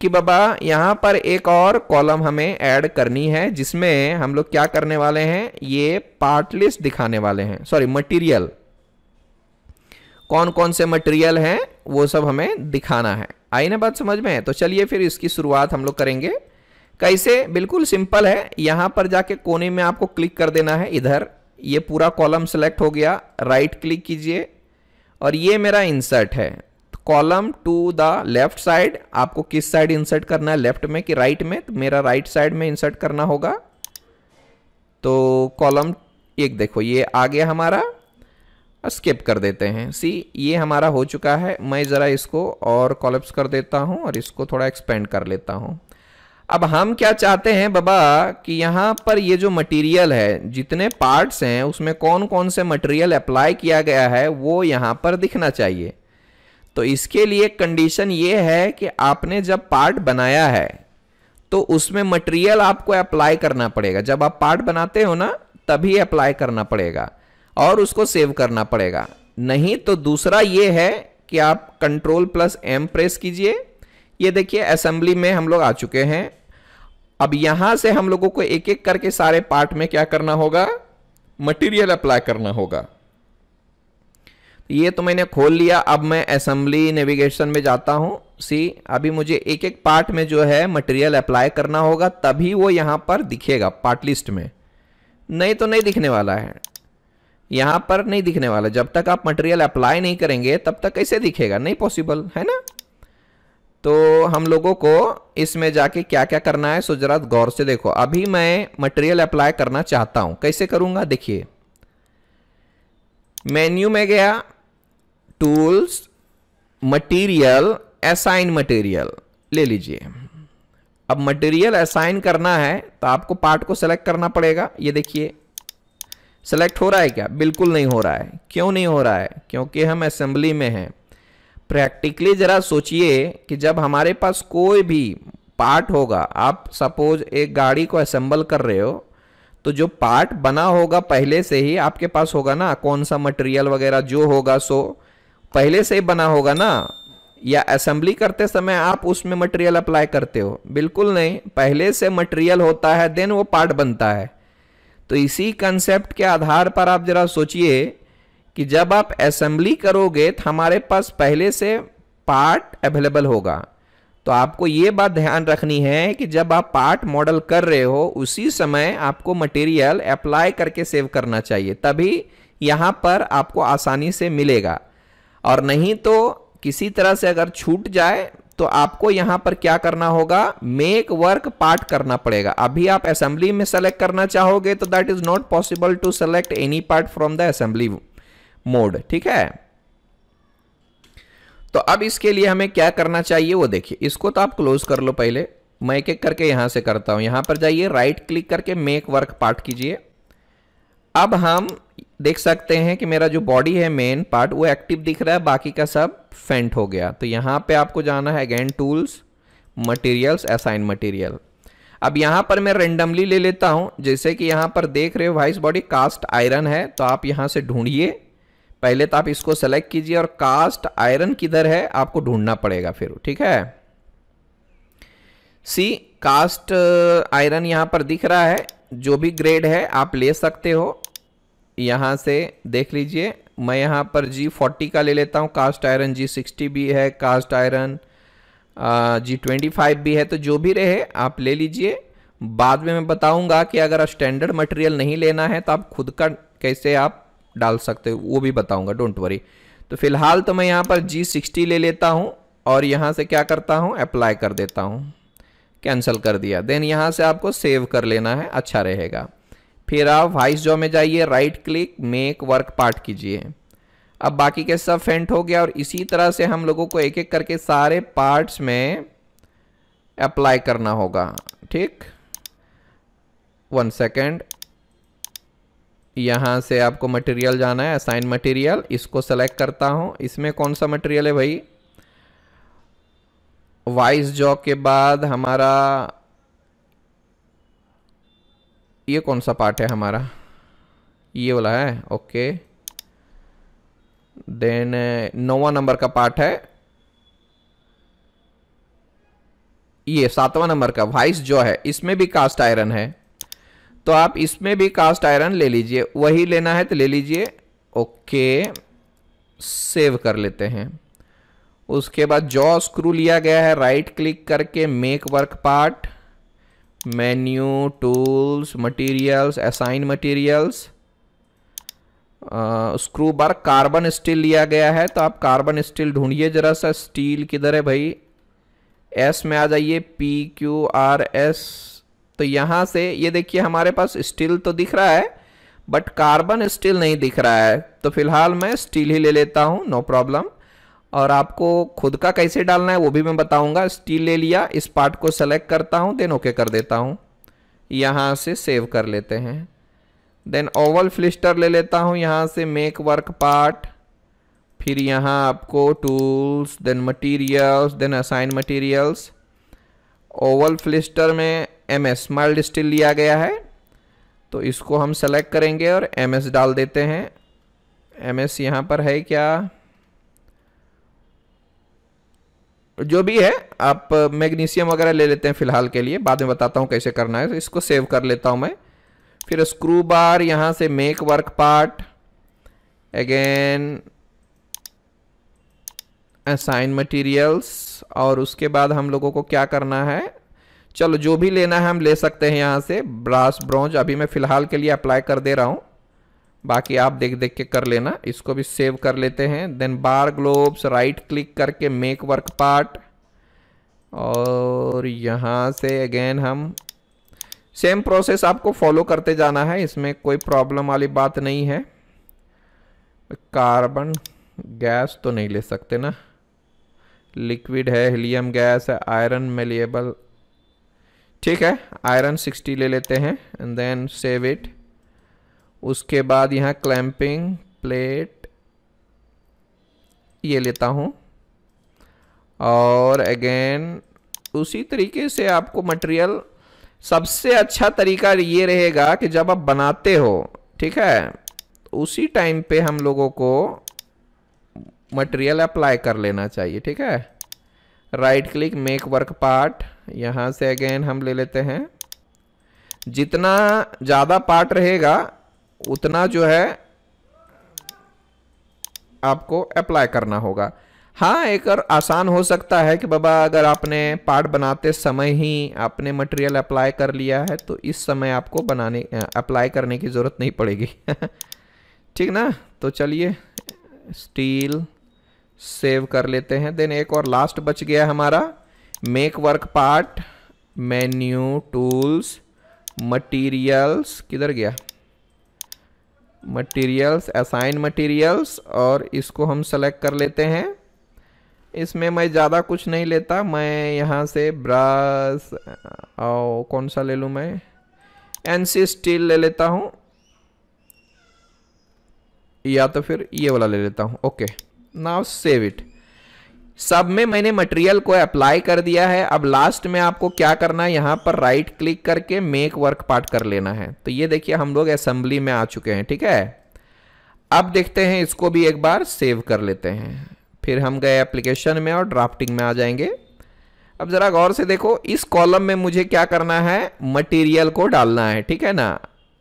कि बाबा यहां पर एक और कॉलम हमें ऐड करनी है जिसमें हम लोग क्या करने वाले हैं ये पार्ट लिस्ट दिखाने वाले हैं सॉरी मटेरियल कौन कौन से मटेरियल हैं वो सब हमें दिखाना है आई ना बात समझ में तो चलिए फिर इसकी शुरुआत हम लोग करेंगे कैसे बिल्कुल सिंपल है यहाँ पर जाके कोने में आपको क्लिक कर देना है इधर ये पूरा कॉलम सेलेक्ट हो गया राइट क्लिक कीजिए और ये मेरा इंसर्ट है column to the left side आपको किस साइड इंसर्ट करना है लेफ्ट में कि राइट right में तो मेरा राइट right साइड में इंसर्ट करना होगा तो कॉलम एक देखो ये आ गया हमारा स्किप कर देते हैं सी ये हमारा हो चुका है मैं ज़रा इसको और कॉलप्स कर देता हूँ और इसको थोड़ा एक्सपेंड कर लेता हूँ अब हम क्या चाहते हैं बाबा कि यहाँ पर ये जो मटेरियल है जितने पार्ट्स हैं उसमें कौन कौन से मटेरियल अप्लाई किया गया है वो यहाँ पर दिखना चाहिए तो इसके लिए कंडीशन ये है कि आपने जब पार्ट बनाया है तो उसमें मटेरियल आपको अप्लाई करना पड़ेगा जब आप पार्ट बनाते हो ना तभी अप्लाई करना पड़ेगा और उसको सेव करना पड़ेगा नहीं तो दूसरा ये है कि आप कंट्रोल प्लस एम प्रेस कीजिए ये देखिए असेंबली में हम लोग आ चुके हैं अब यहाँ से हम लोगों को एक एक करके सारे पार्ट में क्या करना होगा मटेरियल अप्लाई करना होगा तो ये तो मैंने खोल लिया अब मैं असेंबली नेविगेशन में जाता हूँ सी अभी मुझे एक एक पार्ट में जो है मटेरियल अप्लाई करना होगा तभी वो यहाँ पर दिखेगा पार्ट लिस्ट में नहीं तो नहीं दिखने वाला है यहाँ पर नहीं दिखने वाला जब तक आप मटेरियल अप्लाई नहीं करेंगे तब तक कैसे दिखेगा नहीं पॉसिबल है ना तो हम लोगों को इसमें जाके क्या क्या करना है सो जरा गौर से देखो अभी मैं मटेरियल अप्लाई करना चाहता हूँ कैसे करूँगा देखिए मेन्यू में गया टूल्स मटेरियल असाइन मटेरियल ले लीजिए अब मटेरियल असाइन करना है तो आपको पार्ट को सेलेक्ट करना पड़ेगा ये देखिए सेलेक्ट हो रहा है क्या बिल्कुल नहीं हो रहा है क्यों नहीं हो रहा है क्योंकि हम असेंबली में हैं प्रैक्टिकली ज़रा सोचिए कि जब हमारे पास कोई भी पार्ट होगा आप सपोज एक गाड़ी को असेंबल कर रहे हो तो जो पार्ट बना होगा पहले से ही आपके पास होगा ना कौन सा मटेरियल वगैरह जो होगा सो पहले से ही बना होगा ना या असेंबली करते समय आप उसमें मटेरियल अप्लाई करते हो बिल्कुल नहीं पहले से मटेरियल होता है देन वो पार्ट बनता है तो इसी कंसेप्ट के आधार पर आप ज़रा सोचिए कि जब आप असेंबली करोगे तो हमारे पास पहले से पार्ट अवेलेबल होगा तो आपको ये बात ध्यान रखनी है कि जब आप पार्ट मॉडल कर रहे हो उसी समय आपको मटेरियल अप्लाई करके सेव करना चाहिए तभी यहाँ पर आपको आसानी से मिलेगा और नहीं तो किसी तरह से अगर छूट जाए तो आपको यहां पर क्या करना होगा मेक वर्क पार्ट करना पड़ेगा अभी आप असेंबली में सेलेक्ट करना चाहोगे तो that is not possible to select any part from the assembly mode ठीक है तो अब इसके लिए हमें क्या करना चाहिए वो देखिए इसको तो आप क्लोज कर लो पहले मैं एक एक करके यहां से करता हूं यहां पर जाइए राइट क्लिक करके मेक वर्क पार्ट कीजिए अब हम देख सकते हैं कि मेरा जो बॉडी है मेन पार्ट वो एक्टिव दिख रहा है बाकी का सब फेंट हो गया तो यहाँ पे आपको जाना है again tools materials assign material अब यहाँ पर मैं रेंडमली ले लेता हूँ जैसे कि यहाँ पर देख रहे हो वाइस बॉडी कास्ट आयरन है तो आप यहाँ से ढूंढिए पहले तो आप इसको सेलेक्ट कीजिए और कास्ट आयरन किधर है आपको ढूंढना पड़ेगा फिर ठीक है सी कास्ट आयरन यहाँ पर दिख रहा है जो भी ग्रेड है आप ले सकते हो यहाँ से देख लीजिए मैं यहाँ पर जी फोर्टी का ले लेता हूँ कास्ट आयरन जी सिक्सटी भी है cast iron G twenty five भी है तो जो भी रहे आप ले लीजिए बाद में मैं बताऊँगा कि अगर स्टैंडर्ड मटेरियल नहीं लेना है तो आप खुद का कैसे आप डाल सकते हो वो भी बताऊँगा डोंट वरी तो फिलहाल तो मैं यहाँ पर जी सिक्सटी ले लेता हूँ और यहाँ से क्या करता हूँ अप्लाई कर देता हूँ कैंसिल कर दिया देन यहाँ से आपको सेव कर लेना है अच्छा रहेगा फिर आप वाइस जॉब में जाइए right click make work part कीजिए अब बाकी के सब फेंट हो गया और इसी तरह से हम लोगों को एक एक करके सारे पार्ट्स में अप्लाई करना होगा ठीक वन सेकेंड यहाँ से आपको मटेरियल जाना है असाइन मटेरियल इसको सेलेक्ट करता हूँ इसमें कौन सा मटेरियल है भाई वाइस जॉ के बाद हमारा ये कौन सा पार्ट है हमारा ये वाला है ओके देन uh, नौवा नंबर का पार्ट है ये सातवां नंबर का वाइस जो है इसमें भी कास्ट आयरन है तो आप इसमें भी कास्ट आयरन ले लीजिए वही लेना है तो ले लीजिए ओके सेव कर लेते हैं उसके बाद जॉ स्क्रू लिया गया है राइट क्लिक करके make work part menu tools materials assign materials screw bar carbon steel लिया गया है तो आप कार्बन स्टील ढूंढिए जरा सा स्टील किधर है भाई एस में आ जाइए पी क्यू आर एस तो यहाँ से ये देखिए हमारे पास स्टील तो दिख रहा है बट कार्बन स्टील नहीं दिख रहा है तो फिलहाल मैं स्टील ही ले लेता हूँ नो प्रॉब्लम और आपको खुद का कैसे डालना है वो भी मैं बताऊंगा स्टील ले लिया इस पार्ट को सेलेक्ट करता हूँ देन ओके कर देता हूँ यहाँ से सेव कर लेते हैं देन ओवल फ्लिस्टर ले लेता हूँ यहाँ से मेक वर्क पार्ट फिर यहाँ आपको tools then materials then assign materials oval fillister में एम एस माइल्ड स्टील लिया गया है तो इसको हम सेलेक्ट करेंगे और एम एस डाल देते हैं एम एस यहाँ पर है क्या जो भी है आप मैग्नीशियम वगैरह ले लेते हैं फिलहाल के लिए बाद में बताता हूँ कैसे करना है तो इसको सेव कर लेता हूँ मैं फिर स्क्रू बार यहाँ से make work part again assign materials और उसके बाद हम लोगों को क्या करना है चलो जो भी लेना है हम ले सकते हैं यहाँ से ब्रास ब्रॉन्ज अभी मैं फ़िलहाल के लिए अप्लाई कर दे रहा हूँ बाकी आप देख देख के कर लेना इसको भी सेव कर लेते हैं then bar globes right click करके मेक वर्क पार्ट और यहाँ से अगेन हम सेम प्रोसेस आपको फॉलो करते जाना है इसमें कोई प्रॉब्लम वाली बात नहीं है कार्बन गैस तो नहीं ले सकते ना लिक्विड है हीलियम गैस है आयरन मेलिएबल ठीक है आयरन 60 ले लेते हैं एंड देन सेव इट उसके बाद यहाँ क्लैम्पिंग प्लेट ये लेता हूँ और अगेन उसी तरीके से आपको मटेरियल सबसे अच्छा तरीका ये रहेगा कि जब आप बनाते हो ठीक है उसी टाइम पे हम लोगों को मटेरियल अप्लाई कर लेना चाहिए ठीक है right click make work part यहाँ से अगेन हम ले लेते हैं जितना ज़्यादा पार्ट रहेगा उतना जो है आपको अप्लाई करना होगा हाँ एक और आसान हो सकता है कि बाबा अगर आपने पार्ट बनाते समय ही आपने मटेरियल अप्लाई कर लिया है तो इस समय आपको बनाने अप्लाई करने की ज़रूरत नहीं पड़ेगी ठीक ना तो चलिए स्टील सेव कर लेते हैं देन एक और लास्ट बच गया हमारा make work part menu tools materials किधर गया मटेरियल्स असाइन मटेरियल्स और इसको हम सेलेक्ट कर लेते हैं इसमें मैं ज़्यादा कुछ नहीं लेता मैं यहाँ से ब्रश और कौन सा ले लूँ मैं एन सी स्टील ले लेता हूँ या तो फिर ये वाला ले लेता हूँ ओके नाउ सेव इट सब में मैंने मटेरियल को अप्लाई कर दिया है अब लास्ट में आपको क्या करना है यहाँ पर राइट क्लिक करके मेक वर्क पार्ट कर लेना है तो ये देखिए हम लोग असेंबली में आ चुके हैं ठीक है अब देखते हैं इसको भी एक बार सेव कर लेते हैं फिर हम गए एप्लीकेशन में और ड्राफ्टिंग में आ जाएंगे अब ज़रा गौर से देखो इस कॉलम में मुझे क्या करना है मटेरियल को डालना है ठीक है ना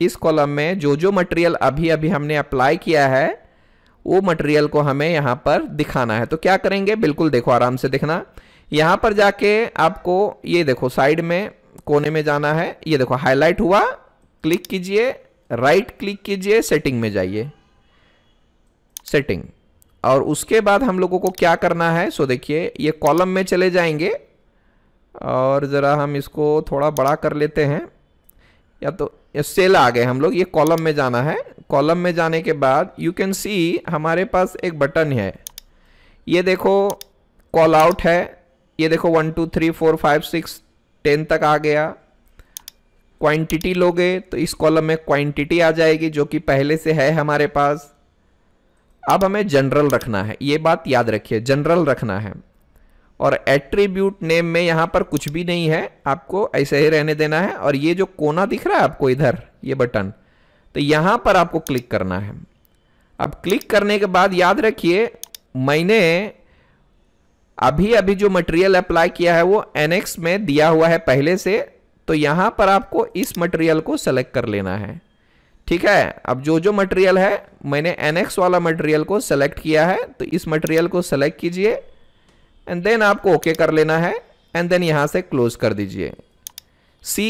इस कॉलम में जो जो मटेरियल अभी अभी हमने अप्लाई किया है वो मटेरियल को हमें यहाँ पर दिखाना है तो क्या करेंगे बिल्कुल देखो आराम से देखना यहाँ पर जाके आपको ये देखो साइड में कोने में जाना है ये देखो हाईलाइट हुआ क्लिक कीजिए राइट क्लिक कीजिए सेटिंग में जाइए सेटिंग और उसके बाद हम लोगों को क्या करना है सो देखिए ये कॉलम में चले जाएंगे और ज़रा हम इसको थोड़ा बड़ा कर लेते हैं या तो सेल आ गए हम लोग ये कॉलम में जाना है कॉलम में जाने के बाद यू कैन सी हमारे पास एक बटन है ये देखो कॉल आउट है ये देखो one two three four five six ten तक आ गया क्वांटिटी लोगे तो इस कॉलम में क्वांटिटी आ जाएगी जो कि पहले से है हमारे पास अब हमें जनरल रखना है ये बात याद रखिए जनरल रखना है और एट्रीब्यूट नेम में यहाँ पर कुछ भी नहीं है आपको ऐसे ही रहने देना है और ये जो कोना दिख रहा है आपको इधर ये बटन तो यहाँ पर आपको क्लिक करना है अब क्लिक करने के बाद याद रखिए मैंने अभी अभी जो मटेरियल अप्लाई किया है वो एनएक्स में दिया हुआ है पहले से तो यहाँ पर आपको इस मटेरियल को सेलेक्ट कर लेना है ठीक है अब जो जो मटेरियल है मैंने एनएक्स वाला मटेरियल को सेलेक्ट किया है तो इस मटेरियल को सेलेक्ट कीजिए एंड देन आपको ओके okay कर लेना है एंड देन यहाँ से क्लोज कर दीजिए सी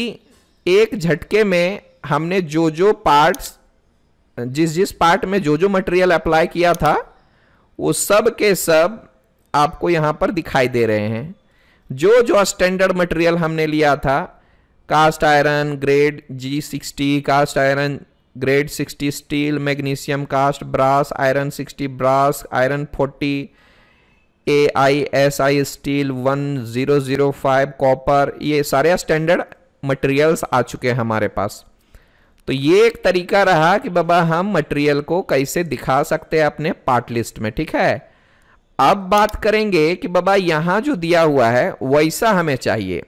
एक झटके में हमने जो जो पार्ट्स जिस जिस पार्ट में जो जो मटेरियल अप्लाई किया था वो सब के सब आपको यहाँ पर दिखाई दे रहे हैं जो जो स्टैंडर्ड मटेरियल हमने लिया था cast iron grade G sixty cast iron grade sixty steel magnesium cast brass iron sixty brass iron forty A I S I steel one zero zero five copper ये सारे स्टैंडर्ड मटेरियल्स आ चुके हैं हमारे पास तो ये एक तरीका रहा कि बाबा हम मटेरियल को कैसे दिखा सकते हैं अपने पार्ट लिस्ट में ठीक है अब बात करेंगे कि बाबा यहाँ जो दिया हुआ है वैसा हमें चाहिए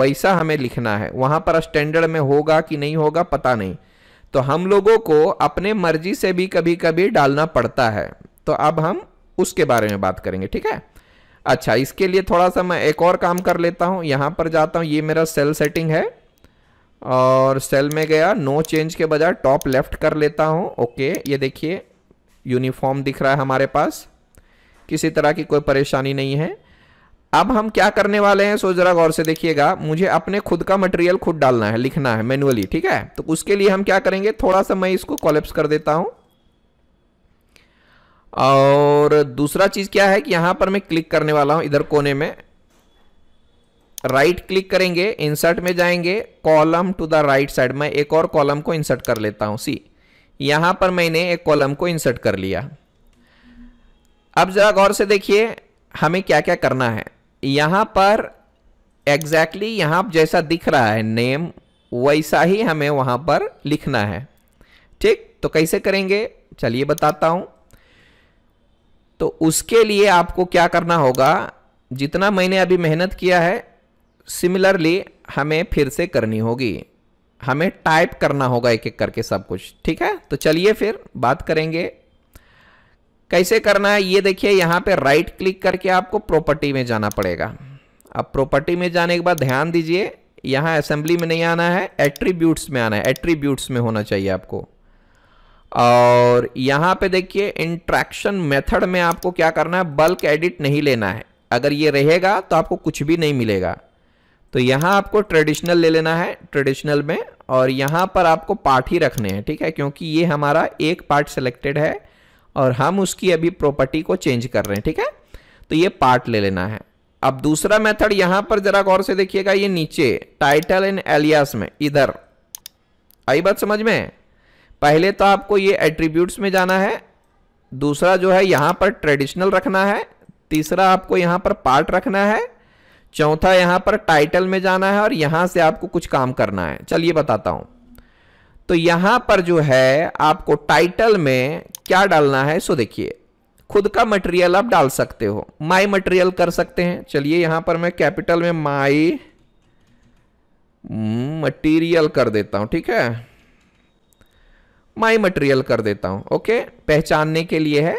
वैसा हमें लिखना है वहाँ पर स्टैंडर्ड में होगा कि नहीं होगा पता नहीं तो हम लोगों को अपने मर्जी से भी कभी कभी डालना पड़ता है तो अब हम उसके बारे में बात करेंगे ठीक है अच्छा इसके लिए थोड़ा सा मैं एक और काम कर लेता हूँ यहाँ पर जाता हूँ ये मेरा सेल सेटिंग है और सेल में गया नो चेंज के बजाय टॉप लेफ्ट कर लेता हूँ ओके ये देखिए यूनिफॉर्म दिख रहा है हमारे पास किसी तरह की कोई परेशानी नहीं है अब हम क्या करने वाले हैं सो ज़रा गौर से देखिएगा मुझे अपने खुद का मटेरियल खुद डालना है लिखना है मैनुअली ठीक है तो उसके लिए हम क्या करेंगे थोड़ा सा मैं इसको कॉलेप्स कर देता हूँ और दूसरा चीज़ क्या है कि यहाँ पर मैं क्लिक करने वाला हूँ इधर कोने में राइट right क्लिक करेंगे इंसर्ट में जाएंगे column to the right side मैं एक और कॉलम को इंसर्ट कर लेता हूँ सी यहाँ पर मैंने एक कॉलम को इंसर्ट कर लिया अब ज़रा गौर से देखिए हमें क्या क्या करना है यहाँ पर एग्जैक्टली exactly यहाँ जैसा दिख रहा है नेम वैसा ही हमें वहाँ पर लिखना है ठीक तो कैसे करेंगे चलिए बताता हूँ तो उसके लिए आपको क्या करना होगा जितना मैंने अभी मेहनत किया है सिमिलरली हमें फिर से करनी होगी हमें टाइप करना होगा एक एक करके सब कुछ ठीक है तो चलिए फिर बात करेंगे कैसे करना है ये देखिए यहाँ पे राइट क्लिक करके आपको प्रॉपर्टी में जाना पड़ेगा अब प्रॉपर्टी में जाने के बाद ध्यान दीजिए यहाँ असेंबली में नहीं आना है एट्रीब्यूट्स में आना है एट्रीब्यूट्स में होना चाहिए आपको और यहाँ पे देखिए इंट्रैक्शन मेथड में आपको क्या करना है बल्क एडिट नहीं लेना है अगर ये रहेगा तो आपको कुछ भी नहीं मिलेगा तो यहाँ आपको ट्रेडिशनल ले लेना है ट्रेडिशनल में और यहाँ पर आपको पार्ट ही रखने हैं ठीक है क्योंकि ये हमारा एक पार्ट सेलेक्टेड है और हम उसकी अभी प्रॉपर्टी को चेंज कर रहे हैं ठीक है तो ये पार्ट ले लेना है अब दूसरा मेथड यहाँ पर जरा गौर से देखिएगा ये नीचे टाइटल इन एलियास में इधर आई बात समझ में पहले तो आपको ये एट्रीब्यूट्स में जाना है दूसरा जो है यहाँ पर ट्रेडिशनल रखना है तीसरा आपको यहाँ पर पार्ट रखना है चौथा यहाँ पर टाइटल में जाना है और यहाँ से आपको कुछ काम करना है चलिए बताता हूँ तो यहाँ पर जो है आपको टाइटल में क्या डालना है सो देखिए खुद का मटेरियल आप डाल सकते हो माई मटेरियल कर सकते हैं चलिए यहाँ पर मैं कैपिटल में माई मटेरियल कर देता हूँ ठीक है माई मटेरियल कर देता हूं ओके पहचानने के लिए है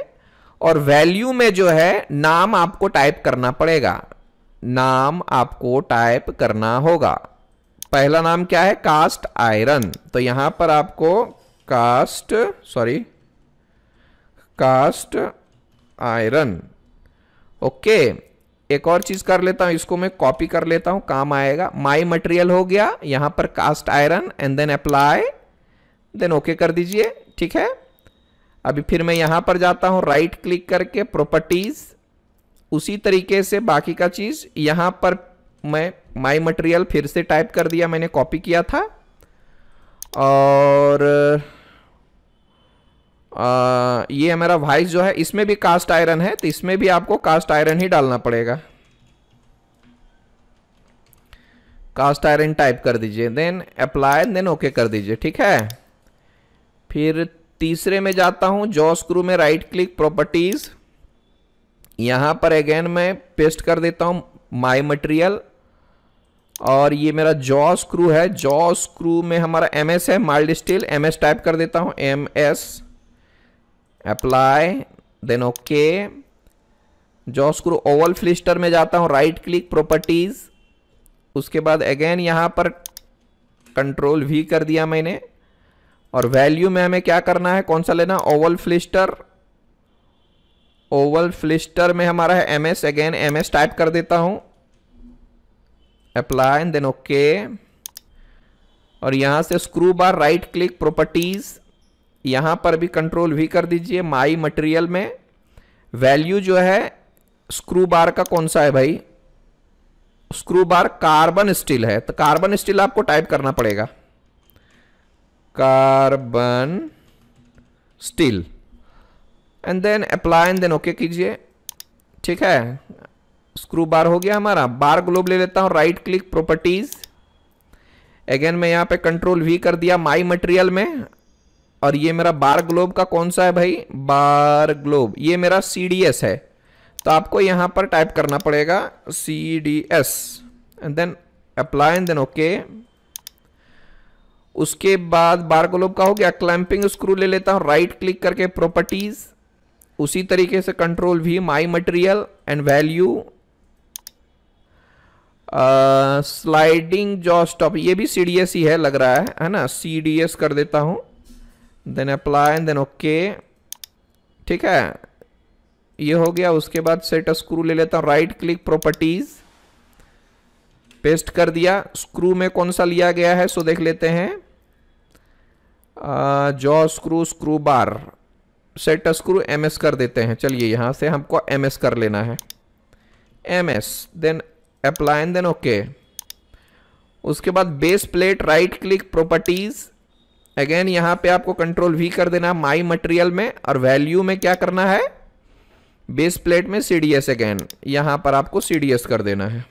और वैल्यू में जो है नाम आपको टाइप करना पड़ेगा नाम आपको टाइप करना होगा पहला नाम क्या है कास्ट आयरन तो यहां पर आपको cast sorry cast iron okay एक और चीज कर लेता हूं इसको मैं कॉपी कर लेता हूं काम आएगा माई मटेरियल हो गया यहां पर cast iron and then apply then okay कर दीजिए ठीक है अभी फिर मैं यहां पर जाता हूं राइट क्लिक करके प्रॉपर्टीज़ उसी तरीके से बाकी का चीज़ यहां पर मैं माई मटेरियल फिर से टाइप कर दिया मैंने कॉपी किया था और आ, ये हमारा वाइस जो है इसमें भी कास्ट आयरन है तो इसमें भी आपको कास्ट आयरन ही डालना पड़ेगा कास्ट आयरन टाइप कर दीजिए देन अप्लाई देन ओके कर दीजिए ठीक है फिर तीसरे में जाता हूं जॉ स्क्रू में राइट क्लिक प्रॉपर्टीज यहां पर अगेन मैं पेस्ट कर देता हूं माई मटेरियल और ये मेरा जॉ स्क्रू है जॉ स्क्रू में हमारा एम एस है mild steel M S type कर देता हूँ M S apply then okay jaw screw oval fillister में जाता हूँ राइट क्लिक प्रॉपर्टीज उसके बाद अगेन यहाँ पर कंट्रोल वी कर दिया मैंने और वैल्यू में हमें क्या करना है कौन सा लेना ओवल फ्लिस्टर ओवल फ्लिस्टर में हमारा है M S again M S type कर देता हूं अप्लाई एंड देन ओके और यहां से screw bar right click properties यहां पर भी कंट्रोल भी कर दीजिए माई मटेरियल में वैल्यू जो है स्क्रू बार का कौन सा है भाई स्क्रू बार कार्बन स्टील है तो कार्बन स्टील आपको टाइप करना पड़ेगा carbon steel and then apply and then okay कीजिए ठीक है स्क्रू बार हो गया हमारा बार ग्लोब ले लेता हूँ राइट क्लिक प्रॉपर्टीज अगेन मैं यहाँ पे कंट्रोल वी कर दिया माई मटेरियल में और ये मेरा बार ग्लोब का कौन सा है भाई बार ग्लोब ये मेरा सी डी एस है तो आपको यहाँ पर टाइप करना पड़ेगा C D S and then apply and then okay okay. उसके बाद बारगोलोब का हो गया क्लैंपिंग स्क्रू ले लेता हूँ राइट क्लिक करके प्रॉपर्टीज उसी तरीके से कंट्रोल भी my material and value sliding jaw stop ये भी सी डी एस ही है लग रहा है है ना सी डी एस कर देता हूँ देन अप्लाई देन ओके ठीक है ये हो गया उसके बाद सेट स्क्रू ले लेता हूँ राइट क्लिक प्रॉपर्टीज पेस्ट कर दिया स्क्रू में कौन सा लिया गया है सो देख लेते हैं jaw screw screw bar set screw M S कर देते हैं चलिए यहाँ से हमको एम एस कर लेना है M S then apply and then okay उसके बाद base plate right click properties again यहाँ पे आपको कंट्रोल वी कर देना है माई मटेरियल में और वैल्यू में क्या करना है बेस प्लेट में सी डी एस अगेन यहाँ पर आपको सी डी एस कर देना है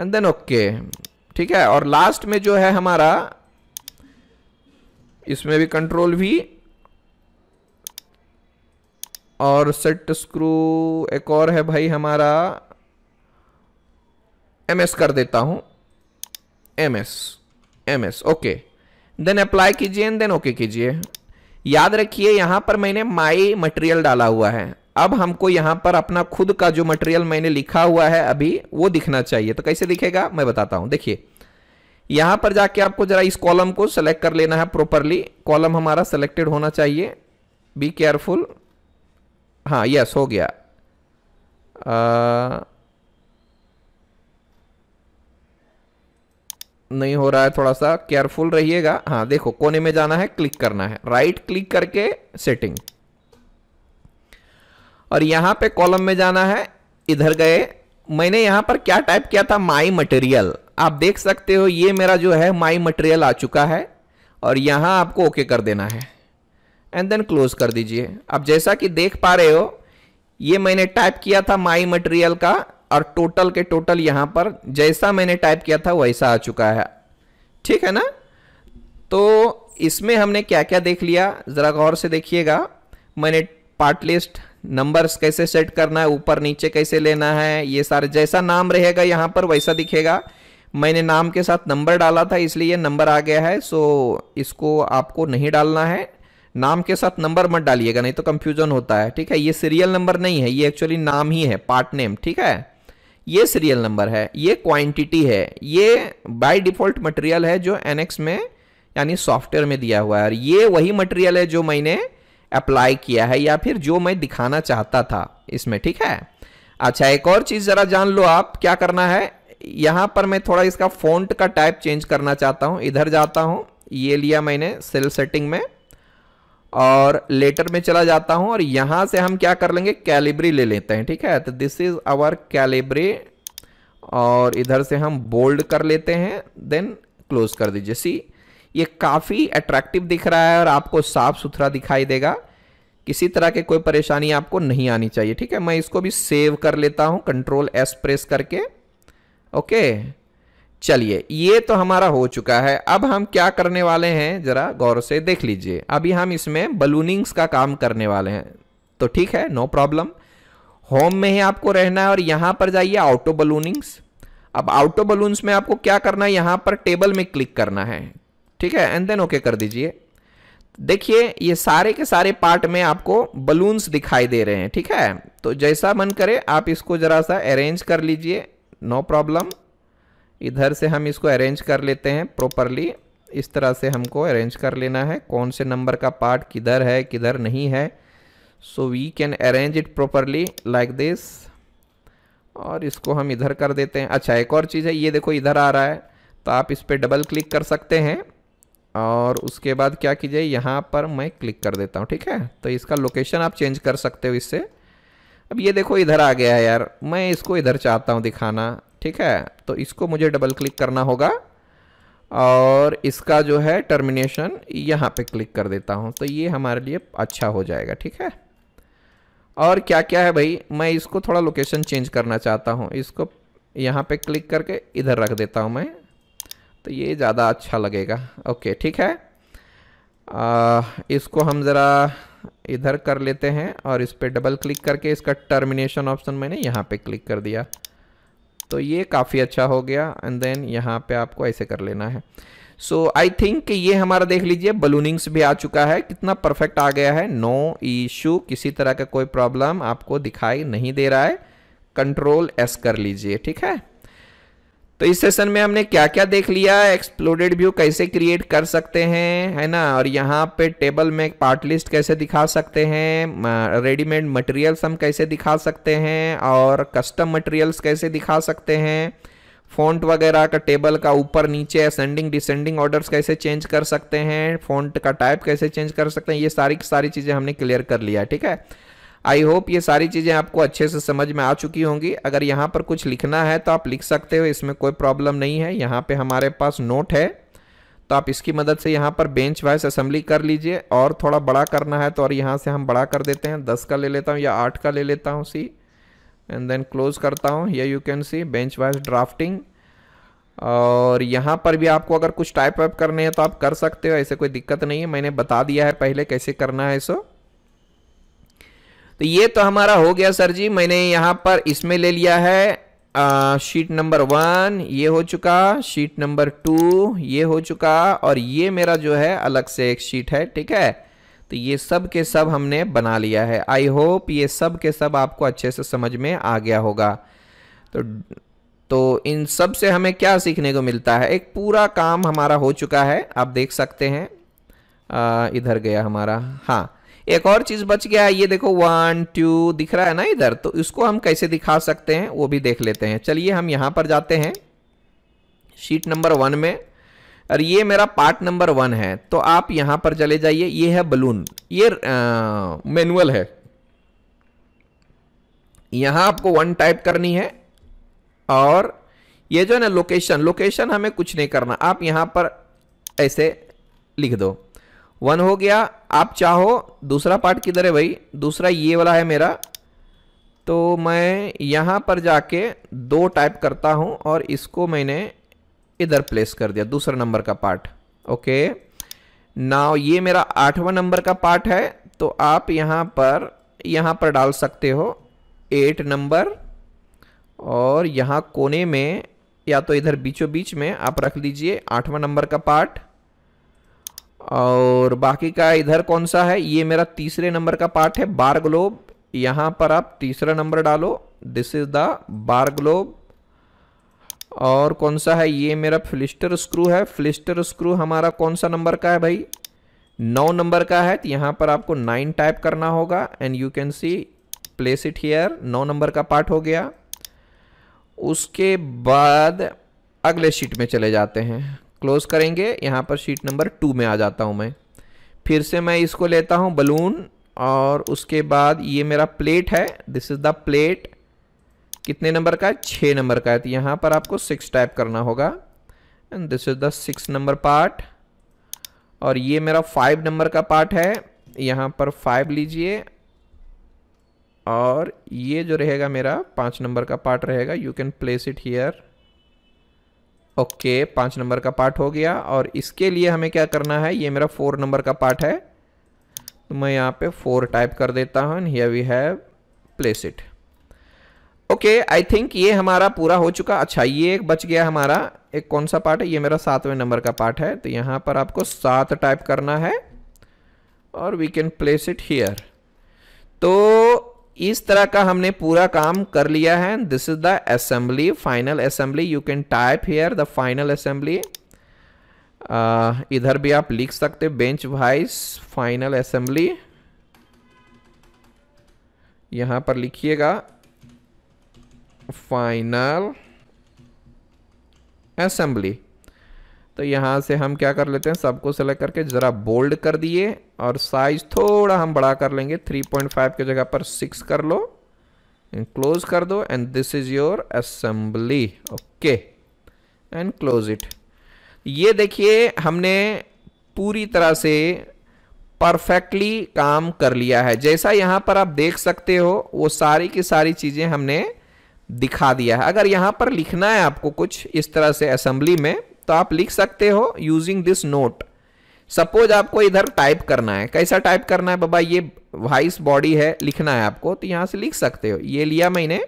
एंड देन ओके ठीक है और लास्ट में जो है हमारा इसमें भी कंट्रोल भी और सेट स्क्रू एक और है भाई हमारा एम एस कर देता हूं M S M S okay then apply कीजिए एंड देन ओके कीजिए याद रखिए यहां पर मैंने माई मटेरियल डाला हुआ है अब हमको यहां पर अपना खुद का जो मटेरियल मैंने लिखा हुआ है अभी वो दिखना चाहिए तो कैसे दिखेगा मैं बताता हूं देखिए यहां पर जाके आपको ज़रा इस कॉलम को सेलेक्ट कर लेना है प्रॉपरली कॉलम हमारा सेलेक्टेड होना चाहिए बी केयरफुल हाँ यस हो गया आ, नहीं हो रहा है थोड़ा सा केयरफुल रहिएगा हाँ देखो कोने में जाना है क्लिक करना है राइट क्लिक करके सेटिंग और यहां पे कॉलम में जाना है इधर गए मैंने यहां पर क्या टाइप किया था माई मटेरियल आप देख सकते हो ये मेरा जो है माई मटेरियल आ चुका है और यहाँ आपको ओके कर देना है एंड देन क्लोज कर दीजिए अब जैसा कि देख पा रहे हो ये मैंने टाइप किया था माई मटेरियल का और टोटल के टोटल यहाँ पर जैसा मैंने टाइप किया था वैसा आ चुका है ठीक है ना तो इसमें हमने क्या क्या देख लिया ज़रा गौर से देखिएगा मैंने पार्ट लिस्ट नंबर्स कैसे सेट करना है ऊपर नीचे कैसे लेना है ये सारे जैसा नाम रहेगा यहाँ पर वैसा दिखेगा मैंने नाम के साथ नंबर डाला था इसलिए ये नंबर आ गया है सो इसको आपको नहीं डालना है नाम के साथ नंबर मत डालिएगा नहीं तो कंफ्यूजन होता है ठीक है ये सीरियल नंबर नहीं है ये एक्चुअली नाम ही है पार्ट नेम ठीक है ये सीरियल नंबर है ये क्वांटिटी है ये बाय डिफ़ॉल्ट मटेरियल है जो एनएक्स में यानी सॉफ्टवेयर में दिया हुआ है और ये वही मटेरियल है जो मैंने अप्लाई किया है या फिर जो मैं दिखाना चाहता था इसमें ठीक है अच्छा एक और चीज़ ज़रा जान लो आप क्या करना है यहाँ पर मैं थोड़ा इसका फ़ॉन्ट का टाइप चेंज करना चाहता हूँ इधर जाता हूँ ये लिया मैंने सेल सेटिंग में और लेटर में चला जाता हूँ और यहाँ से हम क्या कर लेंगे कैलिब्री ले लेते हैं ठीक है तो दिस इज़ आवर कैलिब्री और इधर से हम बोल्ड कर लेते हैं देन क्लोज कर दीजिए सी ये काफ़ी अट्रैक्टिव दिख रहा है और आपको साफ़ सुथरा दिखाई देगा किसी तरह के कोई परेशानी आपको नहीं आनी चाहिए ठीक है मैं इसको भी सेव कर लेता हूँ कंट्रोल एस प्रेस करके ओके चलिए ये तो हमारा हो चुका है अब हम क्या करने वाले हैं ज़रा गौर से देख लीजिए अभी हम इसमें बलूनिंग्स का काम करने वाले हैं तो ठीक है नो प्रॉब्लम होम में ही आपको रहना है और यहाँ पर जाइए आउटो बलूनिंग्स अब आउटो बलून्स में आपको क्या करना है यहाँ पर टेबल में क्लिक करना है ठीक है एंड देन ओके कर दीजिए देखिए ये सारे के सारे पार्ट में आपको बलून्स दिखाई दे रहे हैं ठीक है तो जैसा मन करे आप इसको ज़रा सा अरेंज कर लीजिए नो प्रॉब्लम इधर से हम इसको अरेंज कर लेते हैं प्रॉपरली इस तरह से हमको अरेंज कर लेना है कौन से नंबर का पार्ट किधर है किधर नहीं है so we can arrange it properly like this और इसको हम इधर कर देते हैं अच्छा एक और चीज़ है ये देखो इधर आ रहा है तो आप इस पर डबल क्लिक कर सकते हैं और उसके बाद क्या कीजिए यहाँ पर मैं क्लिक कर देता हूँ ठीक है तो इसका लोकेशन आप चेंज कर सकते हो इससे अब ये देखो इधर आ गया यार मैं इसको इधर चाहता हूँ दिखाना ठीक है तो इसको मुझे डबल क्लिक करना होगा और इसका जो है टर्मिनेशन यहाँ पे क्लिक कर देता हूँ तो ये हमारे लिए अच्छा हो जाएगा ठीक है और क्या क्या है भाई मैं इसको थोड़ा लोकेशन चेंज करना चाहता हूँ इसको यहाँ पे क्लिक करके इधर रख देता हूँ मैं तो ये ज़्यादा अच्छा लगेगा ओके ठीक है आ, इसको हम ज़रा इधर कर लेते हैं और इस पर डबल क्लिक करके इसका टर्मिनेशन ऑप्शन मैंने यहाँ पे क्लिक कर दिया तो ये काफ़ी अच्छा हो गया एंड देन यहाँ पे आपको ऐसे कर लेना है सो आई थिंक ये हमारा देख लीजिए बलूनिंग्स भी आ चुका है कितना परफेक्ट आ गया है नो इशू किसी तरह का कोई प्रॉब्लम आपको दिखाई नहीं दे रहा है कंट्रोल एस कर लीजिए ठीक है तो इस सेशन में हमने क्या क्या देख लिया एक्सप्लोडेड व्यू कैसे क्रिएट कर सकते हैं है ना और यहाँ पे टेबल में पार्ट लिस्ट कैसे दिखा सकते हैं रेडीमेड मटेरियल्स हम कैसे दिखा सकते हैं और कस्टम मटेरियल्स कैसे दिखा सकते हैं फ़ॉन्ट वगैरह का टेबल का ऊपर नीचे असेंडिंग डिसेंडिंग ऑर्डर्स कैसे चेंज कर सकते हैं फ़ॉन्ट का टाइप कैसे चेंज कर सकते हैं ये सारी सारी चीज़ें हमने क्लियर कर लिया ठीक है आई होप ये सारी चीज़ें आपको अच्छे से समझ में आ चुकी होंगी अगर यहाँ पर कुछ लिखना है तो आप लिख सकते हो इसमें कोई प्रॉब्लम नहीं है यहाँ पे हमारे पास नोट है तो आप इसकी मदद से यहाँ पर बेंच वाइज असम्बली कर लीजिए और थोड़ा बड़ा करना है तो और यहाँ से हम बड़ा कर देते हैं दस का ले लेता हूँ या आठ का ले लेता हूँ सी एंड देन क्लोज करता हूँ या you can see bench vice drafting और यहाँ पर भी आपको अगर कुछ टाइप वाइप करने हैं तो आप कर सकते हो ऐसे कोई दिक्कत नहीं है मैंने बता दिया है पहले कैसे करना है इसको तो ये तो हमारा हो गया सर जी मैंने यहाँ पर इसमें ले लिया है आ, शीट नंबर वन ये हो चुका शीट नंबर टू ये हो चुका और ये मेरा जो है अलग से एक शीट है ठीक है तो ये सब के सब हमने बना लिया है आई होप ये सब के सब आपको अच्छे से समझ में आ गया होगा तो तो इन सब से हमें क्या सीखने को मिलता है एक पूरा काम हमारा हो चुका है आप देख सकते हैं आ, इधर गया हमारा हाँ एक और चीज बच गया ये देखो वन टू दिख रहा है ना इधर तो इसको हम कैसे दिखा सकते हैं वो भी देख लेते हैं चलिए हम यहाँ पर जाते हैं शीट नंबर वन में और ये मेरा पार्ट नंबर वन है तो आप यहाँ पर चले जाइए ये है बलून ये मैनुअल है यहाँ आपको वन टाइप करनी है और ये जो है ना लोकेशन लोकेशन हमें कुछ नहीं करना आप यहाँ पर ऐसे लिख दो वन हो गया आप चाहो दूसरा पार्ट किधर है भाई दूसरा ये वाला है मेरा तो मैं यहाँ पर जाके दो टाइप करता हूँ और इसको मैंने इधर प्लेस कर दिया दूसरा नंबर का पार्ट ओके नाव ये मेरा आठवां नंबर का पार्ट है तो आप यहाँ पर यहाँ पर डाल सकते हो एट नंबर और यहाँ कोने में या तो इधर बीचों बीच में आप रख लीजिए आठवां नंबर का पार्ट और बाकी का इधर कौन सा है ये मेरा तीसरे नंबर का पार्ट है बार ग्लोब यहाँ पर आप तीसरा नंबर डालो this is the bar globe और कौन सा है ये मेरा फ्लिस्टर स्क्रू है फ्लिस्टर स्क्रू हमारा कौन सा नंबर का है भाई नौ नंबर का है तो यहाँ पर आपको नाइन टाइप करना होगा and you can see place it here नौ नंबर का पार्ट हो गया उसके बाद अगले शीट में चले जाते हैं क्लोज़ करेंगे यहाँ पर शीट नंबर टू में आ जाता हूँ मैं फिर से मैं इसको लेता हूँ बलून और उसके बाद ये मेरा प्लेट है दिस इज़ द प्लेट कितने नंबर का है छः नंबर का है तो यहाँ पर आपको सिक्स टाइप करना होगा and this is the six number part और ये मेरा फाइव नंबर का पार्ट है यहाँ पर फाइव लीजिए और ये जो रहेगा मेरा पाँच नंबर का पार्ट रहेगा you can place it here okay पाँच नंबर का पार्ट हो गया और इसके लिए हमें क्या करना है ये मेरा फोर नंबर का पार्ट है तो मैं यहाँ पे फोर टाइप कर देता हूँ here we have place it okay I think ये हमारा पूरा हो चुका अच्छा ये एक बच गया हमारा एक कौन सा पार्ट है ये मेरा सातवें नंबर का पार्ट है तो यहाँ पर आपको सात टाइप करना है और we can place it here तो इस तरह का हमने पूरा काम कर लिया है this is the assembly final assembly you can type here the final assembly इधर भी आप लिख सकते बेंच वाइस फाइनल असेंबली यहां पर लिखिएगा फाइनल असेंबली तो यहाँ से हम क्या कर लेते हैं सबको सेलेक्ट करके ज़रा बोल्ड कर दिए और साइज़ थोड़ा हम बड़ा कर लेंगे 3.5 के जगह पर 6 कर लो एंड क्लोज कर दो and this is your assembly okay and close it ये देखिए हमने पूरी तरह से परफेक्टली काम कर लिया है जैसा यहाँ पर आप देख सकते हो वो सारी की सारी चीज़ें हमने दिखा दिया है अगर यहाँ पर लिखना है आपको कुछ इस तरह से असम्बली में तो आप लिख सकते हो यूजिंग दिस नोट सपोज आपको इधर टाइप करना है कैसा टाइप करना है बाबा ये वाइस बॉडी है लिखना है आपको तो यहां से लिख सकते हो ये लिया मैंने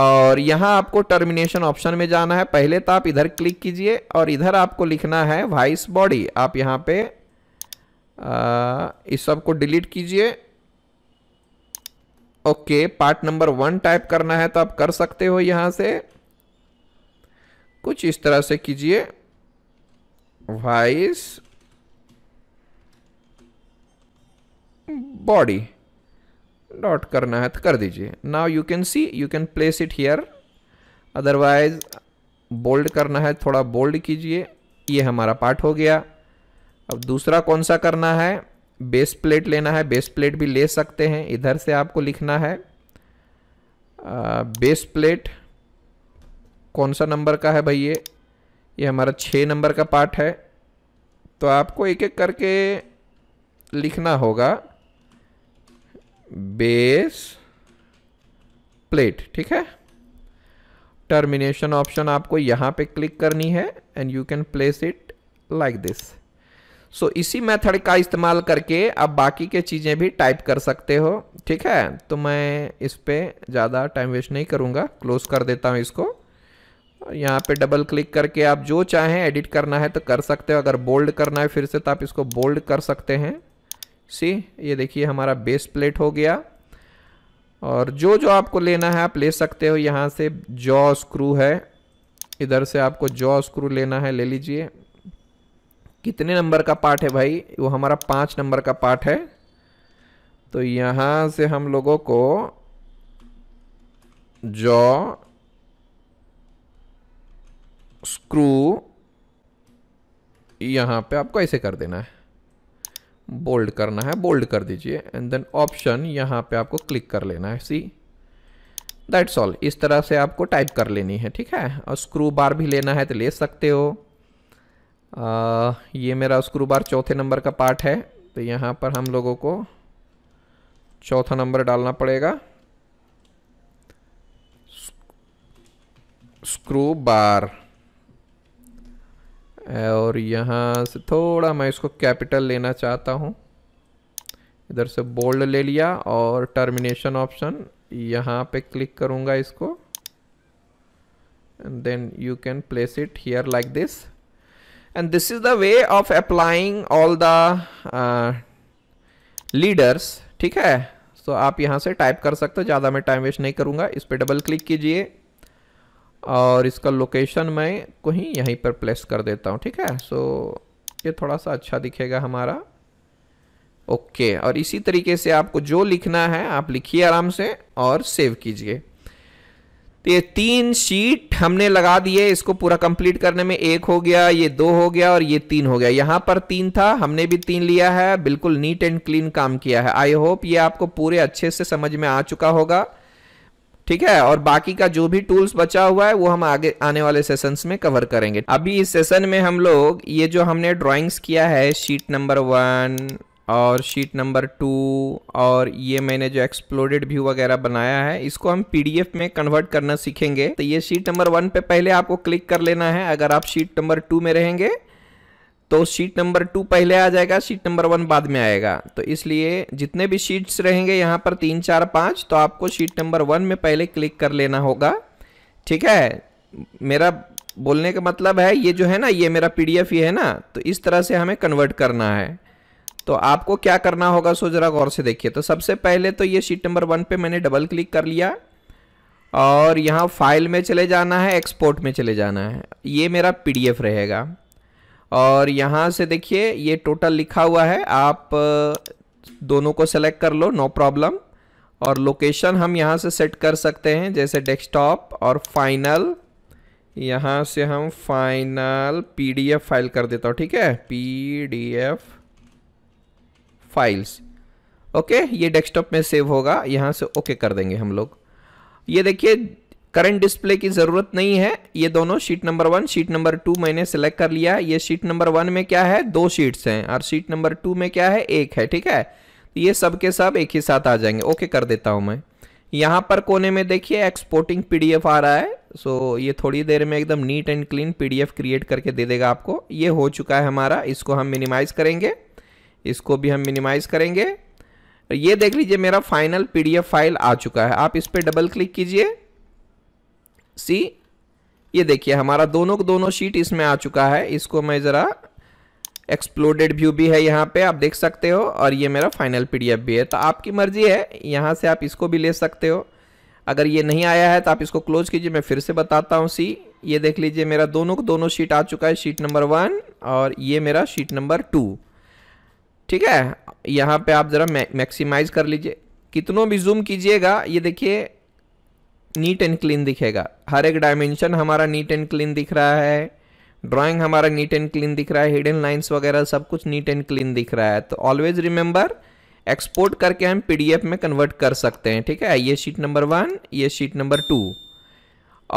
और यहां आपको टर्मिनेशन ऑप्शन में जाना है पहले तो आप इधर क्लिक कीजिए और इधर आपको लिखना है वाइस बॉडी आप यहां पे आ, इस सब को डिलीट कीजिए okay part number one type करना है तो आप कर सकते हो यहां से कुछ इस तरह से कीजिए वाइस बॉडी डॉट करना है तो कर दीजिए now you can see you can place it here otherwise bold करना है थोड़ा बोल्ड कीजिए ये हमारा पार्ट हो गया अब दूसरा कौन सा करना है बेस प्लेट लेना है बेस प्लेट भी ले सकते हैं इधर से आपको लिखना है बेस uh, प्लेट कौन सा नंबर का है भाई ये ये हमारा छः नंबर का पार्ट है तो आपको एक एक करके लिखना होगा बेस प्लेट ठीक है टर्मिनेशन ऑप्शन आपको यहाँ पे क्लिक करनी है and you can place it like this so इसी मेथड का इस्तेमाल करके आप बाकी के चीज़ें भी टाइप कर सकते हो ठीक है तो मैं इस पर ज़्यादा टाइम वेस्ट नहीं करूँगा क्लोज कर देता हूँ इसको यहाँ पे डबल क्लिक करके आप जो चाहें एडिट करना है तो कर सकते हो अगर बोल्ड करना है फिर से तो आप इसको बोल्ड कर सकते हैं सी ये देखिए हमारा बेस प्लेट हो गया और जो जो आपको लेना है आप ले सकते हो यहाँ से जॉ स्क्रू है इधर से आपको जॉ स्क्रू लेना है ले लीजिए कितने नंबर का पार्ट है भाई वो हमारा पाँच नंबर का पार्ट है तो यहाँ से हम लोगों को जॉ स्क्रू यहाँ पे आपको ऐसे कर देना है बोल्ड करना है बोल्ड कर दीजिए एंड देन ऑप्शन यहाँ पे आपको क्लिक कर लेना है सी दैट्स ऑल इस तरह से आपको टाइप कर लेनी है ठीक है और स्क्रू बार भी लेना है तो ले सकते हो आ, ये मेरा स्क्रू बार चौथे नंबर का पार्ट है तो यहाँ पर हम लोगों को चौथा नंबर डालना पड़ेगा स्क्रू बार और यहाँ से थोड़ा मैं इसको कैपिटल लेना चाहता हूँ इधर से बोल्ड ले लिया और टर्मिनेशन ऑप्शन यहाँ पे क्लिक करूँगा इसको and then you can place it here like this and this is the way of applying all the leaders ठीक है सो so, आप यहाँ से टाइप कर सकते हो ज़्यादा मैं टाइम वेस्ट नहीं करूँगा इस पर डबल क्लिक कीजिए और इसका लोकेशन मैं कहीं यहीं पर प्लेस कर देता हूँ ठीक है सो so, ये थोड़ा सा अच्छा दिखेगा हमारा ओके okay, और इसी तरीके से आपको जो लिखना है आप लिखिए आराम से और सेव कीजिए तो ये तीन शीट हमने लगा दिए इसको पूरा कंप्लीट करने में एक हो गया ये दो हो गया और ये तीन हो गया यहाँ पर तीन था हमने भी तीन लिया है बिल्कुल नीट एंड क्लीन काम किया है आई होप ये आपको पूरे अच्छे से समझ में आ चुका होगा ठीक है और बाकी का जो भी टूल्स बचा हुआ है वो हम आगे आने वाले सेशंस में कवर करेंगे अभी इस सेशन में हम लोग ये जो हमने ड्राइंग्स किया है शीट नंबर वन और शीट नंबर टू और ये मैंने जो एक्सप्लोडेड व्यू वगैरह बनाया है इसको हम पीडीएफ में कन्वर्ट करना सीखेंगे तो ये शीट नंबर वन पे पहले आपको क्लिक कर लेना है अगर आप शीट नंबर टू में रहेंगे तो शीट नंबर टू पहले आ जाएगा शीट नंबर वन बाद में आएगा तो इसलिए जितने भी शीट्स रहेंगे यहाँ पर तीन चार पाँच तो आपको शीट नंबर वन में पहले क्लिक कर लेना होगा ठीक है मेरा बोलने का मतलब है ये जो है ना ये मेरा पीडीएफ ही है ना तो इस तरह से हमें कन्वर्ट करना है तो आपको क्या करना होगा सो ज़रा गौर से देखिए तो सबसे पहले तो ये शीट नंबर वन पे मैंने डबल क्लिक कर लिया और यहाँ फाइल में चले जाना है एक्सपोर्ट में चले जाना है ये मेरा पीडीएफ रहेगा और यहाँ से देखिए ये टोटल लिखा हुआ है आप दोनों को सेलेक्ट कर लो नो प्रॉब्लम और लोकेशन हम यहाँ से सेट कर सकते हैं जैसे डेस्कटॉप और फाइनल यहाँ से हम फाइनल पीडीएफ फाइल कर देता हूँ ठीक है पीडीएफ फाइल्स ओके ये डेस्कटॉप में सेव होगा यहाँ से ओके कर देंगे हम लोग ये देखिए करंट डिस्प्ले की ज़रूरत नहीं है ये दोनों sheet number one sheet number two मैंने सेलेक्ट कर लिया ये शीट नंबर वन में क्या है दो शीट्स हैं और शीट नंबर टू में क्या है एक है ठीक है तो ये सब के सब एक ही साथ आ जाएंगे ओके कर देता हूँ मैं यहाँ पर कोने में देखिए एक्सपोर्टिंग पीडीएफ आ रहा है सो ये थोड़ी देर में एकदम neat and clean PDF create करके दे देगा आपको ये हो चुका है हमारा इसको हम मिनिमाइज़ करेंगे इसको भी हम मिनिमाइज़ करेंगे ये देख लीजिए मेरा फाइनल पीडीएफ फाइल आ चुका है आप इस पर डबल क्लिक कीजिए सी ये देखिए हमारा दोनों दोनों शीट इसमें आ चुका है इसको मैं ज़रा एक्सप्लोडेड व्यू भी है यहाँ पे आप देख सकते हो और ये मेरा फाइनल पीडीएफ भी है तो आपकी मर्जी है यहाँ से आप इसको भी ले सकते हो अगर ये नहीं आया है तो आप इसको क्लोज कीजिए मैं फिर से बताता हूँ सी ये देख लीजिए मेरा दोनों दोनों शीट आ चुका है शीट नंबर वन और ये मेरा शीट नंबर टू ठीक है यहाँ पर आप ज़रा मैक्सीमाइज़ कर लीजिए कितनों भी जूम कीजिएगा ये देखिए नीट एंड क्लीन दिखेगा हर एक डायमेंशन हमारा नीट एंड क्लीन दिख रहा है ड्राइंग हमारा नीट एंड क्लीन दिख रहा है हिडन लाइंस वगैरह सब कुछ नीट एंड क्लीन दिख रहा है तो ऑलवेज रिमेंबर एक्सपोर्ट करके हम पीडीएफ में कन्वर्ट कर सकते हैं ठीक है ये शीट नंबर वन ये शीट नंबर टू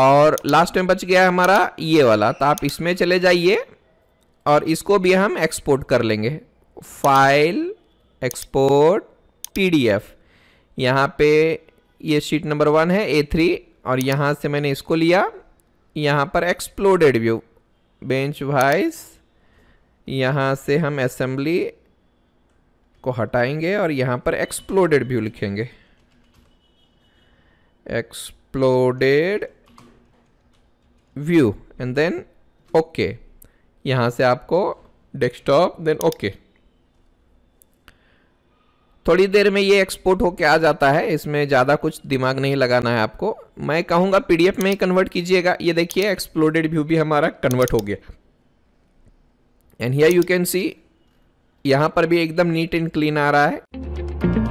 और लास्ट में बच गया हमारा ये वाला तो आप इसमें चले जाइए और इसको भी हम एक्सपोर्ट कर लेंगे file export P D F यहाँ पे ये शीट नंबर वन है ए थ्री और यहाँ से मैंने इसको लिया यहाँ पर एक्सप्लोडेड व्यू बेंच वाइज यहाँ से हम असेंबली को हटाएंगे और यहाँ पर एक्सप्लोडेड व्यू लिखेंगे exploded view and then okay यहाँ से आपको डेस्कटॉप देन ओके okay. थोड़ी देर में ये एक्सपोर्ट होके आ जाता है इसमें ज़्यादा कुछ दिमाग नहीं लगाना है आपको मैं कहूँगा पीडीएफ में ही कन्वर्ट कीजिएगा ये देखिए एक्सप्लोडेड व्यू भी हमारा कन्वर्ट हो गया and here you can see यहाँ पर भी एकदम नीट एंड क्लीन आ रहा है